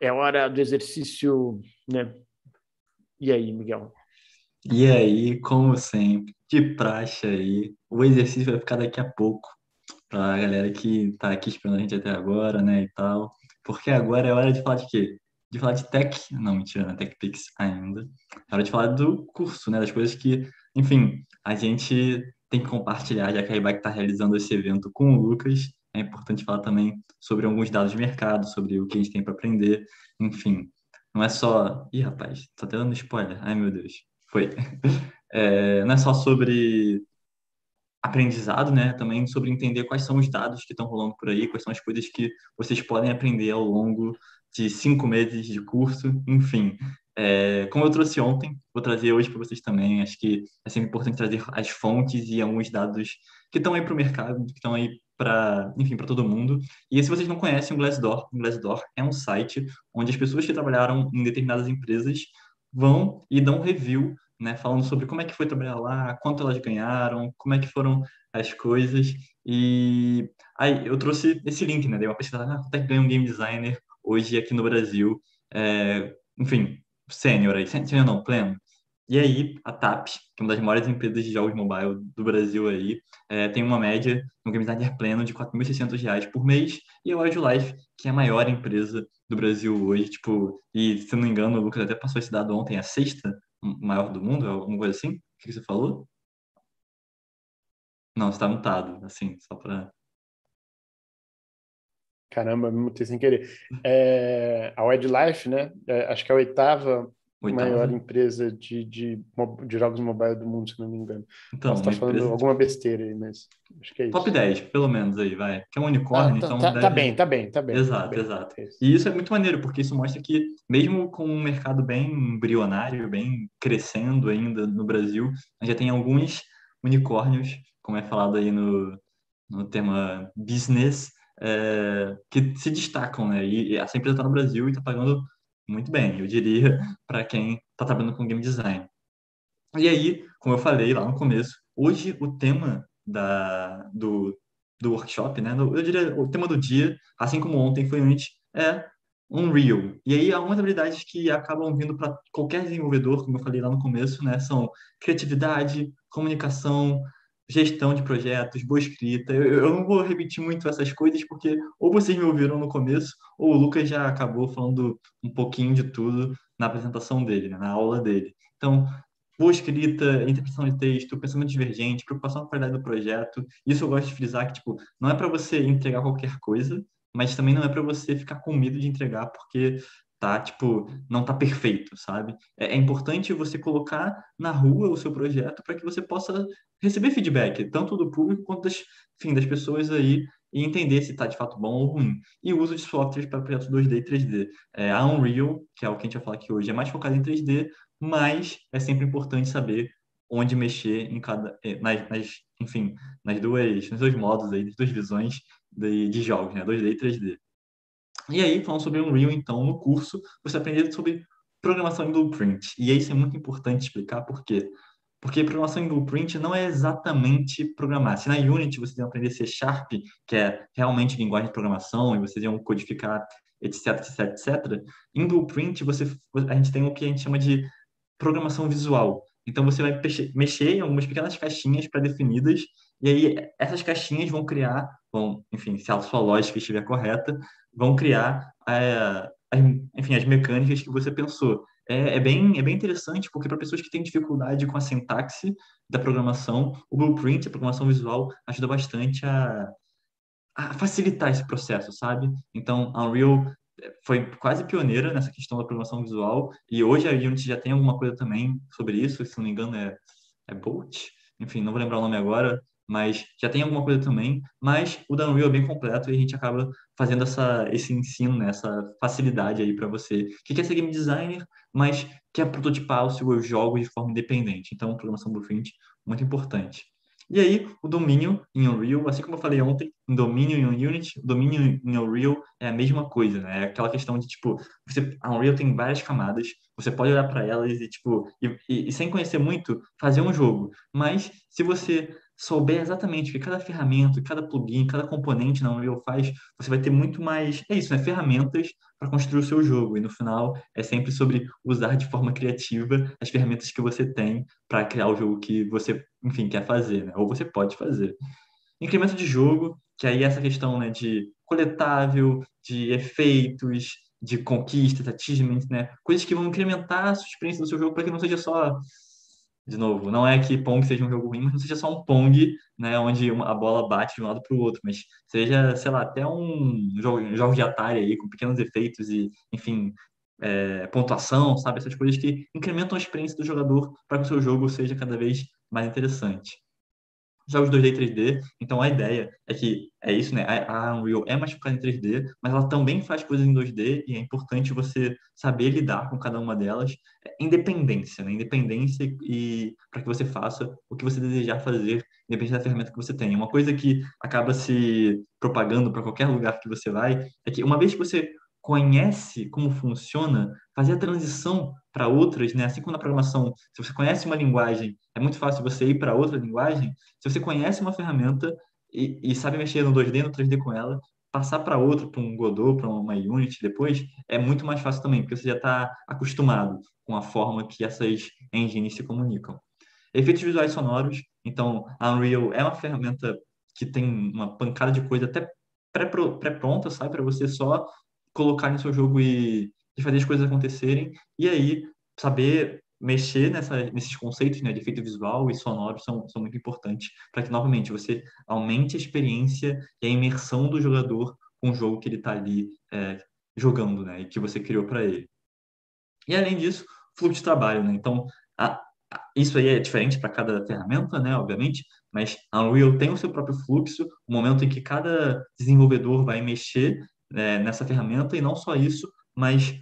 é hora do exercício, né? E aí, Miguel? E aí, como sempre, de praxe aí, o exercício vai ficar daqui a pouco para a galera que está aqui esperando a gente até agora, né, e tal. Porque agora é hora de falar de quê? De falar de tech, não, mentira, não é tech pix ainda. É hora de falar do curso, né, das coisas que, enfim, a gente tem que compartilhar, já que a IBAC está realizando esse evento com o Lucas. É importante falar também sobre alguns dados de mercado, sobre o que a gente tem para aprender, enfim. Não é só. Ih, rapaz, tá até dando spoiler. Ai, meu Deus. Foi. É, não é só sobre aprendizado, né? Também sobre entender quais são os dados que estão rolando por aí, quais são as coisas que vocês podem aprender ao longo de cinco meses de curso, enfim. É, como eu trouxe ontem, vou trazer hoje para vocês também. Acho que é sempre importante trazer as fontes e alguns dados que estão aí para o mercado, que estão aí para, enfim, para todo mundo. E se vocês não conhecem o Glassdoor, o Glassdoor é um site onde as pessoas que trabalharam em determinadas empresas vão e dão review né, falando sobre como é que foi trabalhar lá, quanto elas ganharam, como é que foram as coisas. E aí eu trouxe esse link, né? Dei uma pesquisada, ah, quanto é que ganha um game designer hoje aqui no Brasil? É, enfim, sênior aí, sênior não, pleno. E aí, a TAP, que é uma das maiores empresas de jogos mobile do Brasil aí, é, tem uma média no Game Designer pleno de R$ 4.600 por mês, e a Wild Life, que é a maior empresa do Brasil hoje, tipo, e se não me engano, o Lucas até passou esse dado ontem, é a sexta maior do mundo, alguma coisa assim? O que você falou? Não, está mutado, assim, só para. Caramba, me mutei sem querer. É, a Wildlife, né? É, acho que é a oitava Oitavo. maior né? empresa de, de, de, jogos mobile do mundo, se não me engano. Então, está falando alguma besteira aí, mas acho que é isso. Top 10, pelo menos aí, vai. Que é um unicórnio, ah, tá, então. Tá, tá deve... tá, bem, tá bem, tá bem. Exato, tá bem. exato. E isso é muito maneiro, porque isso mostra que, mesmo com um mercado bem embrionário, bem crescendo ainda no Brasil, já tem alguns unicórnios, como é falado aí no, no tema business. É, que se destacam, né? E essa empresa está no Brasil e está pagando muito bem, eu diria, para quem está trabalhando com game design. E aí, como eu falei lá no começo, hoje o tema da, do, do workshop, né? Eu diria o tema do dia, assim como ontem foi antes, é Unreal. E aí algumas habilidades que acabam vindo para qualquer desenvolvedor, como eu falei lá no começo, né? São criatividade, comunicação, gestão de projetos, boa escrita. Eu, eu, não vou repetir muito essas coisas, porque ou vocês me ouviram no começo, ou o Lucas já acabou falando um pouquinho de tudo na apresentação dele, né, na aula dele. Então, boa escrita, interpretação de texto, pensamento divergente, preocupação com a qualidade do projeto. Isso eu gosto de frisar que, tipo, não é para você entregar qualquer coisa, mas também não é para você ficar com medo de entregar, porque tá? Tipo, não tá perfeito, sabe? É, é importante você colocar na rua o seu projeto para que você possa receber feedback, tanto do público quanto das, enfim, das pessoas aí e entender se está de fato bom ou ruim. E o uso de softwares para projetos 2D e 3D. É, a Unreal, que é o que a gente vai falar aqui hoje, é mais focada em 3D, mas é sempre importante saber onde mexer em cada, é, nas, nas enfim, nas duas, nos dois modos aí, nas duas visões de, de jogos, né? 2D e 3D. E aí, falando sobre Unreal, então, no curso, você aprende sobre programação em Blueprint. E isso é muito importante explicar por quê. Porque programação em Blueprint não é exatamente programar. Se na Unity vocês que aprender C Sharp, que é realmente linguagem de programação, e vocês iam codificar, etc, etc, etc, em Blueprint você, a gente tem o que a gente chama de programação visual. Então você vai mexer em algumas pequenas caixinhas pré-definidas, e aí essas caixinhas vão criar, vão, enfim, se a sua lógica estiver correta, vão criar é, as, enfim, as mecânicas que você pensou. É, é, bem, é bem interessante, porque para pessoas que têm dificuldade com a sintaxe da programação, o blueprint, a programação visual, ajuda bastante a, a facilitar esse processo, sabe? Então, a Unreal é, foi quase pioneira nessa questão da programação visual, e hoje a Unity já tem alguma coisa também sobre isso, se não me engano é, é Bolt, enfim, não vou lembrar o nome agora, mas já tem alguma coisa também. Mas o da Unreal é bem completo e a gente acaba fazendo essa, esse ensino, né? essa facilidade aí para você que quer ser game designer, mas quer prototipar os seus jogos de forma independente. Então, programação blueprint, muito importante. E aí, o domínio em Unreal, assim como eu falei ontem, domínio em Unity, domínio em Unreal é a mesma coisa, né? É aquela questão de, tipo, você, a Unreal tem várias camadas, você pode olhar para elas e, tipo, e, e, e, sem conhecer muito, fazer um jogo. Mas, se você souber exatamente o que cada ferramenta, cada plugin, cada componente na Unreal faz, você vai ter muito mais, é isso, né? Ferramentas para construir o seu jogo. E no final é sempre sobre usar de forma criativa as ferramentas que você tem para criar o jogo que você, enfim, quer fazer, né? Ou você pode fazer. Incremento de jogo, que aí é essa questão né, de coletável, de efeitos, de conquistas, achievements, né? Coisas que vão incrementar a sua experiência do seu jogo para que não seja só de novo, não é que Pong seja um jogo ruim, mas não seja só um Pong, né, onde uma, a bola bate de um lado para o outro, mas seja, sei lá, até um jogo, um jogo de Atari aí, com pequenos efeitos e, enfim, é, pontuação, sabe? Essas coisas que incrementam a experiência do jogador para que o seu jogo seja cada vez mais interessante jogos 2D e 3D. Então a ideia é que é isso, né? A Unreal é mais focada em 3D, mas ela também faz coisas em 2D e é importante você saber lidar com cada uma delas. É independência, né? Independência e para que você faça o que você desejar fazer, independente da ferramenta que você tem. Uma coisa que acaba se propagando para qualquer lugar que você vai é que uma vez que você conhece como funciona, fazer a transição para outras, né? Assim como na programação, se você conhece uma linguagem, é muito fácil você ir para outra linguagem. Se você conhece uma ferramenta e, e, sabe mexer no 2D, no 3D com ela, passar para outra, para um Godot, para uma Unity depois, é muito mais fácil também, porque você já está acostumado com a forma que essas engines se comunicam. Efeitos visuais sonoros, então a Unreal é uma ferramenta que tem uma pancada de coisa até pré-pronta, sabe? Para você só colocar no seu jogo e, e fazer as coisas acontecerem. E aí, saber mexer nessa, nesses conceitos né, de efeito visual e sonoro são, são muito importantes para que, novamente, você aumente a experiência e a imersão do jogador com o jogo que ele está ali é, jogando né, e que você criou para ele. E, além disso, fluxo de trabalho. Né? Então, a, a, isso aí é diferente para cada ferramenta, né, obviamente, mas a Unreal tem o seu próprio fluxo, o momento em que cada desenvolvedor vai mexer é, nessa ferramenta, e não só isso, mas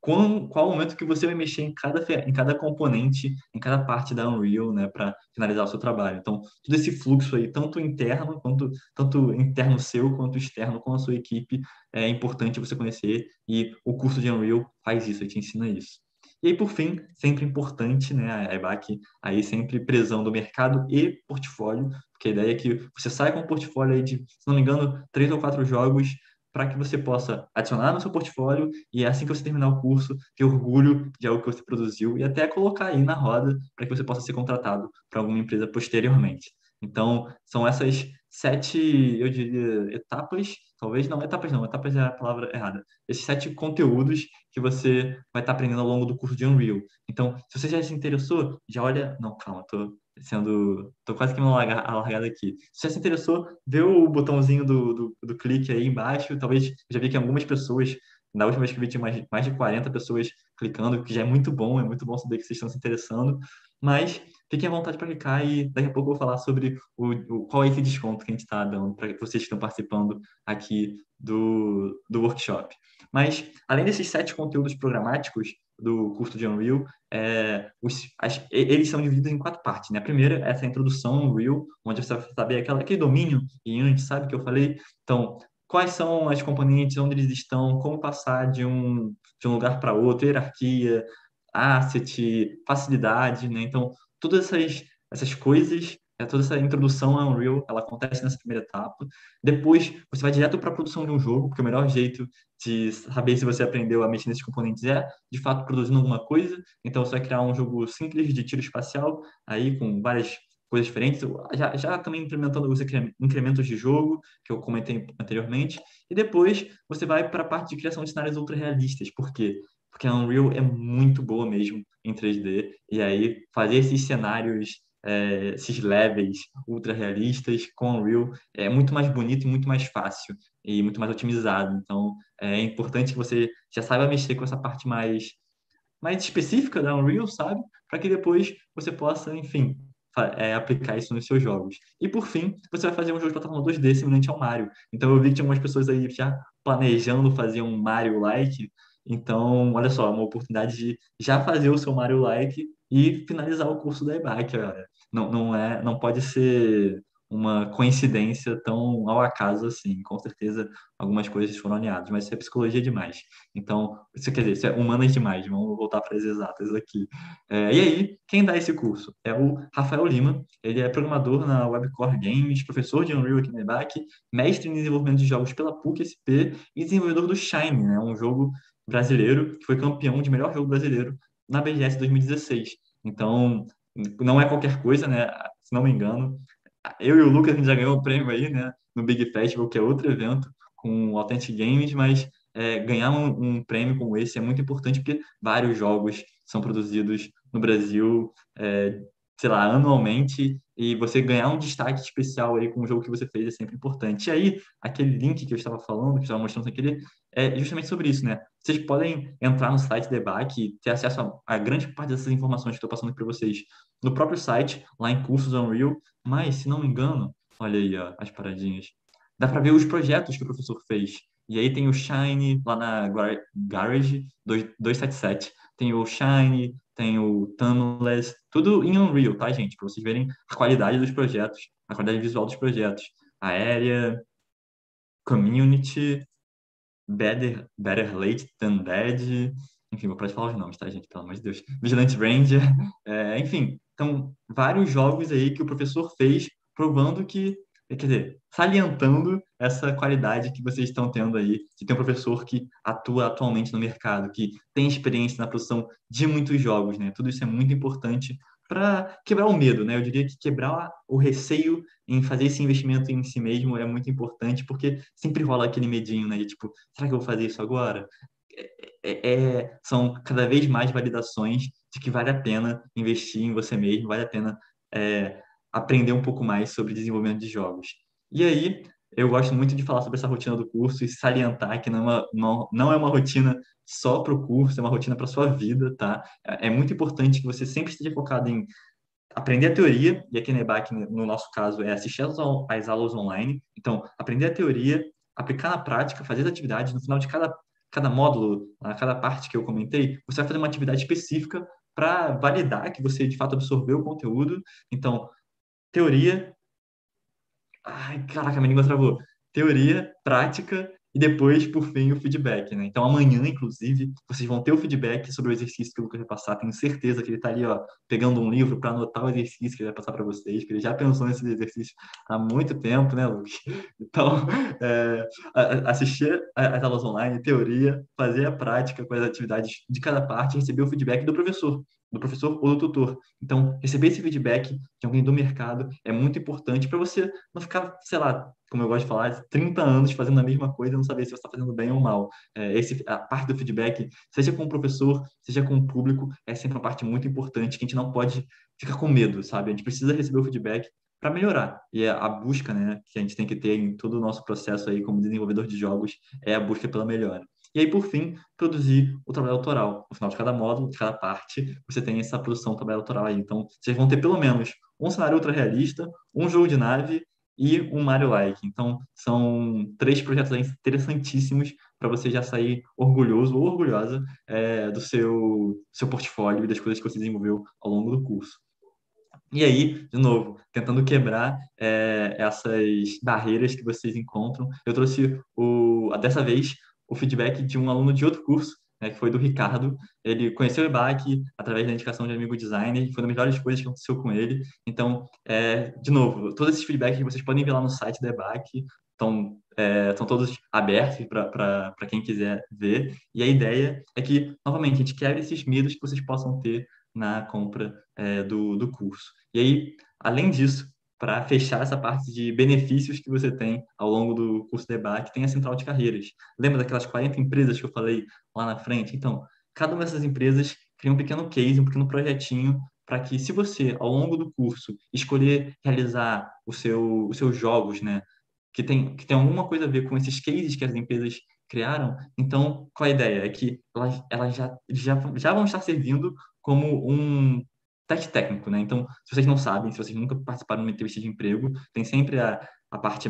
qual, qual o momento que você vai mexer em cada, em cada componente, em cada parte da Unreal, né, para finalizar o seu trabalho. Então, todo esse fluxo aí, tanto interno, quanto, tanto interno seu, quanto externo com a sua equipe, é importante você conhecer e o curso de Unreal faz isso, te ensina isso. E aí, por fim, sempre importante, né, a EBAC aí sempre prezando do mercado e portfólio, porque a ideia é que você saia com um portfólio aí de, se não me engano, três ou quatro jogos para que você possa adicionar no seu portfólio e é assim que você terminar o curso, ter orgulho de algo que você produziu e até colocar aí na roda para que você possa ser contratado para alguma empresa posteriormente. Então, são essas sete, eu diria, etapas, talvez não, etapas não, etapas é a palavra errada. Esses sete conteúdos que você vai estar aprendendo ao longo do curso de Unreal. Então, se você já se interessou, já olha, não, calma, tô sendo. Tô quase que me alargado aqui. Se você se interessou, vê o botãozinho do, do, do clique aí embaixo. Talvez já vi que algumas pessoas, na última vez que vi, tinha mais, mais de 40 pessoas clicando, que já é muito bom, é muito bom saber que vocês estão se interessando. Mas fiquem à vontade para clicar e daqui a pouco eu vou falar sobre o, o qual é esse desconto que a gente está dando para vocês que estão participando aqui do, do workshop. Mas, além desses sete conteúdos programáticos, do curso de Unreal, é, os, as, eles são divididos em quatro partes. Né? A primeira é essa introdução Unreal, onde você vai saber aquela, aquele domínio e antes, sabe, que eu falei. Então, quais são as componentes, onde eles estão, como passar de um, de um lugar para outro, hierarquia, asset, facilidade. Né? Então, todas essas, essas coisas é, toda essa introdução a Unreal, ela acontece nessa primeira etapa. Depois, você vai direto para a produção de um jogo, porque o melhor jeito de saber se você aprendeu a mexer nesses componentes é, de fato, produzindo alguma coisa. Então, você vai criar um jogo simples de tiro espacial, aí com várias coisas diferentes, já, já também implementando os incrementos de jogo, que eu comentei anteriormente, e depois você vai para a parte de criação de cenários ultra realistas, por quê? Porque a Unreal é muito boa mesmo em 3D, e aí fazer esses cenários é, esses levels ultra realistas com Unreal é muito mais bonito e muito mais fácil e muito mais otimizado. Então é importante que você já saiba mexer com essa parte mais mais específica da Unreal, sabe? Para que depois você possa, enfim, é, aplicar isso nos seus jogos. E por fim, você vai fazer um jogo de plataforma 2D semelhante ao Mario. Então eu vi que tinha algumas pessoas aí já planejando fazer um Mario-like. Então, olha só, é uma oportunidade de já fazer o seu Mario-like e finalizar o curso da EBAC, galera não, não é, não pode ser uma coincidência tão ao acaso assim. Com certeza algumas coisas foram alinhadas, mas isso é psicologia demais. Então, isso quer dizer, isso é humanas demais. Vamos voltar para as exatas aqui. É, e aí, quem dá esse curso? É o Rafael Lima. Ele é programador na Webcore Games, professor de Unreal aqui na EBAC, mestre em desenvolvimento de jogos pela PUC-SP e desenvolvedor do Shine, né? um jogo brasileiro que foi campeão de melhor jogo brasileiro na BGS 2016. Então, não é qualquer coisa, né? Se não me engano, eu e o Lucas a gente já ganhou o prêmio aí, né? No Big Festival, que é outro evento com Authentic Games, mas é, ganhar um, um, prêmio como esse é muito importante porque vários jogos são produzidos no Brasil, é, sei lá, anualmente, e você ganhar um destaque especial aí com o jogo que você fez é sempre importante. E aí, aquele link que eu estava falando, que eu estava mostrando aquele, é justamente sobre isso, né? Vocês podem entrar no site da EBAC e ter acesso a, a grande parte dessas informações que estou passando para vocês no próprio site, lá em cursos Unreal. Mas, se não me engano, olha aí ó, as paradinhas. Dá para ver os projetos que o professor fez. E aí tem o Shine lá na Garage 277. Tem o Shine, tem o Tumblr, tudo em Unreal, tá, gente? Para vocês verem a qualidade dos projetos, a qualidade visual dos projetos. Aérea, Community, Better, Better Late Than Dead. Enfim, vou parar de falar os nomes, tá, gente? Pelo amor de Deus. Vigilante Ranger. É, enfim, então, vários jogos aí que o professor fez provando que, quer dizer, salientando essa qualidade que vocês estão tendo aí, de ter um professor que atua atualmente no mercado, que tem experiência na produção de muitos jogos, né? Tudo isso é muito importante para quebrar o medo, né? Eu diria que quebrar o receio em fazer esse investimento em si mesmo é muito importante, porque sempre rola aquele medinho, né? De tipo, será que eu vou fazer isso agora? É, é, é são cada vez mais validações de que vale a pena investir em você mesmo, vale a pena é, aprender um pouco mais sobre desenvolvimento de jogos. E aí, eu gosto muito de falar sobre essa rotina do curso e salientar que não é uma, não, não é uma rotina só para o curso, é uma rotina para sua vida, tá? É, é, muito importante que você sempre esteja focado em aprender a teoria, e aqui na EBAC, no nosso caso, é assistir às, aulas online. Então, aprender a teoria, aplicar na prática, fazer as atividades. No final de cada, cada módulo, a cada parte que eu comentei, você vai fazer uma atividade específica para validar que você de fato absorveu o conteúdo. Então, teoria. Ai, caraca, minha língua travou. Teoria, prática e depois, por fim, o feedback, né? Então, amanhã, inclusive, vocês vão ter o feedback sobre o exercício que o Lucas vai passar. Tenho certeza que ele está ali, ó, pegando um livro para anotar o exercício que ele vai passar para vocês, porque ele já pensou nesse exercício há muito tempo, né, Lucas? Então, é, assistir as aulas online, teoria, fazer a prática com as atividades de cada parte, receber o feedback do professor do professor ou do tutor. Então, receber esse feedback de alguém do mercado é muito importante para você não ficar, sei lá, como eu gosto de falar, 30 é anos fazendo a mesma coisa e não saber se você está fazendo bem ou mal. É, esse, a parte do feedback, seja com o professor, seja com o público, é sempre uma parte muito importante que a gente não pode ficar com medo, sabe? A gente precisa receber o feedback para melhorar. E é a busca né, que a gente tem que ter em todo o nosso processo aí como desenvolvedor de jogos é a busca pela melhora. E aí, por fim, produzir o trabalho autoral. No final de cada módulo, de cada parte, você tem essa produção do trabalho autoral aí. Então, vocês vão ter pelo menos um cenário ultra realista, um jogo de nave e o Mario Like. Então, são três projetos interessantíssimos para você já sair orgulhoso ou orgulhosa é, do seu, seu portfólio e das coisas que você desenvolveu ao longo do curso. E aí, de novo, tentando quebrar é, essas barreiras que vocês encontram, eu trouxe, o, dessa vez, o feedback de um aluno de outro curso né, que foi do Ricardo. Ele conheceu o EBAC através da indicação de amigo designer, foi uma das melhores coisas que aconteceu com ele. Então, é, de novo, todos esses feedbacks que vocês podem ver lá no site do EBAC, estão é, todos abertos para quem quiser ver. E a ideia é que, novamente, a gente quebre esses medos que vocês possam ter na compra é, do, do curso. E aí, além disso, para fechar essa parte de benefícios que você tem ao longo do curso de EBA, que tem a central de carreiras. Lembra daquelas 40 empresas que eu falei lá na frente? Então, cada uma dessas empresas cria um pequeno case, um pequeno projetinho para que se você, ao longo do curso, escolher realizar o seu, os seus jogos, né, que tem, que tem alguma coisa a ver com esses cases que as empresas criaram, então, qual a ideia? É que elas, elas já, já, já vão estar servindo como um teste técnico, né? Então, se vocês não sabem, se vocês nunca participaram de uma entrevista de emprego, tem sempre a, a parte,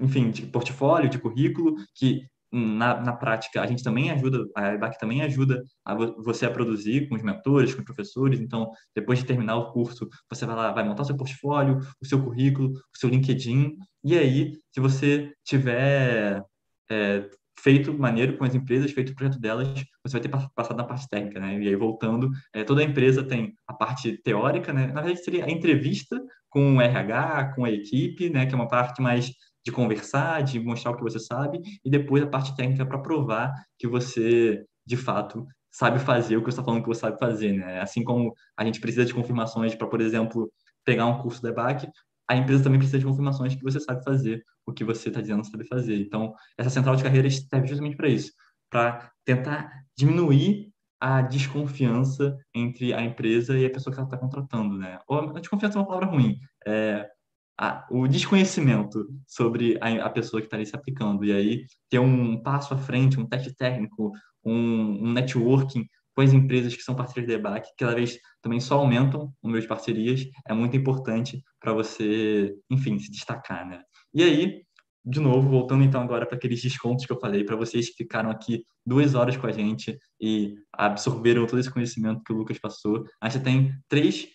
enfim, de portfólio, de currículo, que na, na prática a gente também ajuda, a EBAC também ajuda a você a produzir com os mentores, com os professores. Então, depois de terminar o curso, você vai lá, vai montar o seu portfólio, o seu currículo, o seu LinkedIn. E aí, se você tiver é, feito maneiro com as empresas, feito o projeto delas, você vai ter passado na parte técnica, né? E aí, voltando, é, toda a empresa tem a parte teórica, né? Na verdade, seria a entrevista com o RH, com a equipe, né? Que é uma parte mais de conversar, de mostrar o que você sabe, e depois a parte técnica para provar que você, de fato, sabe fazer o que você está falando que você sabe fazer, né? Assim como a gente precisa de confirmações para, por exemplo, pegar um curso da EBAC, a empresa também precisa de confirmações que você sabe fazer o que você está dizendo saber fazer. Então, essa central de carreira serve justamente para isso, para tentar diminuir a desconfiança entre a empresa e a pessoa que ela está contratando, né? Ou a desconfiança é uma palavra ruim, é a, o desconhecimento sobre a, a pessoa que está ali se aplicando. E aí, ter um passo à frente, um teste técnico, um, um networking com as empresas que são parceiras da EBAC, que cada vez também só aumentam o número de parcerias, é muito importante para você, enfim, se destacar, né? E aí, de novo, voltando então agora para aqueles descontos que eu falei, para vocês que ficaram aqui duas horas com a gente e absorveram todo esse conhecimento que o Lucas passou, a gente tem três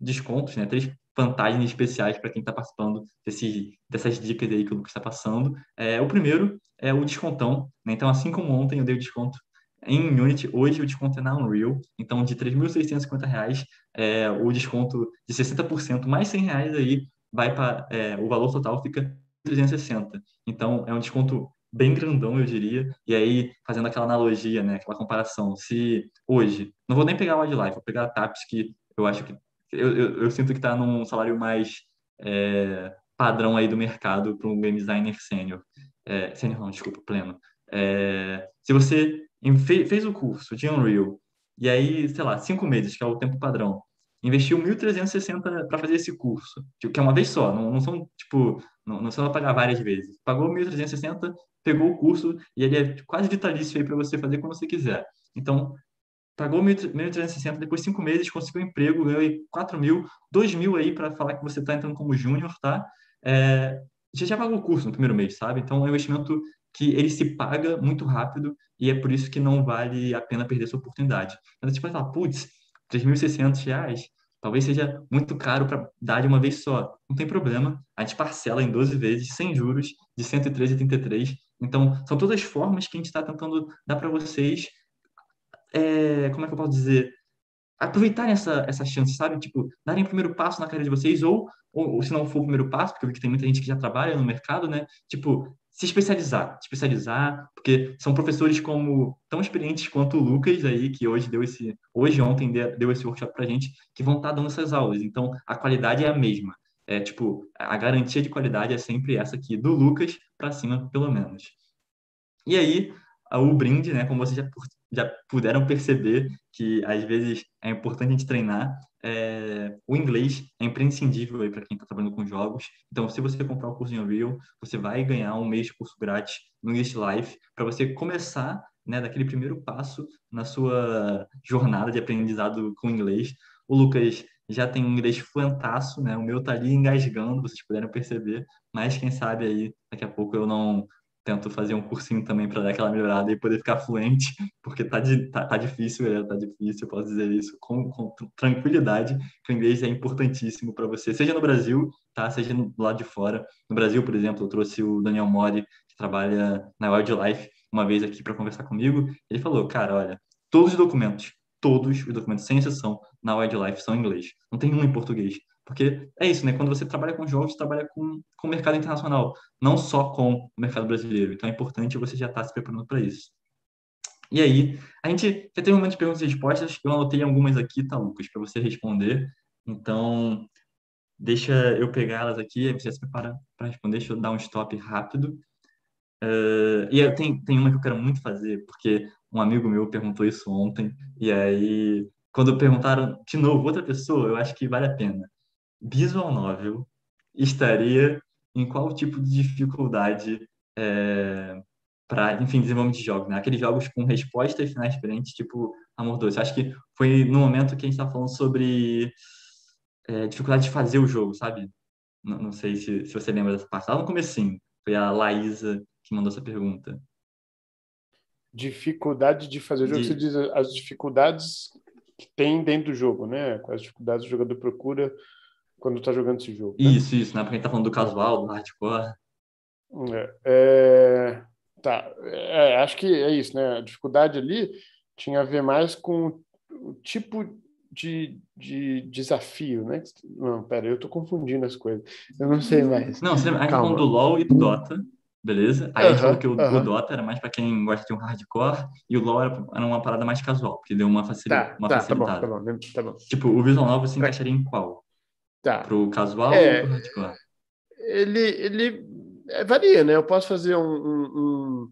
descontos, né? Três vantagens especiais para quem está participando desse, dessas dicas aí que o Lucas está passando. É, o primeiro é o descontão. Né? Então, assim como ontem eu dei o desconto em Unity, hoje o desconto é na Unreal, então de R$ 3.650, é, o desconto de 60%, mais R$ reais aí, vai para, é, o valor total fica 360. Então, é um desconto bem grandão, eu diria. E aí, fazendo aquela analogia, né, aquela comparação, se hoje, não vou nem pegar o AdLife, vou pegar a TAPS, que eu acho que, eu, eu, eu sinto que está num salário mais é, padrão aí do mercado para um game designer sênior. É, sênior não, desculpa, pleno. É, se você fez o curso de Unreal, e aí, sei lá, cinco meses, que é o tempo padrão, investiu 1.360 para fazer esse curso, que é uma vez só, não, não são, tipo, não, não são pagar várias vezes. Pagou 1.360, pegou o curso, e ele é quase vitalício aí para você fazer quando você quiser. Então, pagou 1.360, depois cinco meses, conseguiu um emprego, ganhou aí 4 mil, 2 mil aí para falar que você está entrando como júnior, tá? É, já, já pagou o curso no primeiro mês, sabe? Então, é um investimento que ele se paga muito rápido e é por isso que não vale a pena perder essa oportunidade. Mas tipo, você pode falar, putz, 3.600 reais talvez seja muito caro para dar de uma vez só. Não tem problema, a gente parcela em 12 vezes, sem juros, de 113,33. Então, são todas as formas que a gente está tentando dar para vocês, é, como é que eu posso dizer, aproveitarem essa, essa chance, sabe? Tipo, darem o primeiro passo na carreira de vocês, ou, ou, ou, se não for o primeiro passo, porque eu vi que tem muita gente que já trabalha no mercado, né? Tipo, se especializar, especializar, porque são professores como tão experientes quanto o Lucas aí que hoje deu esse, hoje ontem deu esse workshop para gente, que vão estar tá dando essas aulas. Então a qualidade é a mesma. É tipo a garantia de qualidade é sempre essa aqui do Lucas para cima pelo menos. E aí o brinde, né? Como vocês já já puderam perceber que às vezes é importante a gente treinar. É, o inglês é imprescindível aí para quem está trabalhando com jogos. Então, se você comprar o curso em Unreal, você vai ganhar um mês de curso grátis no English Life para você começar, né, daquele primeiro passo na sua jornada de aprendizado com inglês. O Lucas já tem um inglês fluentaço, né? O meu está ali engasgando, vocês puderam perceber, mas quem sabe aí daqui a pouco eu não tento fazer um cursinho também para dar aquela melhorada e poder ficar fluente, porque tá, de, tá, tá difícil, galera, né? tá difícil, eu posso dizer isso com, com tranquilidade, que o inglês é importantíssimo para você, seja no Brasil, tá, seja no lado de fora. No Brasil, por exemplo, eu trouxe o Daniel Mori, que trabalha na Wildlife, uma vez aqui para conversar comigo, ele falou, cara, olha, todos os documentos, todos os documentos, sem exceção, na Wildlife são em inglês. Não tem um em português. Porque é isso, né? Quando você trabalha com jogos, você trabalha com, com o mercado internacional, não só com o mercado brasileiro. Então é importante você já estar tá se preparando para isso. E aí, a gente já tem um monte de perguntas e respostas, eu anotei algumas aqui, tá, Lucas, para você responder. Então, deixa eu pegar elas aqui, você se prepara para responder, deixa eu dar um stop rápido. Uh, e tem, tem uma que eu quero muito fazer, porque um amigo meu perguntou isso ontem, e aí, quando perguntaram de novo outra pessoa, eu acho que vale a pena visual novel estaria em qual tipo de dificuldade é, para, enfim, desenvolvimento de jogos, né? Aqueles jogos com respostas finais né, diferentes, tipo Amor Doce. Acho que foi no momento que a gente está falando sobre é, dificuldade de fazer o jogo, sabe? Não, não sei se, se, você lembra dessa parte. Lá no comecinho, foi a Laísa que mandou essa pergunta. Dificuldade de fazer o jogo, de... você diz as dificuldades que tem dentro do jogo, né? Quais dificuldades o jogador procura quando tá jogando esse jogo. Né? Isso, isso, né? Pra quem tá falando do casual, do hardcore. É, é, tá, é, acho que é isso, né? A dificuldade ali tinha a ver mais com o tipo de, de desafio, né? Não, pera, eu tô confundindo as coisas. Eu não sei hum. mais. Não, você tá lembra do LoL e do Dota, beleza? Aí uh -huh, falou que o, uh -huh. o, Dota era mais para quem gosta de um hardcore e o LoL era, era uma parada mais casual, porque deu uma, facil... tá, uma tá, facilitada. Tá bom, tá bom, tá bom. Tipo, o Visual Novel se encaixaria em qual? Tá. Para o casual é, ou para o hardcore? Ele, ele é, varia, né? Eu posso fazer um, um,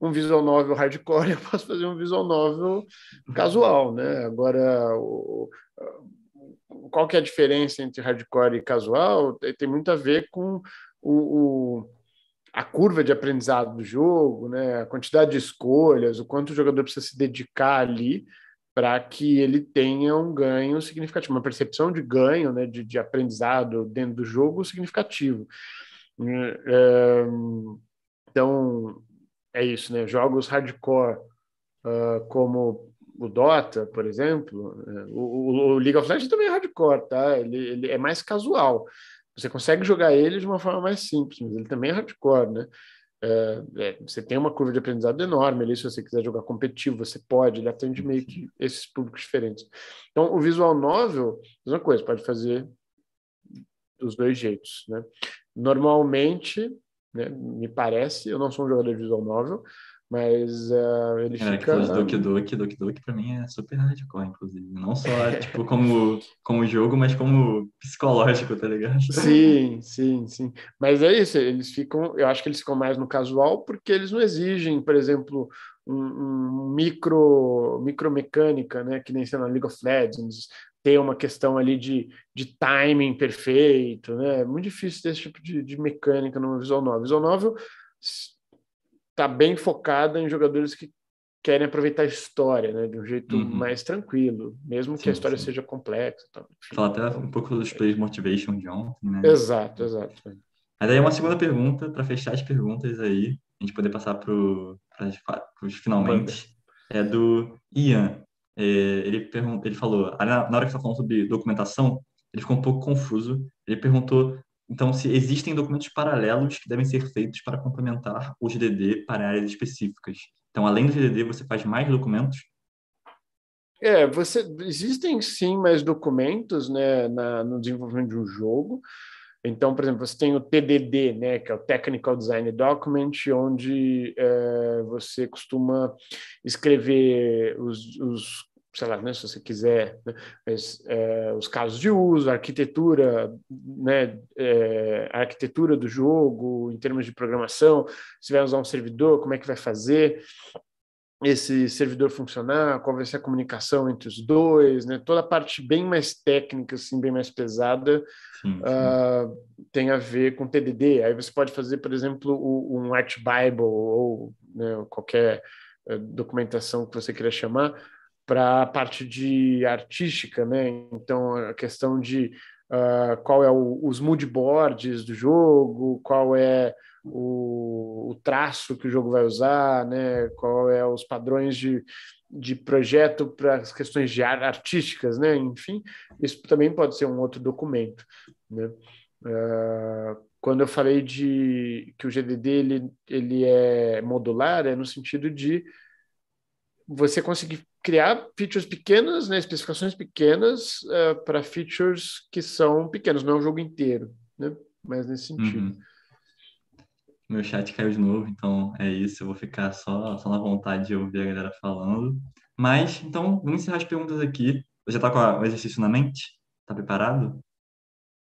um, visual novel hardcore, eu posso fazer um visual novel casual, né? Agora, o, qual que é a diferença entre hardcore e casual? Tem muito a ver com o, o a curva de aprendizado do jogo, né? a quantidade de escolhas, o quanto o jogador precisa se dedicar ali para que ele tenha um ganho significativo, uma percepção de ganho, né, de, de aprendizado dentro do jogo significativo. É, é, então, é isso, né? Jogos hardcore ah, como o Dota, por exemplo, é, o, League of Legends também é hardcore, tá? Ele, ele é mais casual. Você consegue jogar ele de uma forma mais simples, mas ele também é hardcore, né? É, é, você tem uma curva de aprendizado enorme ali, se você quiser jogar competitivo, você pode, ele atende meio que uhum. esses públicos diferentes. Então, o visual novel, mesma coisa, pode fazer dos dois jeitos, né? Normalmente, né, me parece, eu não sou um jogador de visual novel, mas uh, é, ele Caraca, fica... que do Doki, Doki Doki pra mim é super hardcore, inclusive. Não só, tipo, como, como jogo, mas como psicológico, tá ligado? Sim, sim, sim. Mas é isso, eles ficam... Eu acho que eles ficam mais no casual porque eles não exigem, por exemplo, um, um micro, mecânica, né? Que nem sei na League of Legends. tem uma questão ali de, de timing perfeito, né? É muito difícil ter esse tipo de, de mecânica no Visual Novel. Visual Novel está bem focada em jogadores que querem aproveitar a história, né, de um jeito uhum. mais tranquilo, mesmo sim, que a história sim. seja complexa. Então, Fala até um pouco dos players motivation de ontem, né? Exato, exato. Aí uma segunda pergunta para fechar as perguntas aí, a gente poder passar para os finalmente, é do Ian. É, ele, ele falou, ah, na, hora que você tá falando sobre documentação, ele ficou um pouco confuso. Ele perguntou então, se existem documentos paralelos que devem ser feitos para complementar o GDD para áreas específicas. Então, além do GDD, você faz mais documentos? É, você existem sim mais documentos, né, na, no desenvolvimento de um jogo. Então, por exemplo, você tem o TDD, né, que é o Technical Design Document, onde é, você costuma escrever os, os sei lá, né, se você quiser, né, mas, é, os casos de uso, a arquitetura, né, é, a arquitetura do jogo em termos de programação, se vai usar um servidor, como é que vai fazer esse servidor funcionar, qual vai ser a comunicação entre os dois, né, toda a parte bem mais técnica, assim, bem mais pesada, sim, sim. Uh, tem a ver com TDD. Aí você pode fazer, por exemplo, um Art Bible ou né, qualquer eh, documentação que você queira chamar, para a parte de artística, né? Então a questão de uh, qual é o, os mood boards do jogo, qual é o, o, traço que o jogo vai usar, né? Qual é os padrões de, de projeto para as questões de artísticas, né? Enfim, isso também pode ser um outro documento, né? Uh, quando eu falei de que o GDD ele, ele é modular, é no sentido de você conseguir criar features pequenas, né, especificações pequenas uh, eh, para features que são pequenos, não é um jogo inteiro, né? Mas nesse sentido. Uhum. Meu chat caiu de novo, então é isso. Eu vou ficar só, só na vontade de ouvir a galera falando. Mas, então, vamos encerrar as perguntas aqui. Você está com o exercício na mente? Está preparado?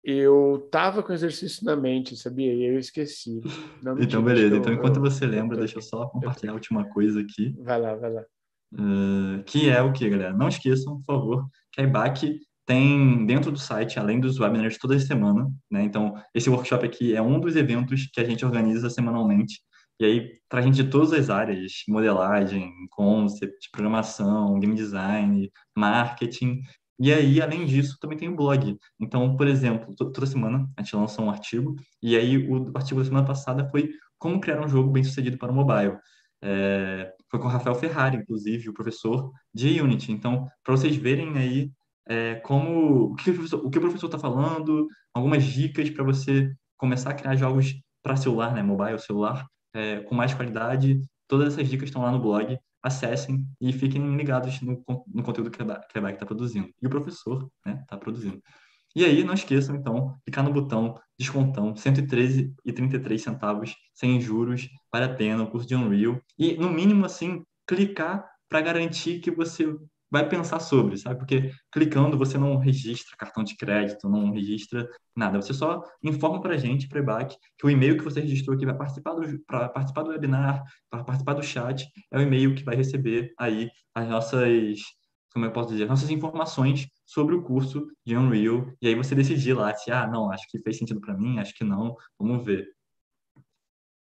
Eu tava com o exercício na mente, sabia? E eu esqueci. então, beleza. Então, enquanto eu, você lembra, deixa eu só compartilhar eu... a última coisa aqui. Vai lá, vai lá. Eh, que é o que, galera? Não esqueçam, por favor, que a IBAC tem dentro do site, além dos webinars toda semana, né? Então, esse workshop aqui é um dos eventos que a gente organiza semanalmente. E aí, traz gente de todas as áreas, modelagem, concept, programação, game design, marketing. E aí, além disso, também tem o blog. Então, por exemplo, toda semana a gente lança um artigo, e aí o artigo da semana passada foi como criar um jogo bem sucedido para o mobile. É, foi com o Rafael Ferrari, inclusive, o professor de Unity. Então, para vocês verem aí é, como o que o professor está falando, algumas dicas para você começar a criar jogos para celular, né, mobile, celular, é, com mais qualidade. Todas essas dicas estão lá no blog. Acessem e fiquem ligados no, no conteúdo que a, que BAC está produzindo. E o professor está né, tá produzindo. E aí, não esqueçam, então, clicar no botão descontão, 113,33 centavos, sem juros, vale a pena, o curso de Unreal. E, no mínimo, assim, clicar para garantir que você vai pensar sobre, sabe? Porque clicando você não registra cartão de crédito, não registra nada. Você só informa para a gente, para EBAC, que o e-mail que você registrou aqui para participar do webinar, para participar do chat, é o e-mail que vai receber aí as nossas, como eu posso dizer, nossas informações sobre o curso de Unreal, e aí você decidir lá se, ah, não, acho que fez sentido para mim, acho que não, vamos ver.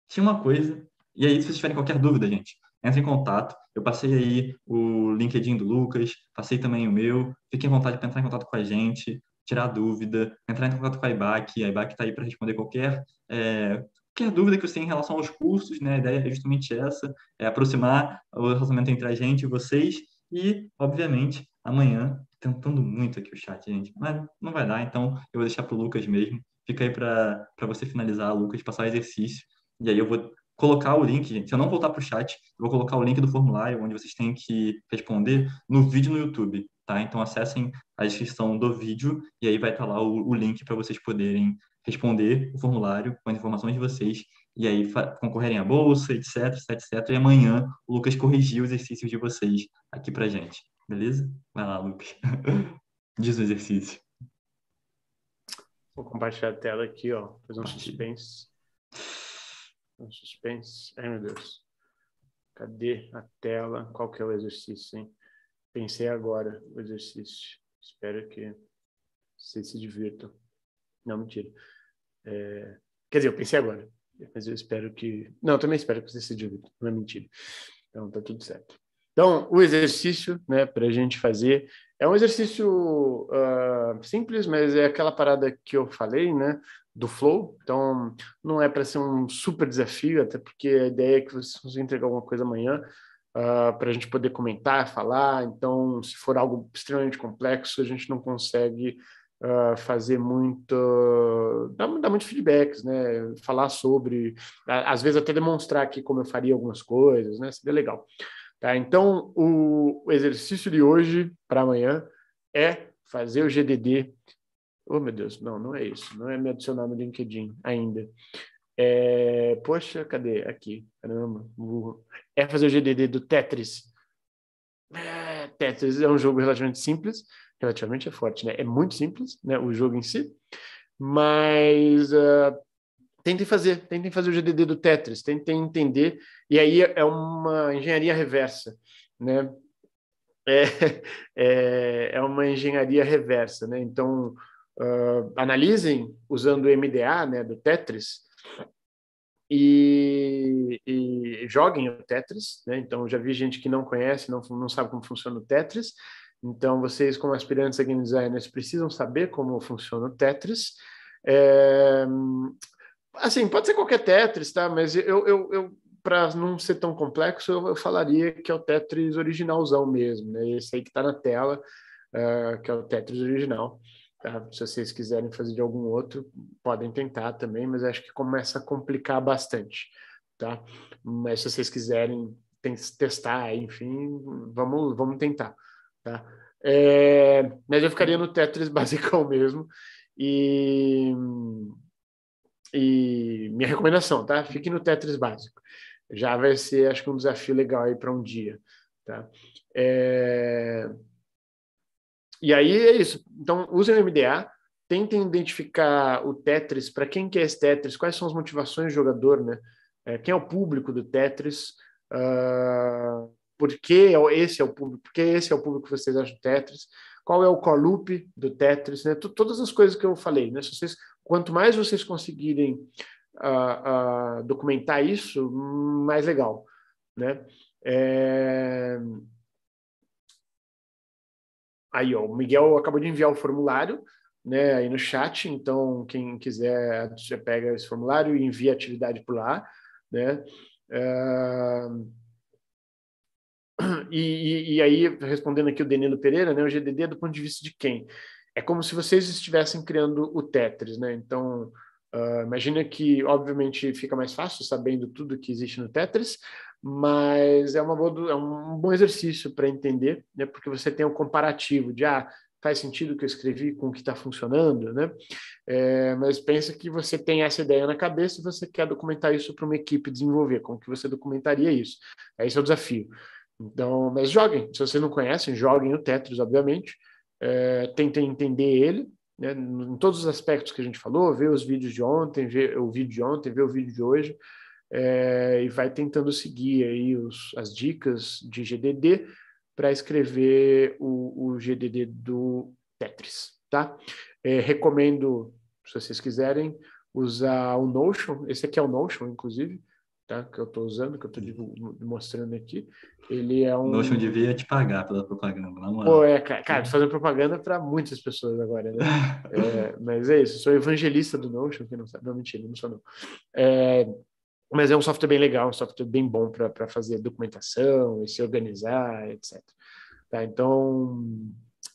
Tinha uma coisa, e aí se vocês tiverem qualquer dúvida, gente, entre em contato. Eu passei aí o LinkedIn do Lucas, passei também o meu. Fiquem à vontade para entrar em contato com a gente, tirar dúvida, entrar em contato com a IBAC. A IBAC está aí para responder qualquer, é, qualquer dúvida que você tem em relação aos cursos. Né? A ideia é justamente essa, é aproximar o relacionamento entre a gente e vocês. E, obviamente, amanhã tentando muito aqui o chat, gente, mas não vai dar, então eu vou deixar para o Lucas mesmo. Fica aí para você finalizar, Lucas, passar o exercício. E aí eu vou colocar o link, gente. Se eu não voltar para o chat, eu vou colocar o link do formulário onde vocês têm que responder no vídeo no YouTube, tá? Então acessem a descrição do vídeo e aí vai estar tá lá o, o link para vocês poderem responder o formulário com as informações de vocês e aí concorrerem à bolsa, etc, etc. E amanhã o Lucas corrigir os exercícios de vocês aqui para gente. Beleza? Vai lá, Luke. Diz o exercício. Vou compartilhar a tela aqui, ó. Fazer um suspense. Um suspense. Ai, meu Deus. Cadê a tela? Qual que é o exercício, hein? Pensei agora o exercício. Espero que vocês se divirtam. Não, mentira. É... Quer dizer, eu pensei agora. Mas eu espero que... Não, eu também espero que vocês se divirtam. Não é mentira. Então, tá tudo certo. Então, o exercício, né, para a gente fazer, é um exercício uh, simples, mas é aquela parada que eu falei, né, do flow. Então, não é para ser um super desafio, até porque a ideia é que vocês vão entregar alguma coisa amanhã uh, ah, para a gente poder comentar, falar. Então, se for algo extremamente complexo, a gente não consegue Uh, fazer muito, uh, dar, dar muitos feedbacks, né? Falar sobre, às vezes até demonstrar aqui como eu faria algumas coisas, né? Seria legal. Tá? Então, o exercício de hoje para amanhã é fazer o GDD. Oh, meu Deus, não, não é isso. Não é me adicionar no LinkedIn ainda. É... Poxa, cadê? Aqui. Caramba, burro. É fazer o GDD do Tetris. É, Tetris é um jogo relativamente simples. Relativamente é forte, né? É muito simples, né? O jogo em si. Mas... Uh tentem fazer, tentem fazer o GDD do Tetris, tentem entender, e aí é uma engenharia reversa, né? É, é, é uma engenharia reversa, né? Então, uh, analisem usando o MDA, né, do Tetris, e, e, joguem o Tetris, né? Então, já vi gente que não conhece, não, não sabe como funciona o Tetris, então, vocês, como aspirantes a game designers, precisam saber como funciona o Tetris, é, Assim, pode ser qualquer Tetris, tá? Mas eu, eu, eu para não ser tão complexo, eu, eu, falaria que é o Tetris originalzão mesmo, né? Esse aí que está na tela, uh, que é o Tetris original. Tá? Se vocês quiserem fazer de algum outro, podem tentar também, mas acho que começa a complicar bastante, tá? Mas se vocês quiserem testar, enfim, vamos, vamos tentar, tá? É, mas eu ficaria no Tetris basicão mesmo. E e minha recomendação, tá? Fique no Tetris básico. Já vai ser, acho que, um desafio legal aí para um dia, tá? É... E aí é isso. Então, usem o MDA, tentem identificar o Tetris, para quem que é esse Tetris, quais são as motivações do jogador, né? É, quem é o público do Tetris, uh, por que é esse é o público, por esse é o público que vocês acham Tetris, qual é o call loop do Tetris, né? Todas as coisas que eu falei, né? Se vocês Quanto mais vocês conseguirem uh, uh, documentar isso, mais legal, né? É... Aí, ó, o Miguel acabou de enviar o formulário, né, aí no chat, então quem quiser, já pega esse formulário e envia a atividade por lá, né? É, e, e, e, aí, respondendo aqui o Danilo Pereira, né, o GDD é do ponto de vista de quem? é como se vocês estivessem criando o Tetris, né? Então, uh, imagina que, obviamente, fica mais fácil sabendo tudo que existe no Tetris, mas é, uma boa, é um bom exercício para entender, né? Porque você tem um comparativo de, ah, faz sentido o que eu escrevi com o que está funcionando, né? É, mas pensa que você tem essa ideia na cabeça e você quer documentar isso para uma equipe desenvolver, como que você documentaria isso? Esse é o desafio. Então, mas joguem, se vocês não conhecem, joguem o Tetris, obviamente, é, tentei entender ele, né, em todos os aspectos que a gente falou, ver os vídeos de ontem, ver o vídeo de ontem, ver o vídeo de hoje, é, e vai tentando seguir aí os, as dicas de GDD para escrever o, o, GDD do Tetris, tá? É, recomendo, se vocês quiserem, usar o Notion, esse aqui é o Notion, inclusive, tá? que eu estou usando, que eu estou mostrando aqui, ele é um... Notion devia te pagar pela propaganda, na moral. Pô, é, cara, estou fazendo propaganda para muitas pessoas agora, né? é, mas é isso, sou evangelista do Notion, que não sabe, não, mentira, não sou não. É, mas é um software bem legal, um software bem bom para fazer documentação e se organizar, etc. Tá, então,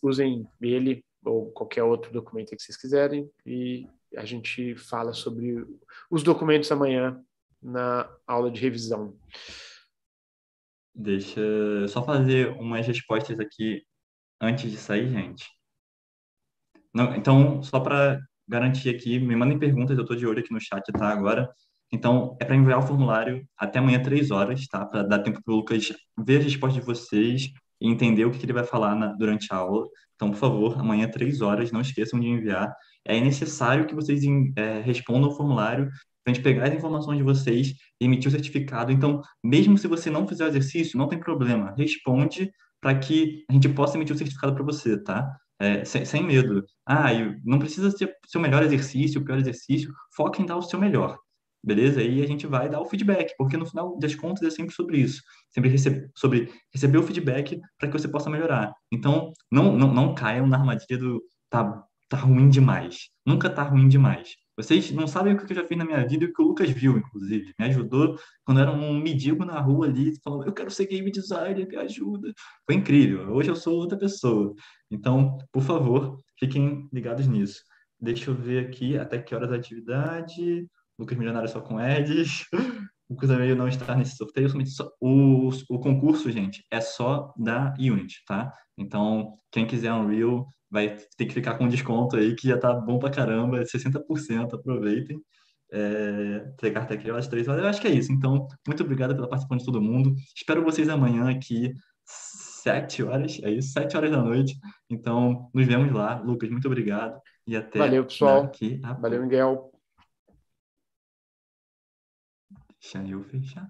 usem ele ou qualquer outro documento que vocês quiserem e a gente fala sobre os documentos amanhã na aula de revisão. Deixa eu só fazer umas respostas aqui antes de sair, gente. Não, então, só para garantir aqui, me mandem perguntas, eu estou de olho aqui no chat, tá? Agora. Então, é para enviar o formulário até amanhã, três horas, tá? Para dar tempo para o Lucas ver as respostas de vocês e entender o que, que ele vai falar na, durante a aula. Então, por favor, amanhã, três horas, não esqueçam de enviar. É necessário que vocês é, respondam o formulário a gente pegar as informações de vocês e emitir o certificado. Então, mesmo se você não fizer o exercício, não tem problema. Responde para que a gente possa emitir o certificado para você, tá? É, sem, sem, medo. Ah, não precisa ser o seu melhor exercício, o pior exercício. Foca em dar o seu melhor, beleza? E a gente vai dar o feedback, porque no final das contas é sempre sobre isso. Sempre sobre receber o feedback para que você possa melhorar. Então, não, não, não caiam na armadilha do tá, tá ruim demais. Nunca tá ruim demais. Vocês não sabem o que eu já fiz na minha vida e o que o Lucas viu, inclusive. Me ajudou quando era um mendigo na rua ali, falando, eu quero ser game designer, me ajuda. Foi incrível. Hoje eu sou outra pessoa. Então, por favor, fiquem ligados nisso. Deixa eu ver aqui até que horas a atividade. Lucas Milionário só com Eds. O curso meio não está nesse sorteio. Só... O, o concurso, gente, é só da Unity, tá? Então, quem quiser Unreal, vai ter que ficar com desconto aí, que já tá bom pra caramba, 60%, aproveitem. É, até aqui às três horas. Eu acho que é isso. Então, muito obrigado pela participação de todo mundo. Espero vocês amanhã aqui, sete horas, é isso, sete horas da noite. Então, nos vemos lá. Lucas, muito obrigado e até Valeu, pessoal. Daqui a... Valeu, Miguel. Deixa eu fechar.